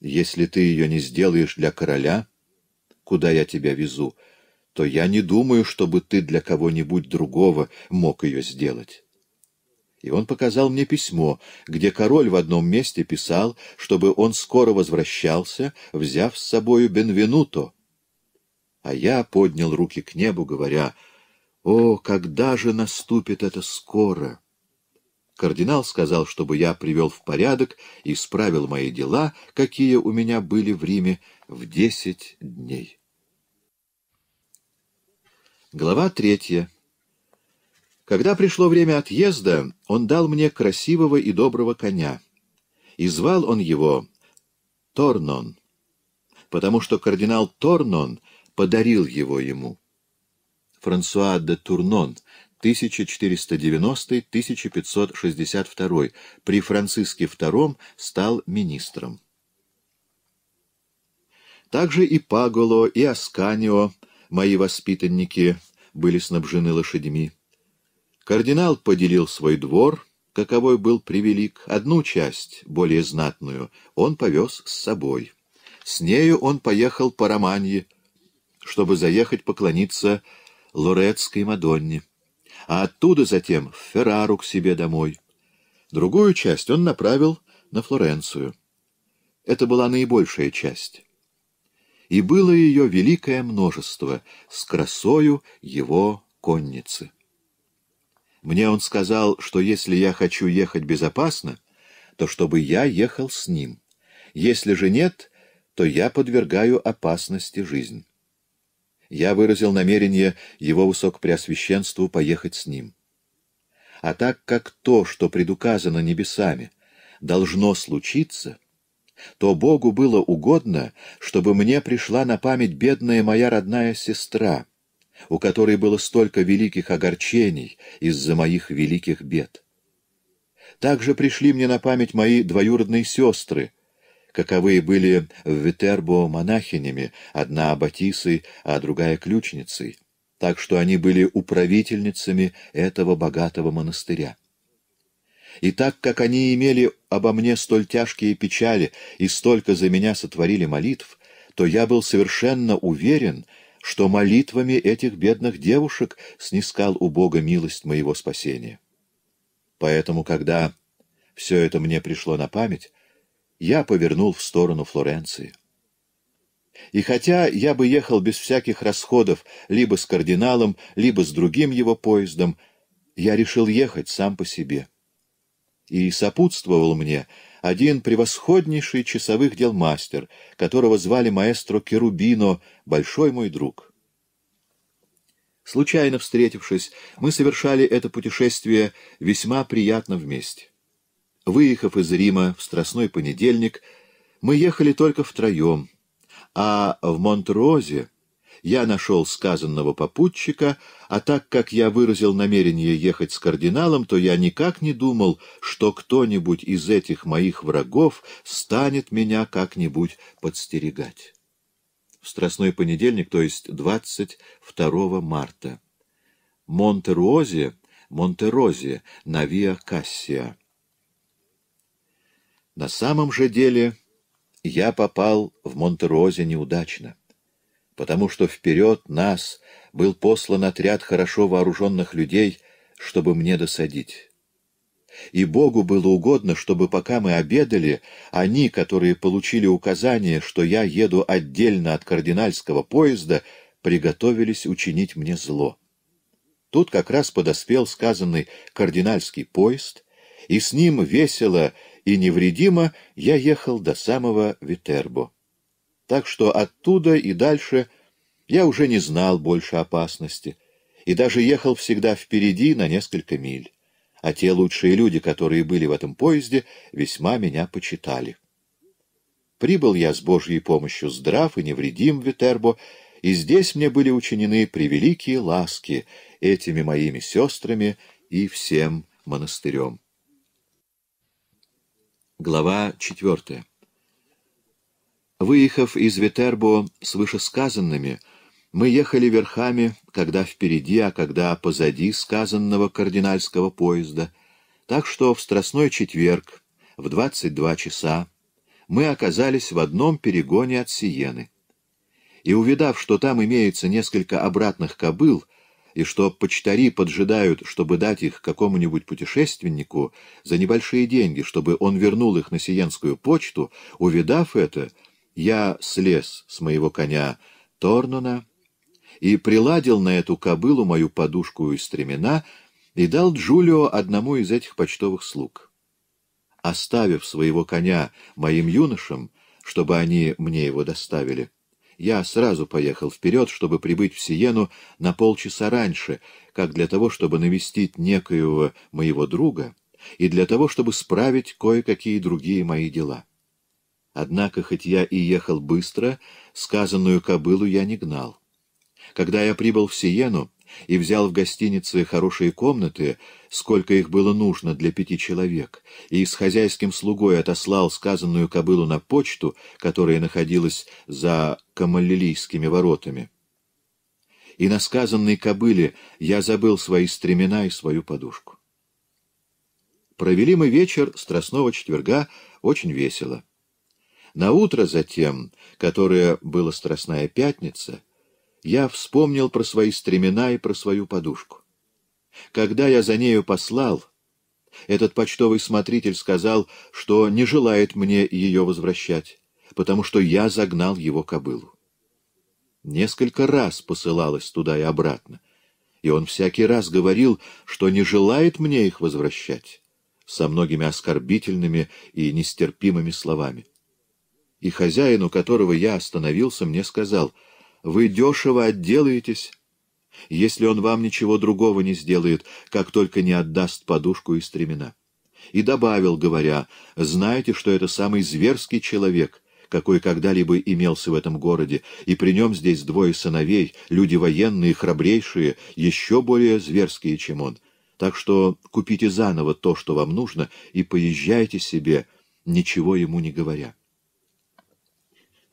«Если ты ее не сделаешь для короля, куда я тебя везу?» то я не думаю, чтобы ты для кого-нибудь другого мог ее сделать. И он показал мне письмо, где король в одном месте писал, чтобы он скоро возвращался, взяв с собою Бенвенуто. А я поднял руки к небу, говоря, «О, когда же наступит это скоро!» Кардинал сказал, чтобы я привел в порядок и исправил мои дела, какие у меня были в Риме, в десять дней. Глава третья. Когда пришло время отъезда, он дал мне красивого и доброго коня. И звал он его Торнон, потому что кардинал Торнон подарил его ему. Франсуа де Турнон, 1490-1562, при Франциске II стал министром. Также и Паголо, и Асканио, мои воспитанники, были снабжены лошадьми. Кардинал поделил свой двор, каковой был превелик, одну часть, более знатную, он повез с собой. С нею он поехал по Романье, чтобы заехать поклониться Лорецкой Мадонне, а оттуда затем в Феррару к себе домой. Другую часть он направил на Флоренцию. Это была наибольшая часть и было ее великое множество с красою его конницы. Мне он сказал, что если я хочу ехать безопасно, то чтобы я ехал с ним. Если же нет, то я подвергаю опасности жизнь. Я выразил намерение его высокопреосвященству поехать с ним. А так как то, что предуказано небесами, должно случиться — то Богу было угодно, чтобы мне пришла на память бедная моя родная сестра, у которой было столько великих огорчений из-за моих великих бед. Также пришли мне на память мои двоюродные сестры, каковые были в Витербо монахинями, одна аббатисой, а другая ключницей, так что они были управительницами этого богатого монастыря. И так как они имели обо мне столь тяжкие печали и столько за меня сотворили молитв, то я был совершенно уверен, что молитвами этих бедных девушек снискал у Бога милость моего спасения. Поэтому, когда все это мне пришло на память, я повернул в сторону Флоренции. И хотя я бы ехал без всяких расходов либо с кардиналом, либо с другим его поездом, я решил ехать сам по себе и сопутствовал мне один превосходнейший часовых дел мастер, которого звали маэстро Керубино, большой мой друг. Случайно встретившись, мы совершали это путешествие весьма приятно вместе. Выехав из Рима в страстной понедельник, мы ехали только втроем, а в Монтрозе я нашел сказанного попутчика, а так как я выразил намерение ехать с кардиналом, то я никак не думал, что кто-нибудь из этих моих врагов станет меня как-нибудь подстерегать. В Страстной понедельник, то есть 22 марта. Монтерозе, Монтерозе, Навиа Кассия. На самом же деле я попал в Монтерозе неудачно потому что вперед нас был послан отряд хорошо вооруженных людей, чтобы мне досадить. И Богу было угодно, чтобы пока мы обедали, они, которые получили указание, что я еду отдельно от кардинальского поезда, приготовились учинить мне зло. Тут как раз подоспел сказанный кардинальский поезд, и с ним весело и невредимо я ехал до самого Витербо так что оттуда и дальше я уже не знал больше опасности и даже ехал всегда впереди на несколько миль. А те лучшие люди, которые были в этом поезде, весьма меня почитали. Прибыл я с Божьей помощью здрав и невредим в Витербо, и здесь мне были учинены превеликие ласки этими моими сестрами и всем монастырем. Глава четвертая Выехав из Витербо с вышесказанными, мы ехали верхами, когда впереди, а когда позади сказанного кардинальского поезда, так что в Страстной четверг в 22 часа мы оказались в одном перегоне от Сиены. И увидав, что там имеется несколько обратных кобыл, и что почтари поджидают, чтобы дать их какому-нибудь путешественнику за небольшие деньги, чтобы он вернул их на Сиенскую почту, увидав это, я слез с моего коня Торнуна и приладил на эту кобылу мою подушку и стремена и дал Джулио одному из этих почтовых слуг. Оставив своего коня моим юношам, чтобы они мне его доставили, я сразу поехал вперед, чтобы прибыть в Сиену на полчаса раньше, как для того, чтобы навестить некоего моего друга и для того, чтобы справить кое-какие другие мои дела. Однако, хоть я и ехал быстро, сказанную кобылу я не гнал. Когда я прибыл в Сиену и взял в гостинице хорошие комнаты, сколько их было нужно для пяти человек, и с хозяйским слугой отослал сказанную кобылу на почту, которая находилась за Камалилийскими воротами, и на сказанной кобыле я забыл свои стремена и свою подушку. Провели мы вечер Страстного четверга очень весело. На утро затем, которое было Страстная Пятница, я вспомнил про свои стремена и про свою подушку. Когда я за нею послал, этот почтовый смотритель сказал, что не желает мне ее возвращать, потому что я загнал его кобылу. Несколько раз посылалась туда и обратно, и он всякий раз говорил, что не желает мне их возвращать, со многими оскорбительными и нестерпимыми словами и хозяин, у которого я остановился, мне сказал, «Вы дешево отделаетесь, если он вам ничего другого не сделает, как только не отдаст подушку и стремена». И добавил, говоря, «Знаете, что это самый зверский человек» какой когда-либо имелся в этом городе, и при нем здесь двое сыновей, люди военные, храбрейшие, еще более зверские, чем он. Так что купите заново то, что вам нужно, и поезжайте себе, ничего ему не говоря.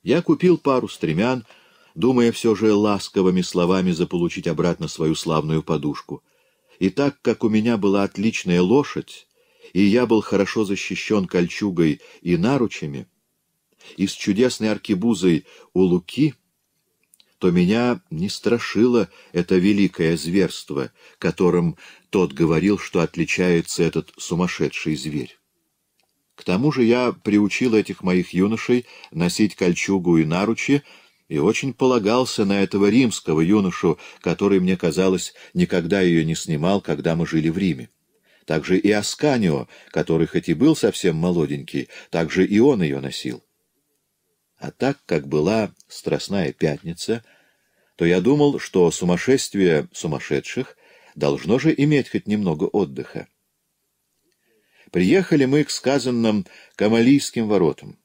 Я купил пару стремян, думая все же ласковыми словами заполучить обратно свою славную подушку. И так как у меня была отличная лошадь, и я был хорошо защищен кольчугой и наручами, и с чудесной аркебузой у Луки, то меня не страшило это великое зверство, которым тот говорил, что отличается этот сумасшедший зверь. К тому же я приучил этих моих юношей носить кольчугу и наручи, и очень полагался на этого римского юношу, который, мне казалось, никогда ее не снимал, когда мы жили в Риме. Также и Асканио, который хоть и был совсем молоденький, также и он ее носил. А так как была Страстная Пятница, то я думал, что сумасшествие сумасшедших должно же иметь хоть немного отдыха. Приехали мы к сказанным Камалийским воротам.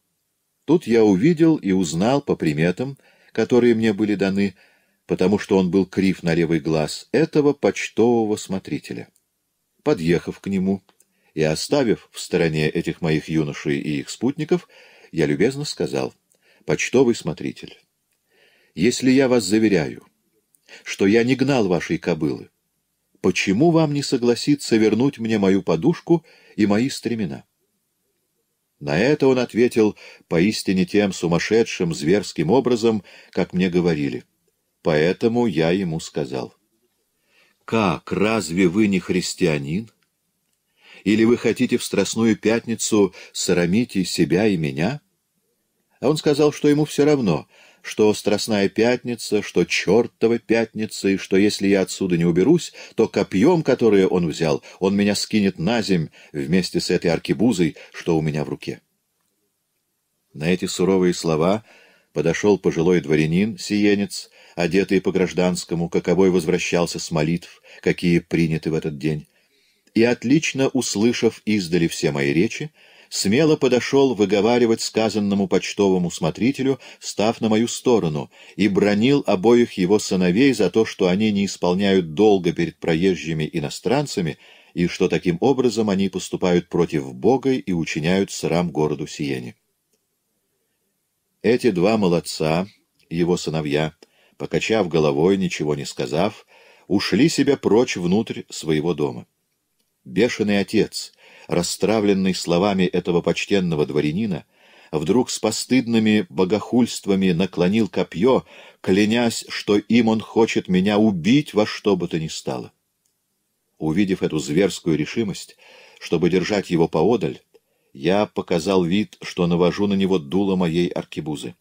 Тут я увидел и узнал по приметам, которые мне были даны, потому что он был крив на левый глаз, этого почтового смотрителя. Подъехав к нему и оставив в стороне этих моих юношей и их спутников, я любезно сказал, «Почтовый смотритель, если я вас заверяю, что я не гнал вашей кобылы, почему вам не согласиться вернуть мне мою подушку и мои стремена? На это он ответил поистине тем сумасшедшим, зверским образом, как мне говорили. Поэтому я ему сказал. «Как? Разве вы не христианин? Или вы хотите в Страстную Пятницу срамить и себя, и меня?» А он сказал, что ему все равно — что Страстная Пятница, что чертова Пятница, и что если я отсюда не уберусь, то копьем, которое он взял, он меня скинет на земь вместе с этой аркебузой, что у меня в руке. На эти суровые слова подошел пожилой дворянин, сиенец, одетый по гражданскому, каковой возвращался с молитв, какие приняты в этот день. И, отлично услышав издали все мои речи, смело подошел выговаривать сказанному почтовому смотрителю, став на мою сторону, и бронил обоих его сыновей за то, что они не исполняют долга перед проезжими иностранцами, и что таким образом они поступают против Бога и учиняют срам городу Сиене. Эти два молодца, его сыновья, покачав головой, ничего не сказав, ушли себя прочь внутрь своего дома. Бешеный отец — расстравленный словами этого почтенного дворянина, вдруг с постыдными богохульствами наклонил копье, клянясь, что им он хочет меня убить во что бы то ни стало. Увидев эту зверскую решимость, чтобы держать его поодаль, я показал вид, что навожу на него дуло моей аркебузы.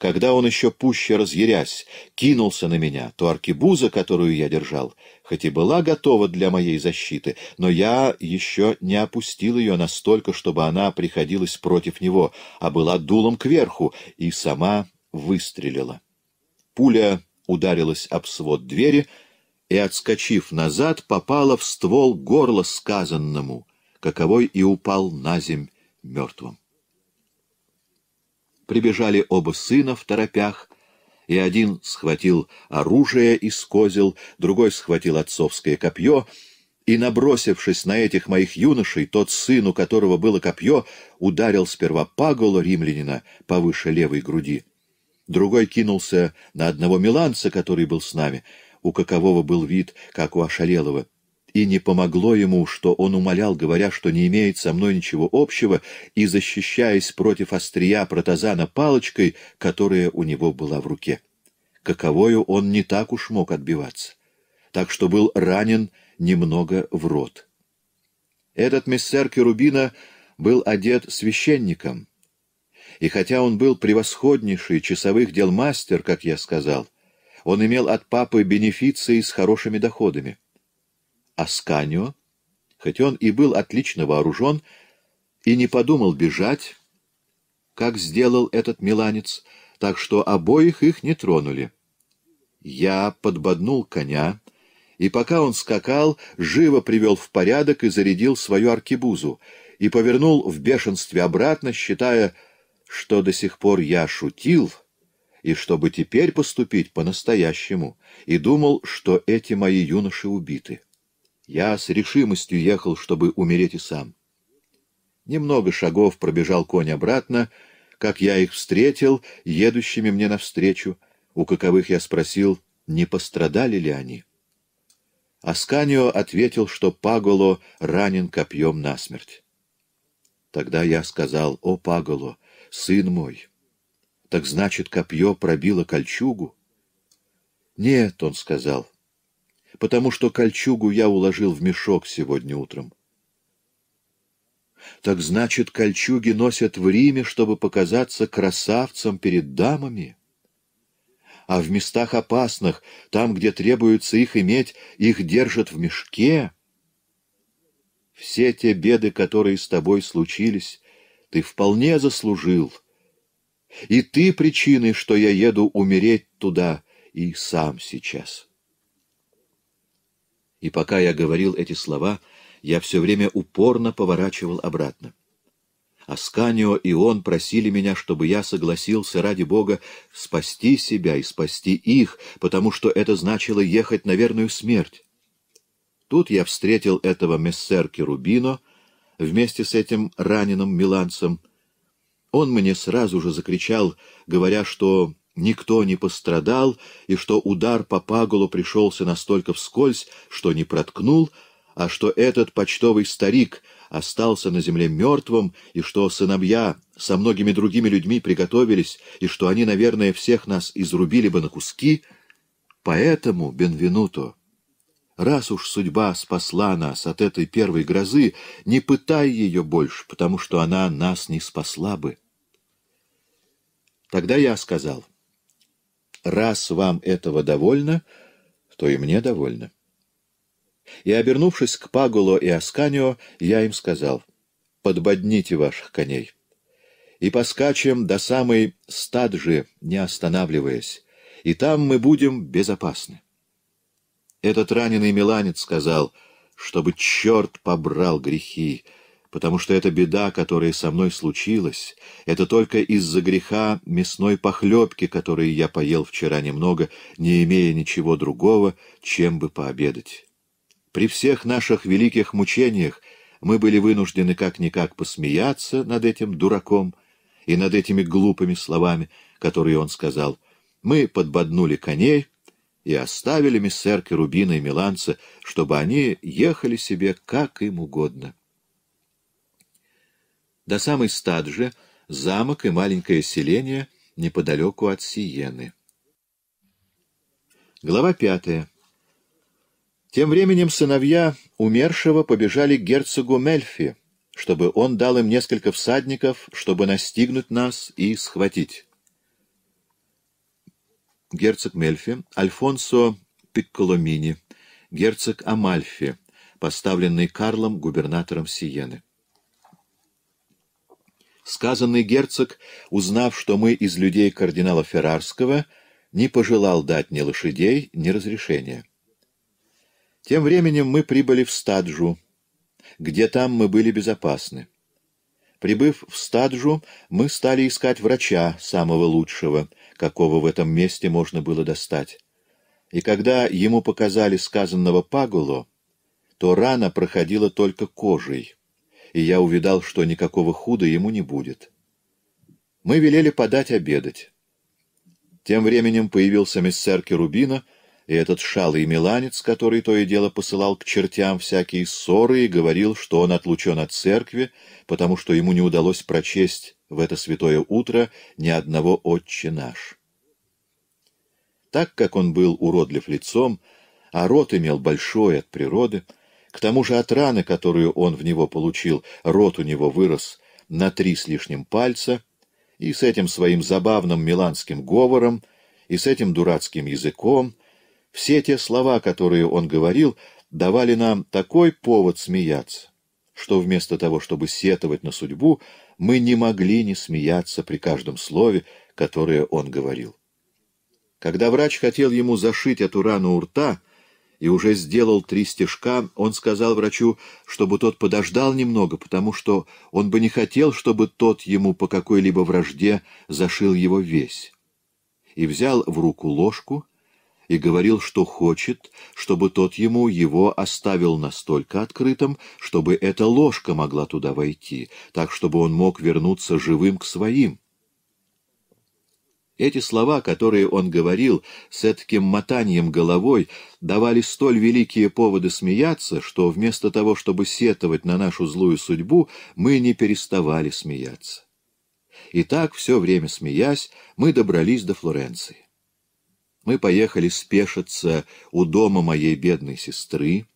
Когда он еще пуще разъярясь, кинулся на меня, то аркебуза, которую я держал, хоть и была готова для моей защиты, но я еще не опустил ее настолько, чтобы она приходилась против него, а была дулом кверху и сама выстрелила. Пуля ударилась об свод двери и, отскочив назад, попала в ствол горла сказанному, каковой и упал на земь мертвым. Прибежали оба сына в торопях, и один схватил оружие из козел, другой схватил отцовское копье, и, набросившись на этих моих юношей, тот сын, у которого было копье, ударил сперва паголу римлянина повыше левой груди. Другой кинулся на одного миланца, который был с нами, у какового был вид, как у ошалелого и не помогло ему, что он умолял, говоря, что не имеет со мной ничего общего, и защищаясь против острия протазана палочкой, которая у него была в руке. Каковою он не так уж мог отбиваться, так что был ранен немного в рот. Этот мессер Керубина был одет священником, и хотя он был превосходнейший часовых дел мастер, как я сказал, он имел от папы бенефиции с хорошими доходами. Асканио, хоть он и был отлично вооружен, и не подумал бежать, как сделал этот миланец, так что обоих их не тронули. Я подбоднул коня, и пока он скакал, живо привел в порядок и зарядил свою аркебузу, и повернул в бешенстве обратно, считая, что до сих пор я шутил, и чтобы теперь поступить по-настоящему, и думал, что эти мои юноши убиты. Я с решимостью ехал, чтобы умереть и сам. Немного шагов пробежал конь обратно, как я их встретил, едущими мне навстречу. У каковых я спросил, не пострадали ли они. Асканио ответил, что Паголо ранен копьем насмерть. Тогда я сказал, о, Паголо, сын мой, так значит, копье пробило кольчугу? Нет, он сказал, — потому что кольчугу я уложил в мешок сегодня утром. Так значит, кольчуги носят в Риме, чтобы показаться красавцем перед дамами? А в местах опасных, там, где требуется их иметь, их держат в мешке? Все те беды, которые с тобой случились, ты вполне заслужил. И ты причиной, что я еду умереть туда и сам сейчас». И пока я говорил эти слова, я все время упорно поворачивал обратно. Асканио и он просили меня, чтобы я согласился ради Бога спасти себя и спасти их, потому что это значило ехать на верную смерть. Тут я встретил этого мессер Керубино вместе с этим раненым миланцем. Он мне сразу же закричал, говоря, что никто не пострадал, и что удар по паголу пришелся настолько вскользь, что не проткнул, а что этот почтовый старик остался на земле мертвым, и что сыновья со многими другими людьми приготовились, и что они, наверное, всех нас изрубили бы на куски. Поэтому, Бенвенуто, раз уж судьба спасла нас от этой первой грозы, не пытай ее больше, потому что она нас не спасла бы. Тогда я сказал, Раз вам этого довольно, то и мне довольно. И, обернувшись к Паголо и Асканио, я им сказал, «Подбодните ваших коней» и поскачем до самой стаджи, не останавливаясь, и там мы будем безопасны. Этот раненый миланец сказал, чтобы черт побрал грехи, потому что эта беда, которая со мной случилась, это только из-за греха мясной похлебки, которую я поел вчера немного, не имея ничего другого, чем бы пообедать. При всех наших великих мучениях мы были вынуждены как-никак посмеяться над этим дураком и над этими глупыми словами, которые он сказал. Мы подбоднули коней и оставили миссер Рубина и Миланца, чтобы они ехали себе как им угодно. До самой Стаджи замок и маленькое селение неподалеку от Сиены. Глава пятая. Тем временем сыновья умершего побежали к герцогу Мельфи, чтобы он дал им несколько всадников, чтобы настигнуть нас и схватить. Герцог Мельфи, Альфонсо Пикколомини, герцог Амальфи, поставленный Карлом губернатором Сиены. Сказанный герцог, узнав, что мы из людей кардинала Феррарского, не пожелал дать ни лошадей, ни разрешения. Тем временем мы прибыли в Стаджу, где там мы были безопасны. Прибыв в Стаджу, мы стали искать врача самого лучшего, какого в этом месте можно было достать. И когда ему показали сказанного Пагуло, то рана проходила только кожей и я увидал, что никакого худа ему не будет. Мы велели подать обедать. Тем временем появился мессер Керубина и этот шалый миланец, который то и дело посылал к чертям всякие ссоры и говорил, что он отлучен от церкви, потому что ему не удалось прочесть в это святое утро ни одного «Отче наш». Так как он был уродлив лицом, а рот имел большой от природы — к тому же от раны, которую он в него получил, рот у него вырос на три с лишним пальца, и с этим своим забавным миланским говором, и с этим дурацким языком, все те слова, которые он говорил, давали нам такой повод смеяться, что вместо того, чтобы сетовать на судьбу, мы не могли не смеяться при каждом слове, которое он говорил. Когда врач хотел ему зашить эту рану у рта, и уже сделал три стежка, он сказал врачу, чтобы тот подождал немного, потому что он бы не хотел, чтобы тот ему по какой-либо вражде зашил его весь. И взял в руку ложку и говорил, что хочет, чтобы тот ему его оставил настолько открытым, чтобы эта ложка могла туда войти, так чтобы он мог вернуться живым к своим. Эти слова, которые он говорил с этаким мотанием головой, давали столь великие поводы смеяться, что вместо того, чтобы сетовать на нашу злую судьбу, мы не переставали смеяться. И так, все время смеясь, мы добрались до Флоренции. Мы поехали спешиться у дома моей бедной сестры,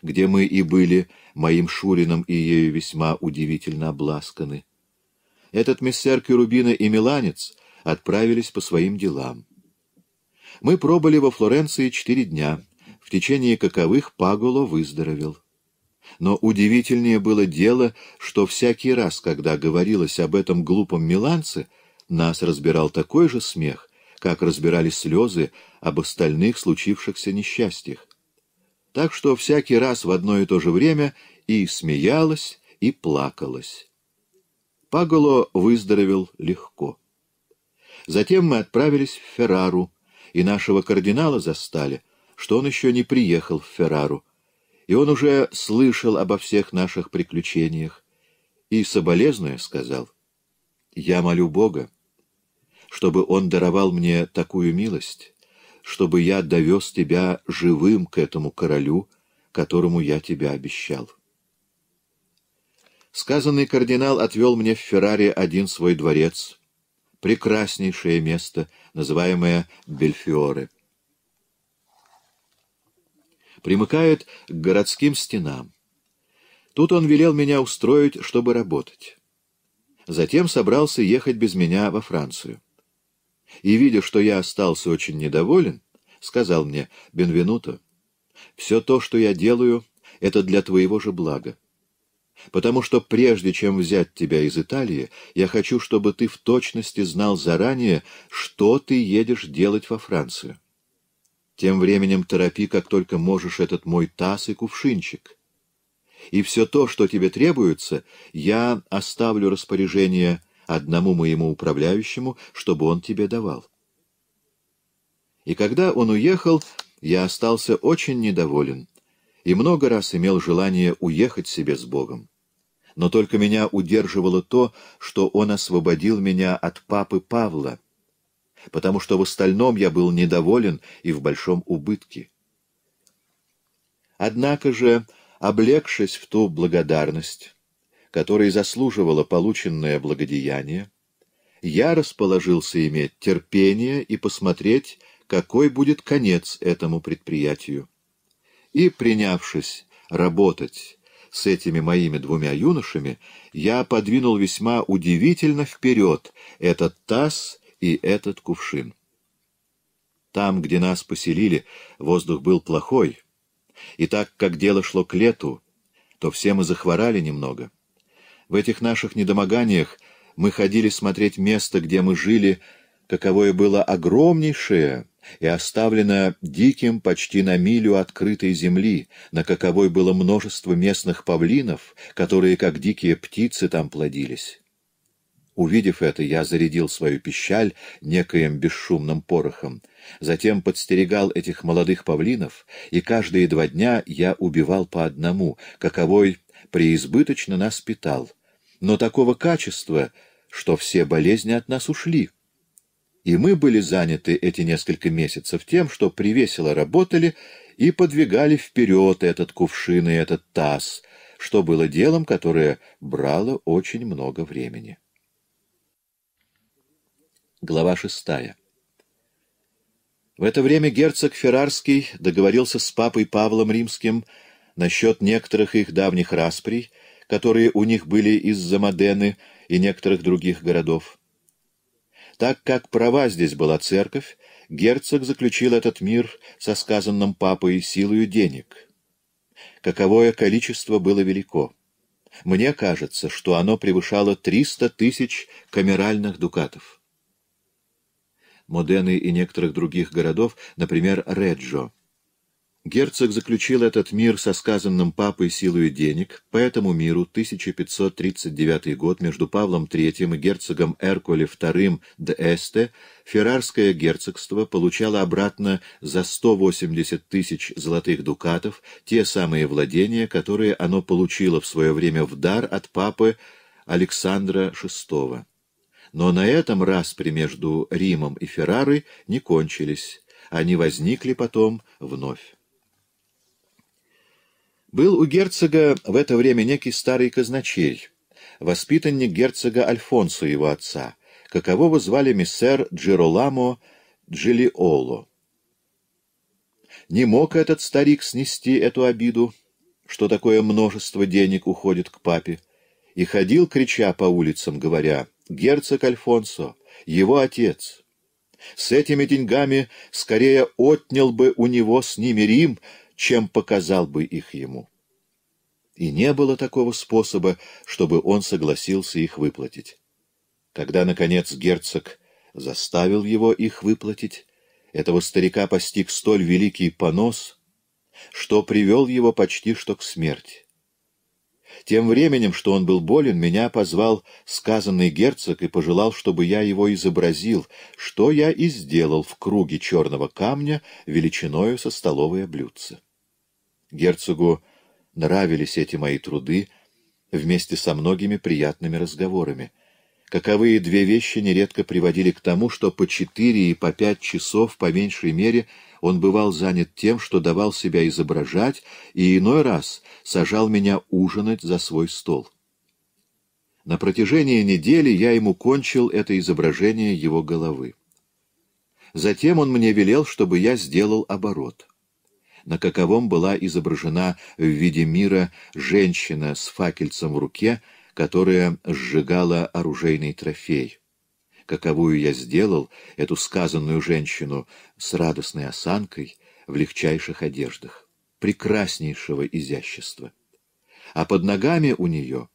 где мы и были моим Шурином и ею весьма удивительно обласканы. Этот мессер Керубина и Миланец отправились по своим делам. Мы пробыли во Флоренции четыре дня, в течение каковых Паголо выздоровел. Но удивительнее было дело, что всякий раз, когда говорилось об этом глупом миланце, нас разбирал такой же смех, как разбирали слезы об остальных случившихся несчастьях. Так что всякий раз в одно и то же время и смеялась, и плакалась. Паголо выздоровел легко. Затем мы отправились в Феррару, и нашего кардинала застали, что он еще не приехал в Феррару, и он уже слышал обо всех наших приключениях, и, соболезную сказал, «Я молю Бога, чтобы он даровал мне такую милость, чтобы я довез тебя живым к этому королю, которому я тебя обещал». Сказанный кардинал отвел мне в Ферраре один свой дворец — прекраснейшее место, называемое Бельфиоре. Примыкает к городским стенам. Тут он велел меня устроить, чтобы работать. Затем собрался ехать без меня во Францию. И, видя, что я остался очень недоволен, сказал мне, «Бенвенуто, все то, что я делаю, — это для твоего же блага потому что прежде чем взять тебя из Италии, я хочу, чтобы ты в точности знал заранее, что ты едешь делать во Францию. Тем временем торопи, как только можешь, этот мой таз и кувшинчик. И все то, что тебе требуется, я оставлю распоряжение одному моему управляющему, чтобы он тебе давал. И когда он уехал, я остался очень недоволен и много раз имел желание уехать себе с Богом но только меня удерживало то, что он освободил меня от папы Павла, потому что в остальном я был недоволен и в большом убытке. Однако же, облегшись в ту благодарность, которой заслуживало полученное благодеяние, я расположился иметь терпение и посмотреть, какой будет конец этому предприятию. И, принявшись работать с этими моими двумя юношами, я подвинул весьма удивительно вперед этот таз и этот кувшин. Там, где нас поселили, воздух был плохой, и так как дело шло к лету, то все мы захворали немного. В этих наших недомоганиях мы ходили смотреть место, где мы жили, каковое было огромнейшее и оставлено диким почти на милю открытой земли, на каковой было множество местных павлинов, которые, как дикие птицы, там плодились. Увидев это, я зарядил свою пищаль некоим бесшумным порохом, затем подстерегал этих молодых павлинов, и каждые два дня я убивал по одному, каковой преизбыточно нас питал, но такого качества, что все болезни от нас ушли, и мы были заняты эти несколько месяцев тем, что привесело работали и подвигали вперед этот кувшин и этот таз, что было делом, которое брало очень много времени. Глава шестая. В это время герцог Феррарский договорился с папой Павлом Римским насчет некоторых их давних расприй, которые у них были из-за Модены и некоторых других городов. Так как права здесь была церковь, герцог заключил этот мир со сказанным папой силою денег. Каковое количество было велико. Мне кажется, что оно превышало 300 тысяч камеральных дукатов. Модены и некоторых других городов, например, Реджо. Герцог заключил этот мир со сказанным папой силой денег. По этому миру 1539 год между Павлом III и герцогом Эркуле II де Эсте Феррарское герцогство получало обратно за 180 тысяч золотых дукатов те самые владения, которые оно получило в свое время в дар от папы Александра VI. Но на этом распри между Римом и Феррарой не кончились. Они возникли потом вновь. Был у герцога в это время некий старый казначей, воспитанник герцога Альфонсо, его отца, какового звали миссер Джероламо Джилиоло. Не мог этот старик снести эту обиду, что такое множество денег уходит к папе, и ходил, крича по улицам, говоря «Герцог Альфонсо, его отец». С этими деньгами скорее отнял бы у него с ними Рим, чем показал бы их ему. И не было такого способа, чтобы он согласился их выплатить. Когда, наконец, герцог заставил его их выплатить, этого старика постиг столь великий понос, что привел его почти что к смерти. Тем временем, что он был болен, меня позвал сказанный герцог и пожелал, чтобы я его изобразил, что я и сделал в круге черного камня величиною со столовое блюдце. Герцогу нравились эти мои труды вместе со многими приятными разговорами. Каковые две вещи нередко приводили к тому, что по четыре и по пять часов, по меньшей мере, он бывал занят тем, что давал себя изображать, и иной раз сажал меня ужинать за свой стол. На протяжении недели я ему кончил это изображение его головы. Затем он мне велел, чтобы я сделал оборот на каковом была изображена в виде мира женщина с факельцем в руке, которая сжигала оружейный трофей. Каковую я сделал, эту сказанную женщину, с радостной осанкой, в легчайших одеждах, прекраснейшего изящества. А под ногами у нее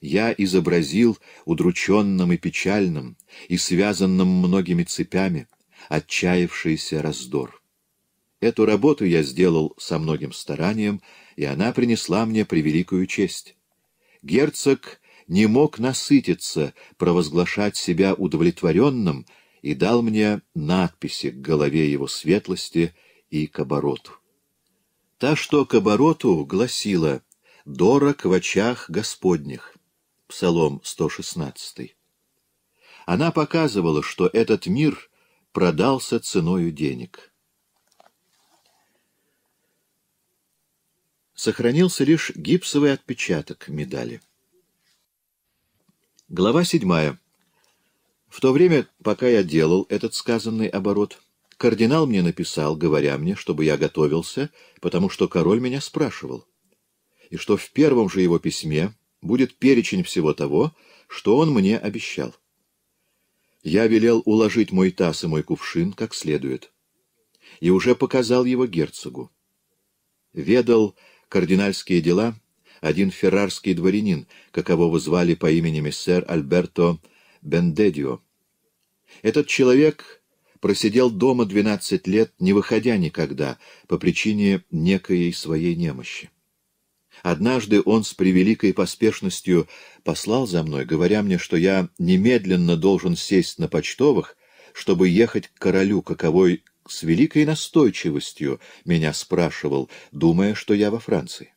я изобразил удрученным и печальным, и связанным многими цепями, отчаявшийся раздор. Эту работу я сделал со многим старанием, и она принесла мне превеликую честь. Герцог не мог насытиться провозглашать себя удовлетворенным и дал мне надписи к голове его светлости и к обороту. Та, что к обороту, гласила «Дорог в очах Господних» — Псалом 116. Она показывала, что этот мир продался ценою денег. сохранился лишь гипсовый отпечаток медали. Глава седьмая. В то время, пока я делал этот сказанный оборот, кардинал мне написал, говоря мне, чтобы я готовился, потому что король меня спрашивал, и что в первом же его письме будет перечень всего того, что он мне обещал. Я велел уложить мой таз и мой кувшин как следует, и уже показал его герцогу. Ведал кардинальские дела один феррарский дворянин, какового звали по имени мессер Альберто Бендедио. Этот человек просидел дома 12 лет, не выходя никогда, по причине некой своей немощи. Однажды он с превеликой поспешностью послал за мной, говоря мне, что я немедленно должен сесть на почтовых, чтобы ехать к королю, каковой с великой настойчивостью меня спрашивал, думая, что я во Франции.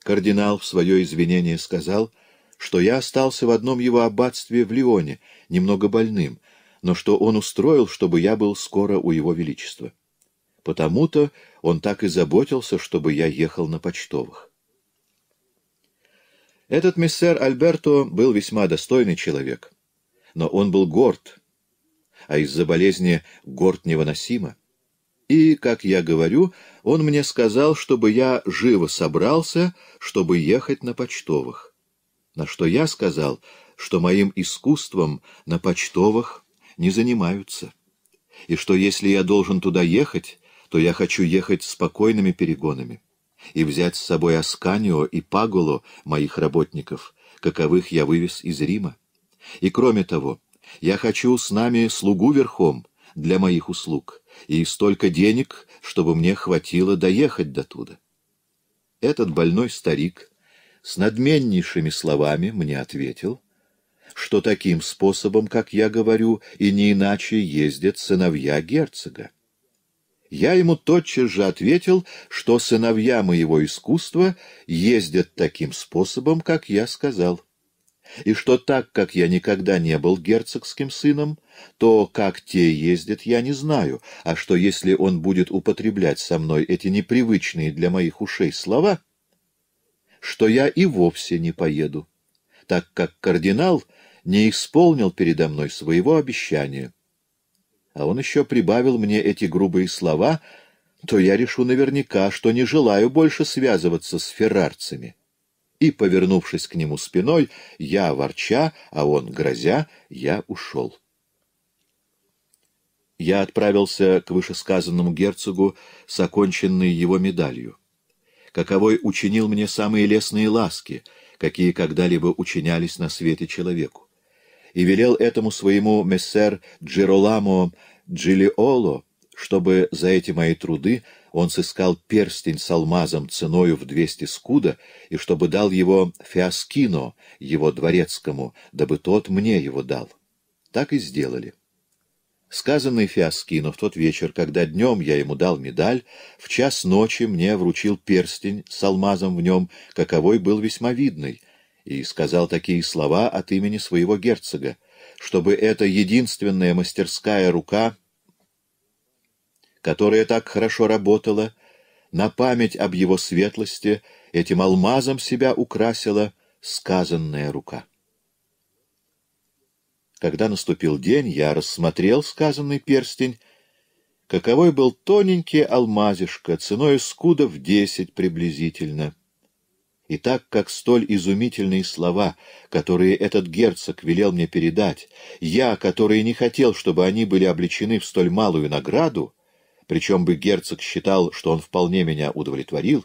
Кардинал в свое извинение сказал, что я остался в одном его аббатстве в Лионе, немного больным, но что он устроил, чтобы я был скоро у его величества. Потому-то он так и заботился, чтобы я ехал на почтовых. Этот мессер Альберто был весьма достойный человек, но он был горд, а из-за болезни горд невыносимо. И, как я говорю, он мне сказал, чтобы я живо собрался, чтобы ехать на почтовых. На что я сказал, что моим искусством на почтовых не занимаются, и что если я должен туда ехать, то я хочу ехать спокойными перегонами и взять с собой Асканио и Пагуло, моих работников, каковых я вывез из Рима. И кроме того, я хочу с нами слугу верхом для моих услуг и столько денег, чтобы мне хватило доехать до туда. Этот больной старик с надменнейшими словами мне ответил, что таким способом, как я говорю, и не иначе ездят сыновья герцога. Я ему тотчас же ответил, что сыновья моего искусства ездят таким способом, как я сказал и что так как я никогда не был герцогским сыном, то как те ездят, я не знаю, а что если он будет употреблять со мной эти непривычные для моих ушей слова, что я и вовсе не поеду, так как кардинал не исполнил передо мной своего обещания. А он еще прибавил мне эти грубые слова, то я решу наверняка, что не желаю больше связываться с феррарцами и, повернувшись к нему спиной, я, ворча, а он, грозя, я ушел. Я отправился к вышесказанному герцогу с оконченной его медалью. Каковой учинил мне самые лестные ласки, какие когда-либо учинялись на свете человеку. И велел этому своему мессер Джероламо Джилиоло, чтобы за эти мои труды — он сыскал перстень с алмазом ценою в двести скуда, и чтобы дал его Фиаскино, его дворецкому, дабы тот мне его дал. Так и сделали. Сказанный Фиаскино в тот вечер, когда днем я ему дал медаль, в час ночи мне вручил перстень с алмазом в нем, каковой был весьма видный, и сказал такие слова от имени своего герцога, чтобы эта единственная мастерская рука — которая так хорошо работала, на память об его светлости этим алмазом себя украсила сказанная рука. Когда наступил день, я рассмотрел сказанный перстень, каковой был тоненький алмазишка ценой скудов десять приблизительно. И так как столь изумительные слова, которые этот герцог велел мне передать, я, который не хотел, чтобы они были обличены в столь малую награду, причем бы герцог считал, что он вполне меня удовлетворил,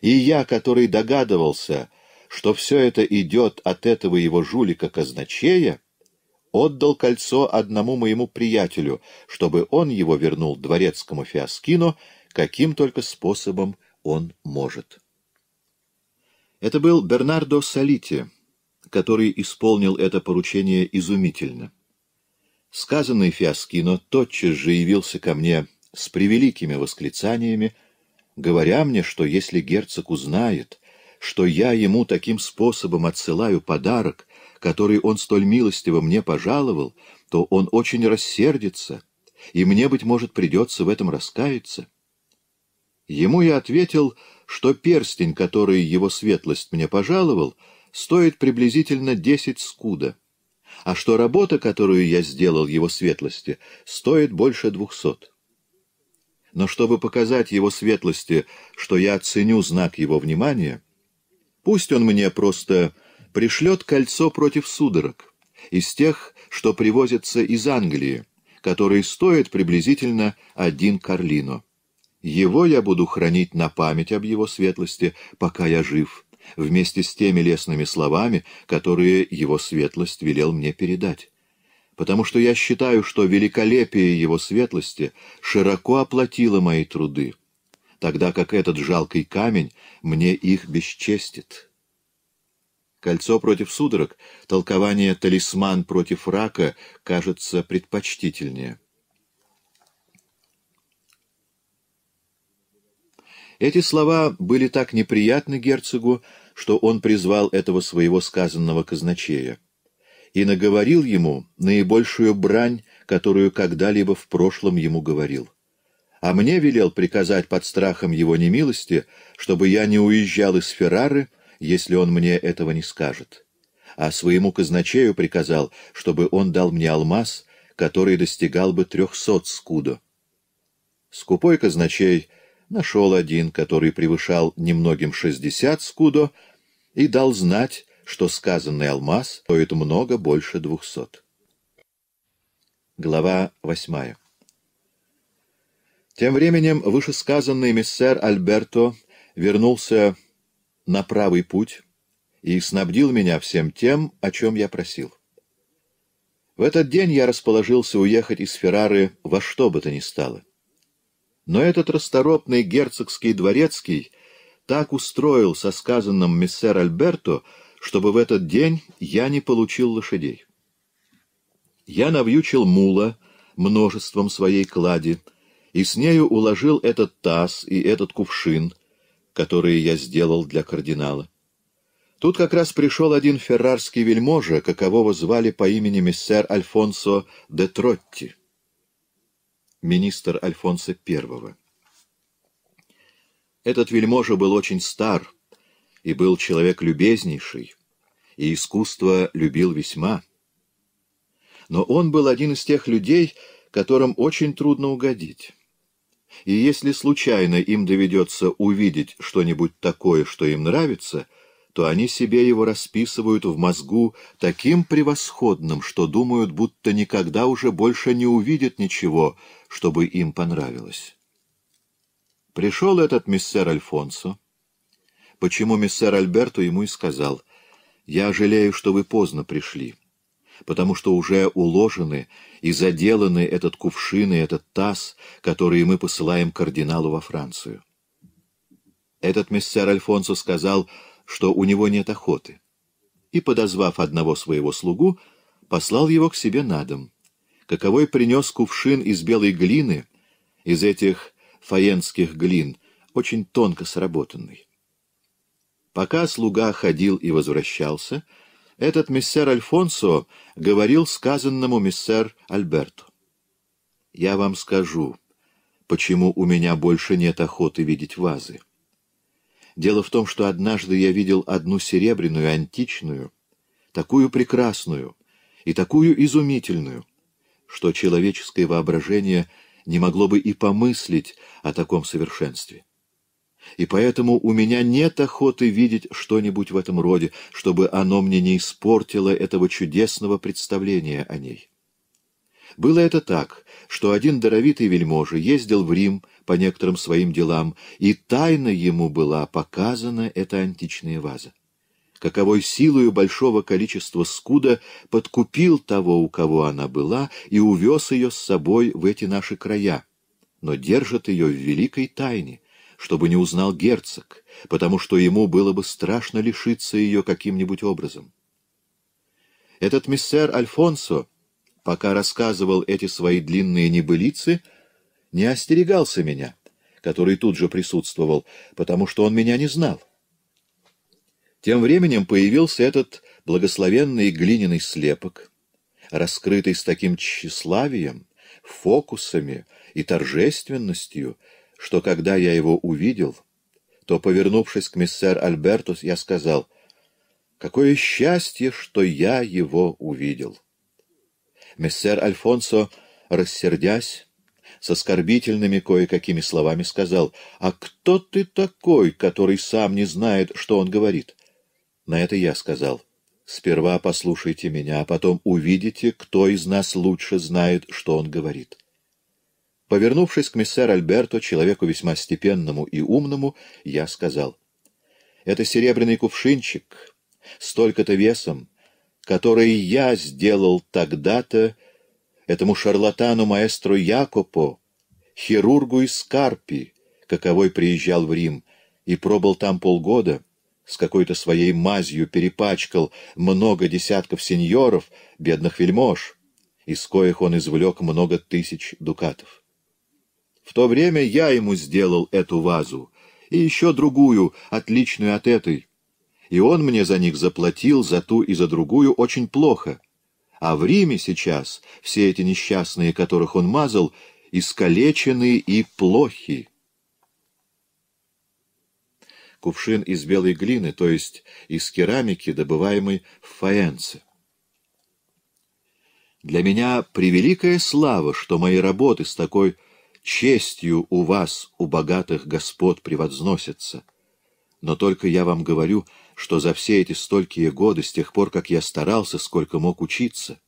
и я, который догадывался, что все это идет от этого его жулика-казначея, отдал кольцо одному моему приятелю, чтобы он его вернул дворецкому Фиаскину, каким только способом он может. Это был Бернардо Салити, который исполнил это поручение изумительно. Сказанный Фиаскино тотчас же явился ко мне с превеликими восклицаниями, говоря мне, что если герцог узнает, что я ему таким способом отсылаю подарок, который он столь милостиво мне пожаловал, то он очень рассердится, и мне, быть может, придется в этом раскаяться. Ему я ответил, что перстень, который его светлость мне пожаловал, стоит приблизительно десять скуда, а что работа, которую я сделал его светлости, стоит больше двухсот но чтобы показать его светлости, что я ценю знак его внимания, пусть он мне просто пришлет кольцо против судорог, из тех, что привозятся из Англии, которые стоят приблизительно один карлино. Его я буду хранить на память об его светлости, пока я жив, вместе с теми лесными словами, которые его светлость велел мне передать потому что я считаю, что великолепие его светлости широко оплатило мои труды, тогда как этот жалкий камень мне их бесчестит. Кольцо против судорог, толкование «талисман против рака» кажется предпочтительнее. Эти слова были так неприятны герцогу, что он призвал этого своего сказанного казначея и наговорил ему наибольшую брань, которую когда-либо в прошлом ему говорил. А мне велел приказать под страхом его немилости, чтобы я не уезжал из Феррары, если он мне этого не скажет. А своему казначею приказал, чтобы он дал мне алмаз, который достигал бы трехсот скудо. Скупой казначей нашел один, который превышал немногим шестьдесят скудо, и дал знать, что сказанный алмаз стоит много больше двухсот. Глава восьмая Тем временем вышесказанный миссер Альберто вернулся на правый путь и снабдил меня всем тем, о чем я просил. В этот день я расположился уехать из Феррары во что бы то ни стало. Но этот расторопный герцогский дворецкий так устроил со сказанным миссер Альберто, чтобы в этот день я не получил лошадей. Я навьючил мула множеством своей клади, и с нею уложил этот таз и этот кувшин, которые я сделал для кардинала. Тут как раз пришел один феррарский вельможа, какового звали по имени мессер Альфонсо де Тротти, министр Альфонса I. Этот вельможа был очень стар, и был человек любезнейший, и искусство любил весьма. Но он был один из тех людей, которым очень трудно угодить. И если случайно им доведется увидеть что-нибудь такое, что им нравится, то они себе его расписывают в мозгу таким превосходным, что думают, будто никогда уже больше не увидят ничего, чтобы им понравилось. Пришел этот мистер Альфонсо, почему миссер Альберто ему и сказал, «Я жалею, что вы поздно пришли, потому что уже уложены и заделаны этот кувшин и этот таз, которые мы посылаем кардиналу во Францию». Этот миссер Альфонсо сказал, что у него нет охоты, и, подозвав одного своего слугу, послал его к себе на дом. Каковой принес кувшин из белой глины, из этих фаенских глин, очень тонко сработанный. Пока слуга ходил и возвращался, этот мессер Альфонсо говорил сказанному мессер Альберту. «Я вам скажу, почему у меня больше нет охоты видеть вазы. Дело в том, что однажды я видел одну серебряную, античную, такую прекрасную и такую изумительную, что человеческое воображение не могло бы и помыслить о таком совершенстве и поэтому у меня нет охоты видеть что-нибудь в этом роде, чтобы оно мне не испортило этого чудесного представления о ней. Было это так, что один даровитый вельможа ездил в Рим по некоторым своим делам, и тайно ему была показана эта античная ваза. Каковой силою большого количества скуда подкупил того, у кого она была, и увез ее с собой в эти наши края, но держит ее в великой тайне чтобы не узнал герцог, потому что ему было бы страшно лишиться ее каким-нибудь образом. Этот миссер Альфонсо, пока рассказывал эти свои длинные небылицы, не остерегался меня, который тут же присутствовал, потому что он меня не знал. Тем временем появился этот благословенный глиняный слепок, раскрытый с таким тщеславием, фокусами и торжественностью, что когда я его увидел, то, повернувшись к миссер Альбертус, я сказал, «Какое счастье, что я его увидел!» Мессер Альфонсо, рассердясь, с оскорбительными кое-какими словами сказал, «А кто ты такой, который сам не знает, что он говорит?» На это я сказал, «Сперва послушайте меня, а потом увидите, кто из нас лучше знает, что он говорит». Повернувшись к мессер Альберто, человеку весьма степенному и умному, я сказал. «Это серебряный кувшинчик, столько-то весом, который я сделал тогда-то этому шарлатану маэстро Якопо, хирургу из Карпи, каковой приезжал в Рим, и пробыл там полгода» с какой-то своей мазью перепачкал много десятков сеньоров, бедных вельмож, из коих он извлек много тысяч дукатов. В то время я ему сделал эту вазу и еще другую, отличную от этой. И он мне за них заплатил, за ту и за другую, очень плохо. А в Риме сейчас все эти несчастные, которых он мазал, искалечены и плохи. Кувшин из белой глины, то есть из керамики, добываемой в фаэнце. Для меня превеликая слава, что мои работы с такой честью у вас, у богатых господ, превозносится. Но только я вам говорю, что за все эти столькие годы, с тех пор, как я старался, сколько мог учиться.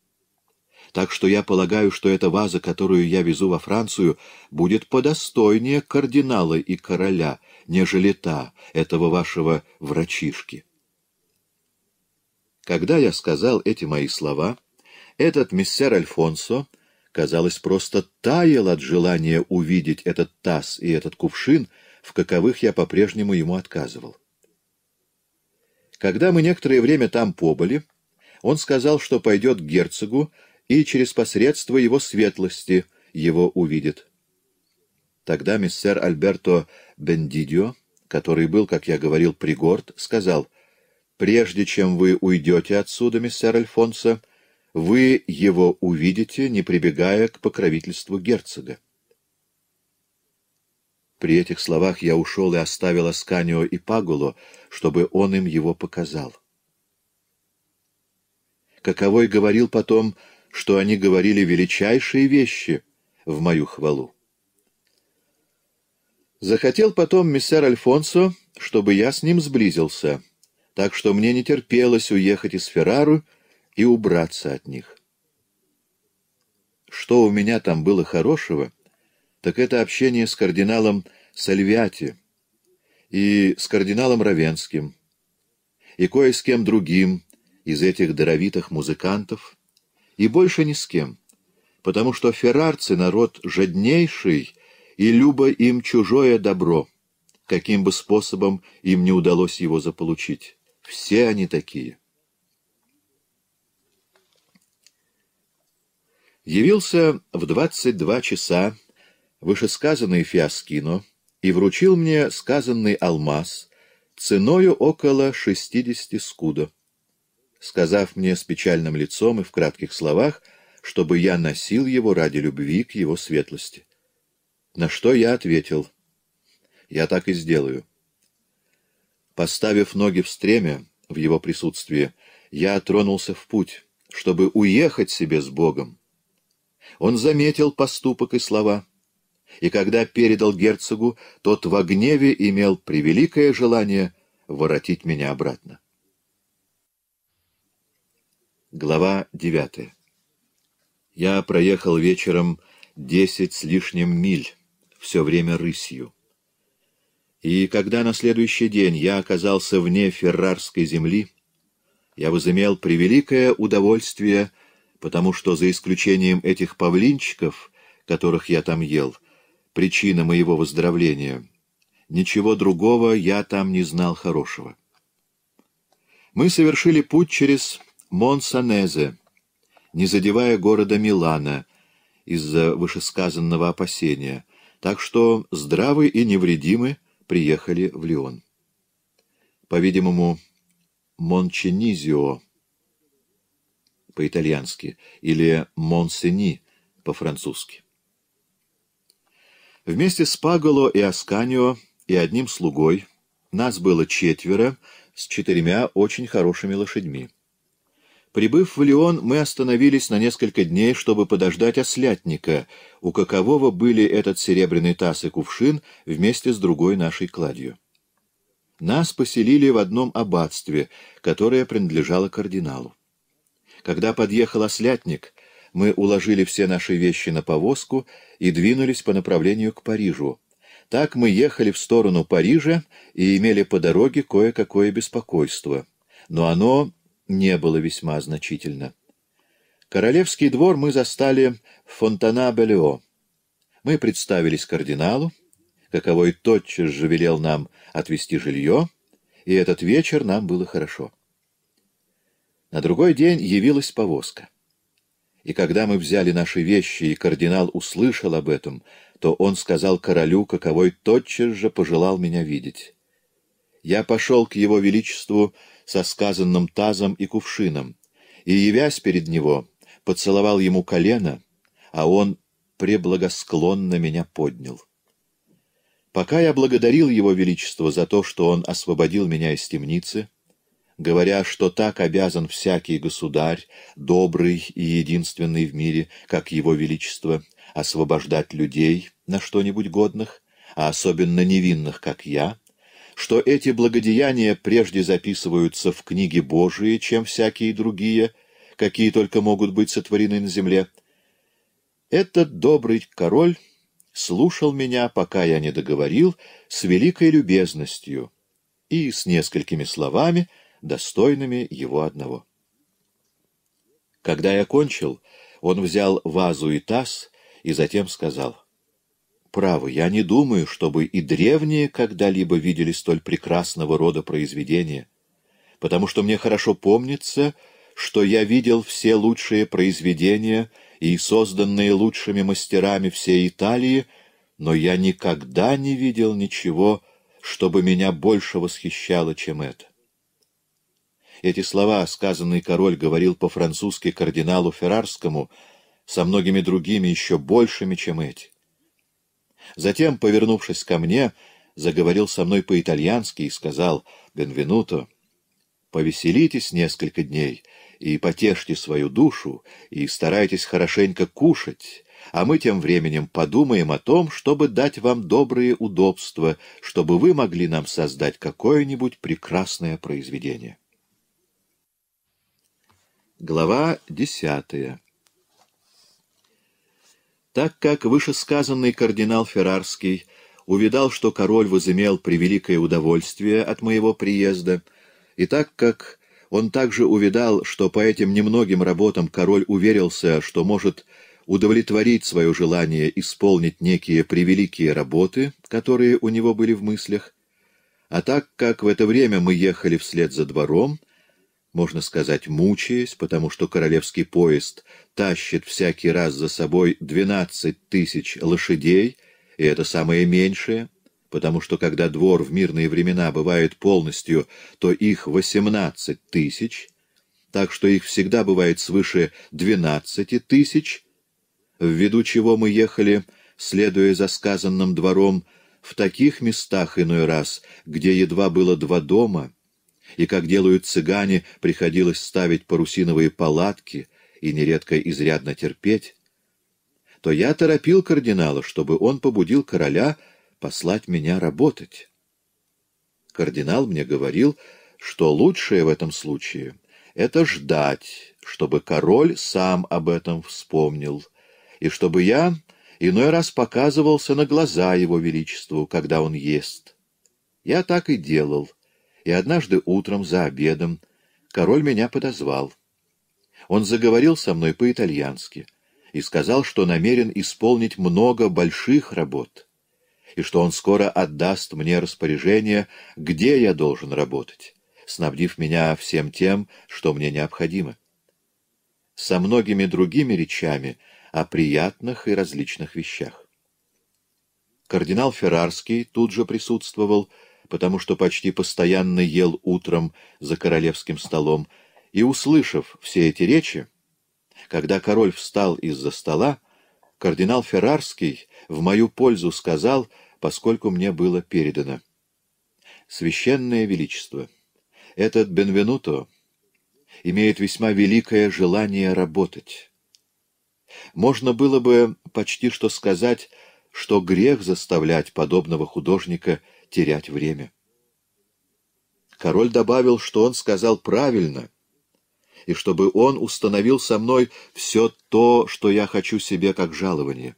Так что я полагаю, что эта ваза, которую я везу во Францию, будет подостойнее кардинала и короля, нежели та, этого вашего врачишки. Когда я сказал эти мои слова, этот мессер Альфонсо казалось, просто таял от желания увидеть этот таз и этот кувшин, в каковых я по-прежнему ему отказывал. Когда мы некоторое время там побыли, он сказал, что пойдет к герцогу и через посредство его светлости его увидит. Тогда мистер Альберто Бендидио, который был, как я говорил, пригорд, сказал, «Прежде чем вы уйдете отсюда, мистер Альфонсо, — вы его увидите, не прибегая к покровительству герцога. При этих словах я ушел и оставил Асканио и Пагуло, чтобы он им его показал. Каковой говорил потом, что они говорили величайшие вещи в мою хвалу. Захотел потом мессер Альфонсо, чтобы я с ним сблизился, так что мне не терпелось уехать из Феррару и убраться от них. Что у меня там было хорошего, так это общение с кардиналом Сальвиати и с кардиналом Равенским, и кое с кем другим из этих даровитых музыкантов, и больше ни с кем, потому что феррарцы — народ жаднейший и любо им чужое добро, каким бы способом им не удалось его заполучить. Все они такие. Явился в 22 часа вышесказанный Фиаскино и вручил мне сказанный алмаз ценою около 60 скудо, сказав мне с печальным лицом и в кратких словах, чтобы я носил его ради любви к его светлости. На что я ответил, я так и сделаю. Поставив ноги в стреме в его присутствии, я тронулся в путь, чтобы уехать себе с Богом, он заметил поступок и слова, и когда передал герцогу, тот во гневе имел превеликое желание воротить меня обратно. Глава девятая Я проехал вечером десять с лишним миль, все время рысью. И когда на следующий день я оказался вне феррарской земли, я возымел превеликое удовольствие — потому что за исключением этих павлинчиков, которых я там ел, причина моего выздоровления, ничего другого я там не знал хорошего. Мы совершили путь через Монсонезе, не задевая города Милана из-за вышесказанного опасения, так что здравы и невредимы приехали в Лион. По-видимому, Мончинизио по-итальянски или Монсени по-французски. Вместе с Паголо и Асканио и одним слугой нас было четверо с четырьмя очень хорошими лошадьми. Прибыв в Лион, мы остановились на несколько дней, чтобы подождать ослятника, у какового были этот серебряный таз и кувшин вместе с другой нашей кладью. Нас поселили в одном аббатстве, которое принадлежало кардиналу. Когда подъехал ослятник, мы уложили все наши вещи на повозку и двинулись по направлению к Парижу. Так мы ехали в сторону Парижа и имели по дороге кое-какое беспокойство. Но оно не было весьма значительно. Королевский двор мы застали в Фонтана-Белео. Мы представились кардиналу, каковой тотчас же велел нам отвести жилье, и этот вечер нам было хорошо. На другой день явилась повозка. И когда мы взяли наши вещи, и кардинал услышал об этом, то он сказал королю, каковой тотчас же пожелал меня видеть. Я пошел к его величеству со сказанным тазом и кувшином, и, явясь перед него, поцеловал ему колено, а он преблагосклонно меня поднял. Пока я благодарил его величество за то, что он освободил меня из темницы, — говоря, что так обязан всякий государь, добрый и единственный в мире, как его величество, освобождать людей на что-нибудь годных, а особенно невинных, как я, что эти благодеяния прежде записываются в книге Божии, чем всякие другие, какие только могут быть сотворены на земле. Этот добрый король слушал меня, пока я не договорил, с великой любезностью и с несколькими словами — достойными его одного. Когда я кончил, он взял вазу и таз и затем сказал, «Право, я не думаю, чтобы и древние когда-либо видели столь прекрасного рода произведения, потому что мне хорошо помнится, что я видел все лучшие произведения и созданные лучшими мастерами всей Италии, но я никогда не видел ничего, чтобы меня больше восхищало, чем это. Эти слова, сказанные король говорил по-французски кардиналу Феррарскому, со многими другими еще большими, чем эти. Затем, повернувшись ко мне, заговорил со мной по-итальянски и сказал «Бенвенуто, повеселитесь несколько дней и потешьте свою душу, и старайтесь хорошенько кушать, а мы тем временем подумаем о том, чтобы дать вам добрые удобства, чтобы вы могли нам создать какое-нибудь прекрасное произведение». Глава десятая. Так как вышесказанный кардинал Феррарский увидал, что король возымел превеликое удовольствие от моего приезда, и так как он также увидал, что по этим немногим работам король уверился, что может удовлетворить свое желание исполнить некие превеликие работы, которые у него были в мыслях, а так как в это время мы ехали вслед за двором, можно сказать, мучаясь, потому что королевский поезд тащит всякий раз за собой двенадцать тысяч лошадей, и это самое меньшее, потому что когда двор в мирные времена бывает полностью, то их восемнадцать тысяч, так что их всегда бывает свыше двенадцати тысяч, ввиду чего мы ехали, следуя за сказанным двором, в таких местах иной раз, где едва было два дома — и, как делают цыгане, приходилось ставить парусиновые палатки и нередко изрядно терпеть, то я торопил кардинала, чтобы он побудил короля послать меня работать. Кардинал мне говорил, что лучшее в этом случае — это ждать, чтобы король сам об этом вспомнил, и чтобы я иной раз показывался на глаза его величеству, когда он ест. Я так и делал, и однажды утром за обедом король меня подозвал. Он заговорил со мной по-итальянски и сказал, что намерен исполнить много больших работ, и что он скоро отдаст мне распоряжение, где я должен работать, снабдив меня всем тем, что мне необходимо. Со многими другими речами о приятных и различных вещах. Кардинал Феррарский тут же присутствовал, потому что почти постоянно ел утром за королевским столом, и, услышав все эти речи, когда король встал из-за стола, кардинал Феррарский в мою пользу сказал, поскольку мне было передано. «Священное Величество, этот Бенвенуто имеет весьма великое желание работать. Можно было бы почти что сказать, что грех заставлять подобного художника — терять время. Король добавил, что он сказал правильно, и чтобы он установил со мной все то, что я хочу себе как жалование.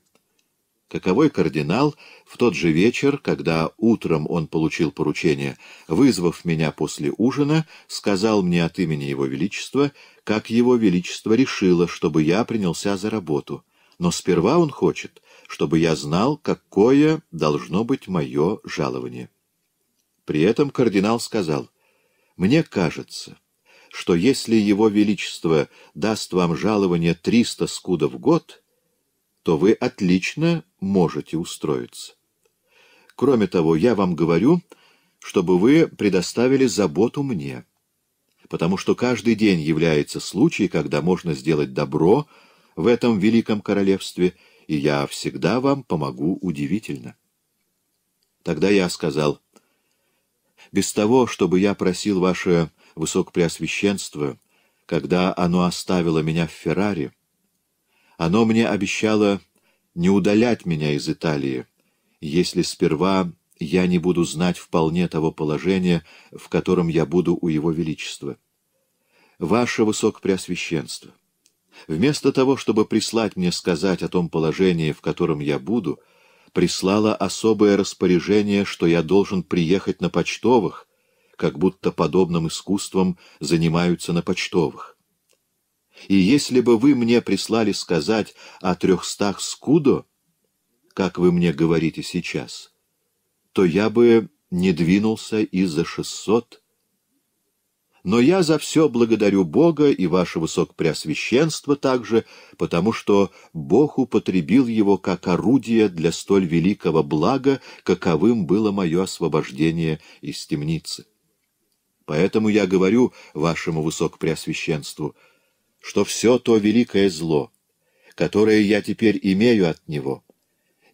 Каковой кардинал в тот же вечер, когда утром он получил поручение, вызвав меня после ужина, сказал мне от имени Его Величества, как Его Величество решило, чтобы я принялся за работу. Но сперва он хочет, чтобы я знал, какое должно быть мое жалование. При этом кардинал сказал, «Мне кажется, что если его величество даст вам жалование 300 скудов в год, то вы отлично можете устроиться. Кроме того, я вам говорю, чтобы вы предоставили заботу мне, потому что каждый день является случай, когда можно сделать добро в этом великом королевстве – и я всегда вам помогу удивительно. Тогда я сказал, без того, чтобы я просил ваше высокопреосвященство, когда оно оставило меня в Феррари, оно мне обещало не удалять меня из Италии, если сперва я не буду знать вполне того положения, в котором я буду у Его Величества. Ваше Высокопреосвященство, Вместо того, чтобы прислать мне сказать о том положении, в котором я буду, прислала особое распоряжение, что я должен приехать на почтовых, как будто подобным искусством занимаются на почтовых. И если бы вы мне прислали сказать о трехстах скудо, как вы мне говорите сейчас, то я бы не двинулся и за шестьсот. Но я за все благодарю Бога и ваше высокопреосвященство также, потому что Бог употребил его как орудие для столь великого блага, каковым было мое освобождение из темницы. Поэтому я говорю вашему высокопреосвященству, что все то великое зло, которое я теперь имею от него,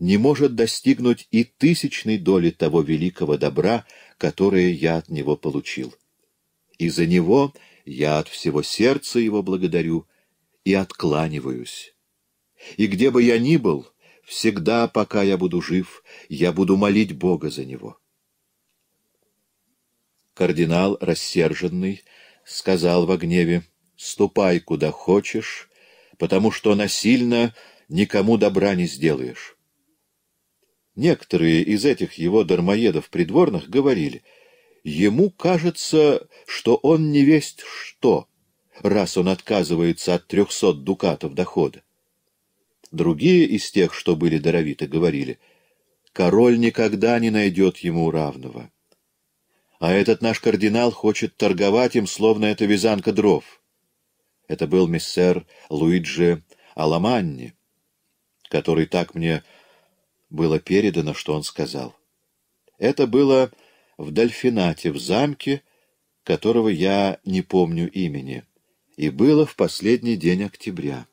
не может достигнуть и тысячной доли того великого добра, которое я от него получил и за него я от всего сердца его благодарю и откланиваюсь. И где бы я ни был, всегда, пока я буду жив, я буду молить Бога за него. Кардинал, рассерженный, сказал во гневе, «Ступай куда хочешь, потому что насильно никому добра не сделаешь». Некоторые из этих его дармоедов придворных говорили — Ему кажется, что он не весть что, раз он отказывается от трехсот дукатов дохода. Другие из тех, что были даровиты, говорили, «Король никогда не найдет ему равного». А этот наш кардинал хочет торговать им, словно это вязанка дров. Это был миссер Луиджи Аламанни, который так мне было передано, что он сказал. Это было в Дольфинате, в замке, которого я не помню имени, и было в последний день октября.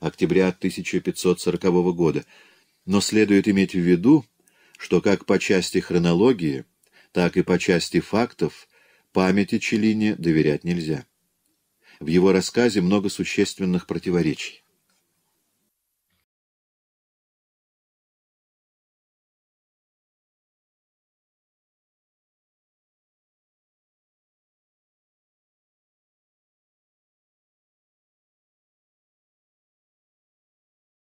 Октября 1540 года. Но следует иметь в виду, что как по части хронологии, так и по части фактов памяти Челлини доверять нельзя. В его рассказе много существенных противоречий.